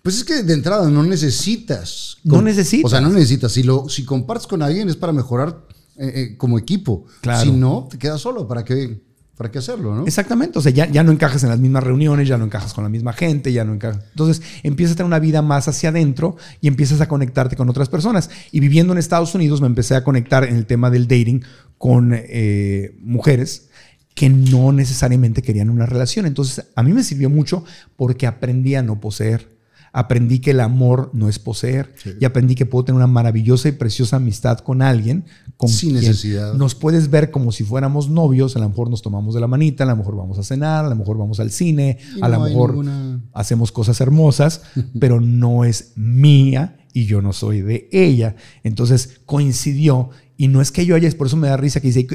S2: Pues es que de entrada no necesitas. No necesitas. O sea, no necesitas. Si, lo, si compartes con alguien
S1: es para mejorar eh, eh, como equipo. Claro. Si no, te quedas solo. ¿Para qué, para qué hacerlo? ¿no? Exactamente. O sea, ya, no encajas en las mismas reuniones, ya no encajas con la misma gente, ya no encajas. Entonces empiezas a tener una vida más hacia adentro y empiezas a conectarte con otras personas. Y viviendo en Estados Unidos me empecé a conectar en el tema del dating con eh, mujeres que no necesariamente querían una relación. Entonces, a mí me sirvió mucho porque aprendí a no poseer. Aprendí que el amor no es poseer y aprendí que puedo tener una maravillosa y preciosa amistad con alguien sin necesidad. Nos puedes ver como si fuéramos novios, a lo mejor nos tomamos de la manita, a lo mejor vamos a cenar, a lo mejor vamos al cine, a lo mejor hacemos cosas hermosas, (laughs) pero no es mía y yo no soy de ella. Entonces coincidió y no es que yo haya, por eso me da risa que dice,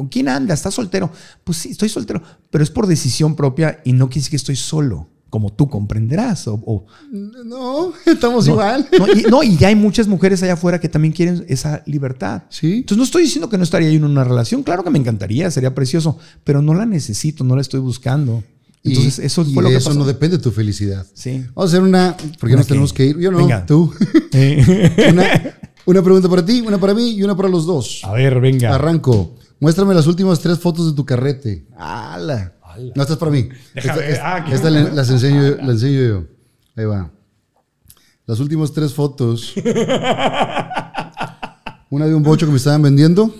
S1: ¿Con quién anda? ¿Estás soltero? Pues sí, estoy soltero, pero es por decisión propia y no decir que estoy solo como tú comprenderás.
S2: no,
S1: estamos igual. No y, ya hay muchas mujeres allá afuera que también quieren esa libertad. Sí. Entonces no estoy diciendo que no estaría en una relación, claro que me encantaría, sería precioso, pero no la necesito, no la estoy buscando. Entonces eso lo no
S2: depende de tu felicidad. Sí. Vamos a hacer una, porque nos tenemos que ir. Yo no, venga. tú. (laughs) una pregunta para ti, una para mí y una para los dos. A ver, venga. Arranco. Muéstrame las últimas tres fotos de tu carrete. ¡Ala! No, estas para mí. esta, ah, las, ah, enseño yo, enseño yo. Ahí va. Las últimas tres fotos. (laughs) Una de un bocho que me estaban vendiendo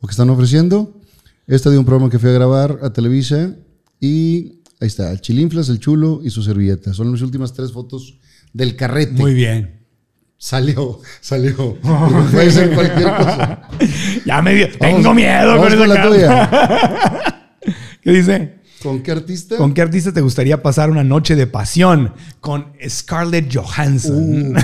S2: o que están ofreciendo. Esta de un programa que fui a grabar a Televisa. Y ahí está, el chilinflas, el chulo y su servilleta. Son las últimas tres fotos del carrete. Muy bien. Salió, salió. (laughs) Oh. Puede ser cualquier cosa.
S1: (laughs) Ya me dio. tengo miedo con, con, la (laughs) ¿Qué dice? ¿Con qué artista? ¿Con qué artista te gustaría pasar una noche de pasión? Con Scarlett Johansson. Uh,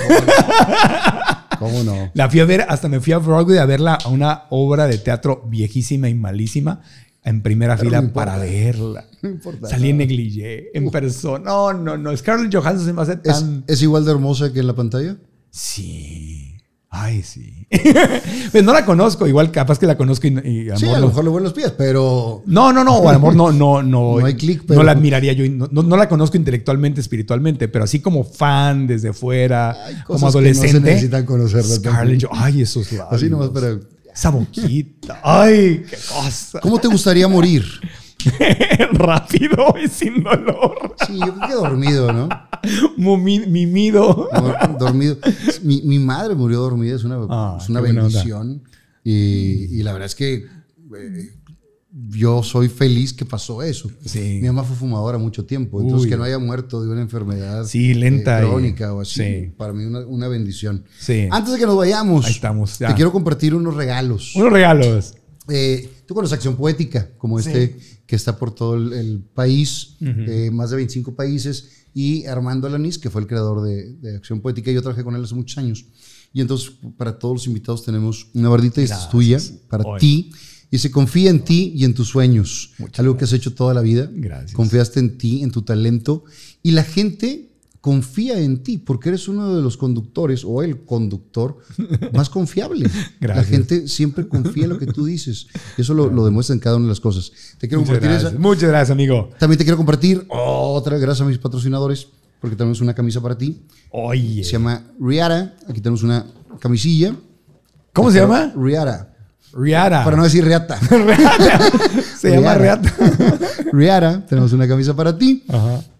S1: ¿Cómo no? La fui a ver, hasta me fui a Broadway a verla a una obra de teatro viejísima y malísima en primera fila para verla. No importa, Salí en negligé, en persona. No, no, no. Scarlett Johansson
S2: se me hace tan. ¿Es igual de hermosa que en la pantalla?
S1: Sí. Ay, sí. (laughs) pues no la conozco, igual capaz que la conozco y, y amor. Sí, a lo mejor
S2: le voy los pies, pero. No, no, no, amor no, no, no. (laughs) no hay click, pero. No la
S1: admiraría yo, no, no, la conozco intelectualmente, espiritualmente, pero así como fan desde fuera, como adolescente. no necesitan conocerla. Scarlett, Ay, esos es. Así nomás pero Esa boquita. Ay, qué cosa. ¿Cómo te gustaría morir?
S2: (laughs) Rápido y sin dolor. Sí, yo quedé dormido, ¿no? Mimido. dormido. Mi, mi, madre murió dormida, es una, ah, es una bendición. Y, y, la verdad es que eh, yo soy feliz que pasó eso. Mi mamá fue fumadora mucho tiempo, entonces que no haya muerto de una enfermedad lenta eh, crónica o así, para mí una, una bendición. Antes de que nos vayamos, estamos, te quiero compartir unos regalos. Unos regalos. Eh, Tú conoces Acción Poética, como este que está por todo el, país, de eh, más de 25 países, y Armando Alanis, que fue el creador de, Acción Poética, yo trabajé con él hace muchos años. Y entonces, para todos los invitados tenemos una bardita y esta es tuya, para ti. Y se confía en ti y en tus sueños. algo que has hecho toda la vida. Gracias. Confiaste en ti, en tu talento. Y la gente confía en ti porque eres uno de los conductores o el conductor (laughs) más confiable. La gente siempre confía en lo que tú dices. Eso lo, lo demuestra en cada una de las cosas. Te quiero compartir gracias. Esa. Muchas gracias, amigo. También te quiero compartir otra, gracias a mis patrocinadores, porque tenemos una camisa para ti. Oye. Se llama Riara. Aquí tenemos una camisilla. ¿Cómo se llama? Riara. Riata. Para no decir Riata. (laughs) Se llama Riata. (laughs) Riata, tenemos una camisa para ti.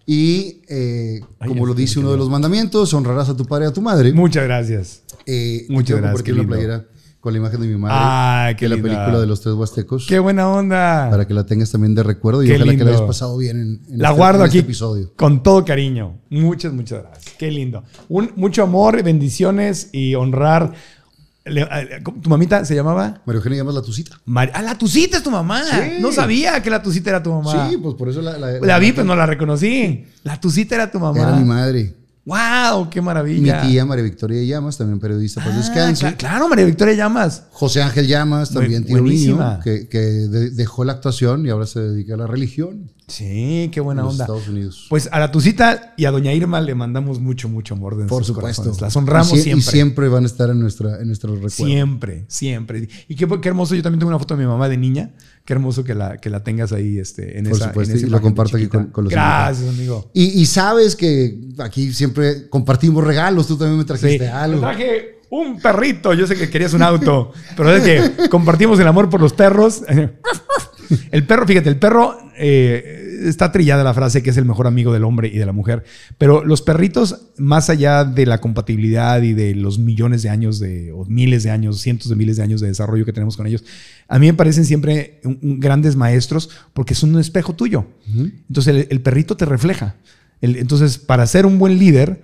S2: Y eh, como lo dice uno de los mandamientos, honrarás a tu padre y a tu madre. Muchas gracias. Eh, muchas gracias. Porque la playera con la imagen de mi madre. Ah, de la película de los tres huastecos. Qué buena onda. Para que la tengas también de recuerdo y ojalá que la hayas pasado bien en, este, este episodio. la guardo aquí
S1: Con todo cariño. Muchas, muchas gracias. Qué lindo. Un, mucho amor, bendiciones y honrar eh, ¿Tu mamita se llamaba? María Eugenia llamas la Tucita. ah, la Tucita es tu mamá. No sabía que la Tucita era tu mamá. Sí, pues por eso la... La, vi, pues no la reconocí. La Tucita era tu mamá. Era mi madre. ¡Wow! ¡Qué maravilla! Mi
S2: tía María Victoria Llamas, también periodista por pues, ah, descanso. claro, María Victoria
S1: Llamas. José Ángel
S2: Llamas, también un niño, que, dejó la actuación y ahora se dedica a la religión. Sí, qué buena onda. Estados Unidos.
S1: Pues a la Tucita y a Doña Irma le mandamos mucho, mucho amor de Por supuesto. Las honramos siempre. Y siempre
S2: van a estar en, nuestra, en nuestros recuerdos. Siempre,
S1: siempre. Y qué, qué hermoso. Yo también tengo una foto de mi mamá de niña qué hermoso que la, que la tengas ahí este, en Por esa, supuesto, en lo comparto aquí con, los los Gracias,
S2: amigo. Y, y, sabes que aquí
S1: siempre compartimos regalos. Tú también me trajiste sí, algo. Me traje un perrito. Yo sé que querías un auto, pero es que compartimos el amor por los perros. (laughs) El perro, fíjate, el perro eh, está trillada la frase que es el mejor amigo del hombre y de la mujer, pero los perritos, más allá de la compatibilidad y de los millones de años de, o miles de años, cientos de miles de años de desarrollo que tenemos con ellos, a mí me parecen siempre grandes maestros porque es un espejo tuyo. Entonces el, perrito te refleja. entonces, para ser un buen líder,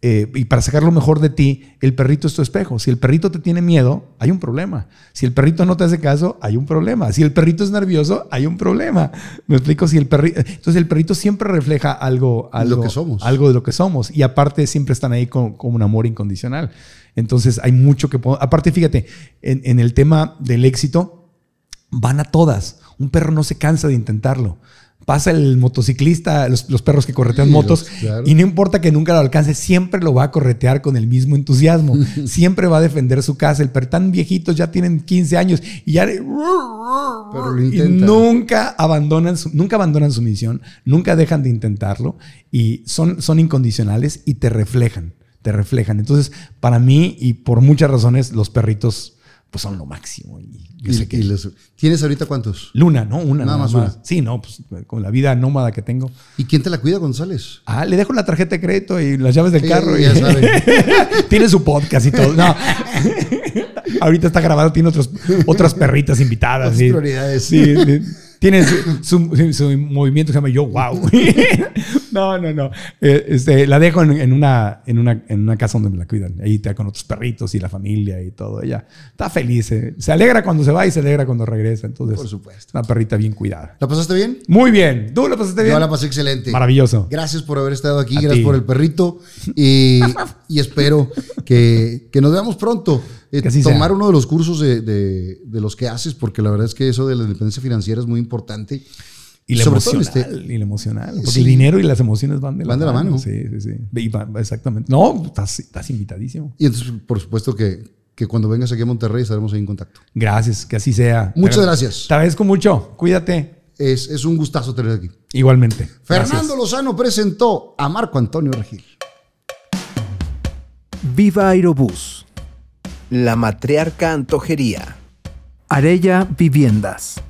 S1: eh, y para sacar lo mejor de ti, el perrito es tu espejo. Si el perrito te tiene miedo, hay un problema. Si el perrito no te hace caso, hay un problema. Si el perrito es nervioso, hay un problema. Me explico, si el perrito... Entonces el perrito siempre refleja algo, de lo que somos. Y aparte siempre están ahí con, un amor incondicional. Entonces hay mucho que... Aparte, fíjate, en el tema del éxito, van a todas. Un perro no se cansa de intentarlo pasa el motociclista, los, perros que corretean motos, y no importa que nunca lo alcance, siempre lo va a corretear con el mismo entusiasmo, (laughs) siempre va a defender su casa. El perro tan viejito ya tienen 15 años y ya...
S2: Pero y nunca
S1: abandonan, su, nunca abandonan su misión, nunca dejan de intentarlo y son, son incondicionales y te reflejan, te reflejan. Entonces, para mí y por muchas razones, los perritos pues son lo máximo. Y ¿Tienes ahorita cuántos? Luna, ¿no? Una. Nada, más, una. Sí, no, pues con la vida nómada que tengo. ¿Y quién te la cuida, González? Ah, le dejo la tarjeta de crédito y las llaves del carro. (laughs) Tiene su podcast y todo. No. (laughs) ahorita está grabado, tiene otros, otras perritas invitadas. sí. prioridades. tiene (laughs) su, movimiento que se llama Yo Wow. No, no, no. Eh, este, la dejo en, una, en, en una casa donde me la cuidan. Ahí está con otros perritos y la familia y todo. Ella está feliz. Eh. Se alegra cuando se va y se alegra cuando regresa. Entonces, por supuesto. Una perrita bien cuidada. ¿La pasaste bien? Muy bien. ¿Tú la pasaste bien? Yo la pasé excelente. Maravilloso. Gracias por haber estado aquí. gracias por el perrito.
S2: Y, espero que, nos veamos pronto. Eh, tomar uno de los cursos de, de los que haces, porque la verdad es que eso de la independencia financiera es muy importante.
S1: Y la emocional, este, y la emocional. Porque el dinero y las emociones van de la, mano. Sí, sí,
S2: sí. exactamente. No,
S1: estás,
S2: invitadísimo. Y entonces, por supuesto que, que cuando vengas aquí a Monterrey estaremos ahí en contacto. Gracias, que así sea. Muchas
S1: gracias. Te agradezco mucho. Cuídate. Es,
S2: un gustazo tenerte aquí. Igualmente. Fernando Lozano presentó a Marco Antonio Regil.
S1: Viva Aerobús. La Matriarca Antojería. Arella Viviendas.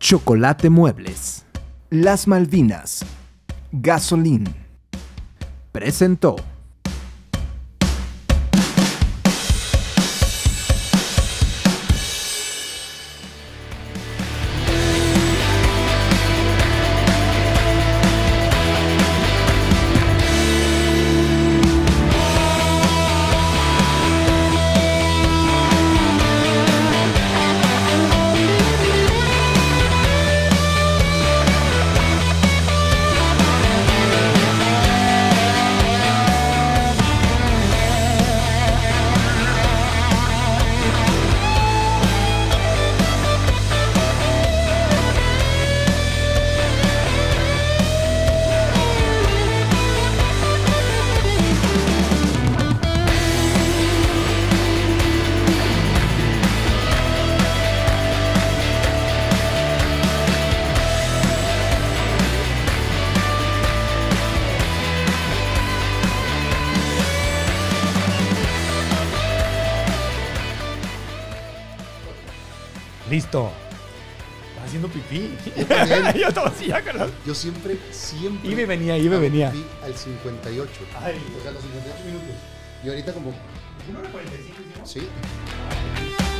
S1: Chocolate Muebles, Las Malvinas, Gasolín. Presentó.
S2: Yo siempre, siempre. me venía, me venía. al 58. Ay. O sea, los 58 minutos. Y ahorita como. ¿1 hora 45 Sí.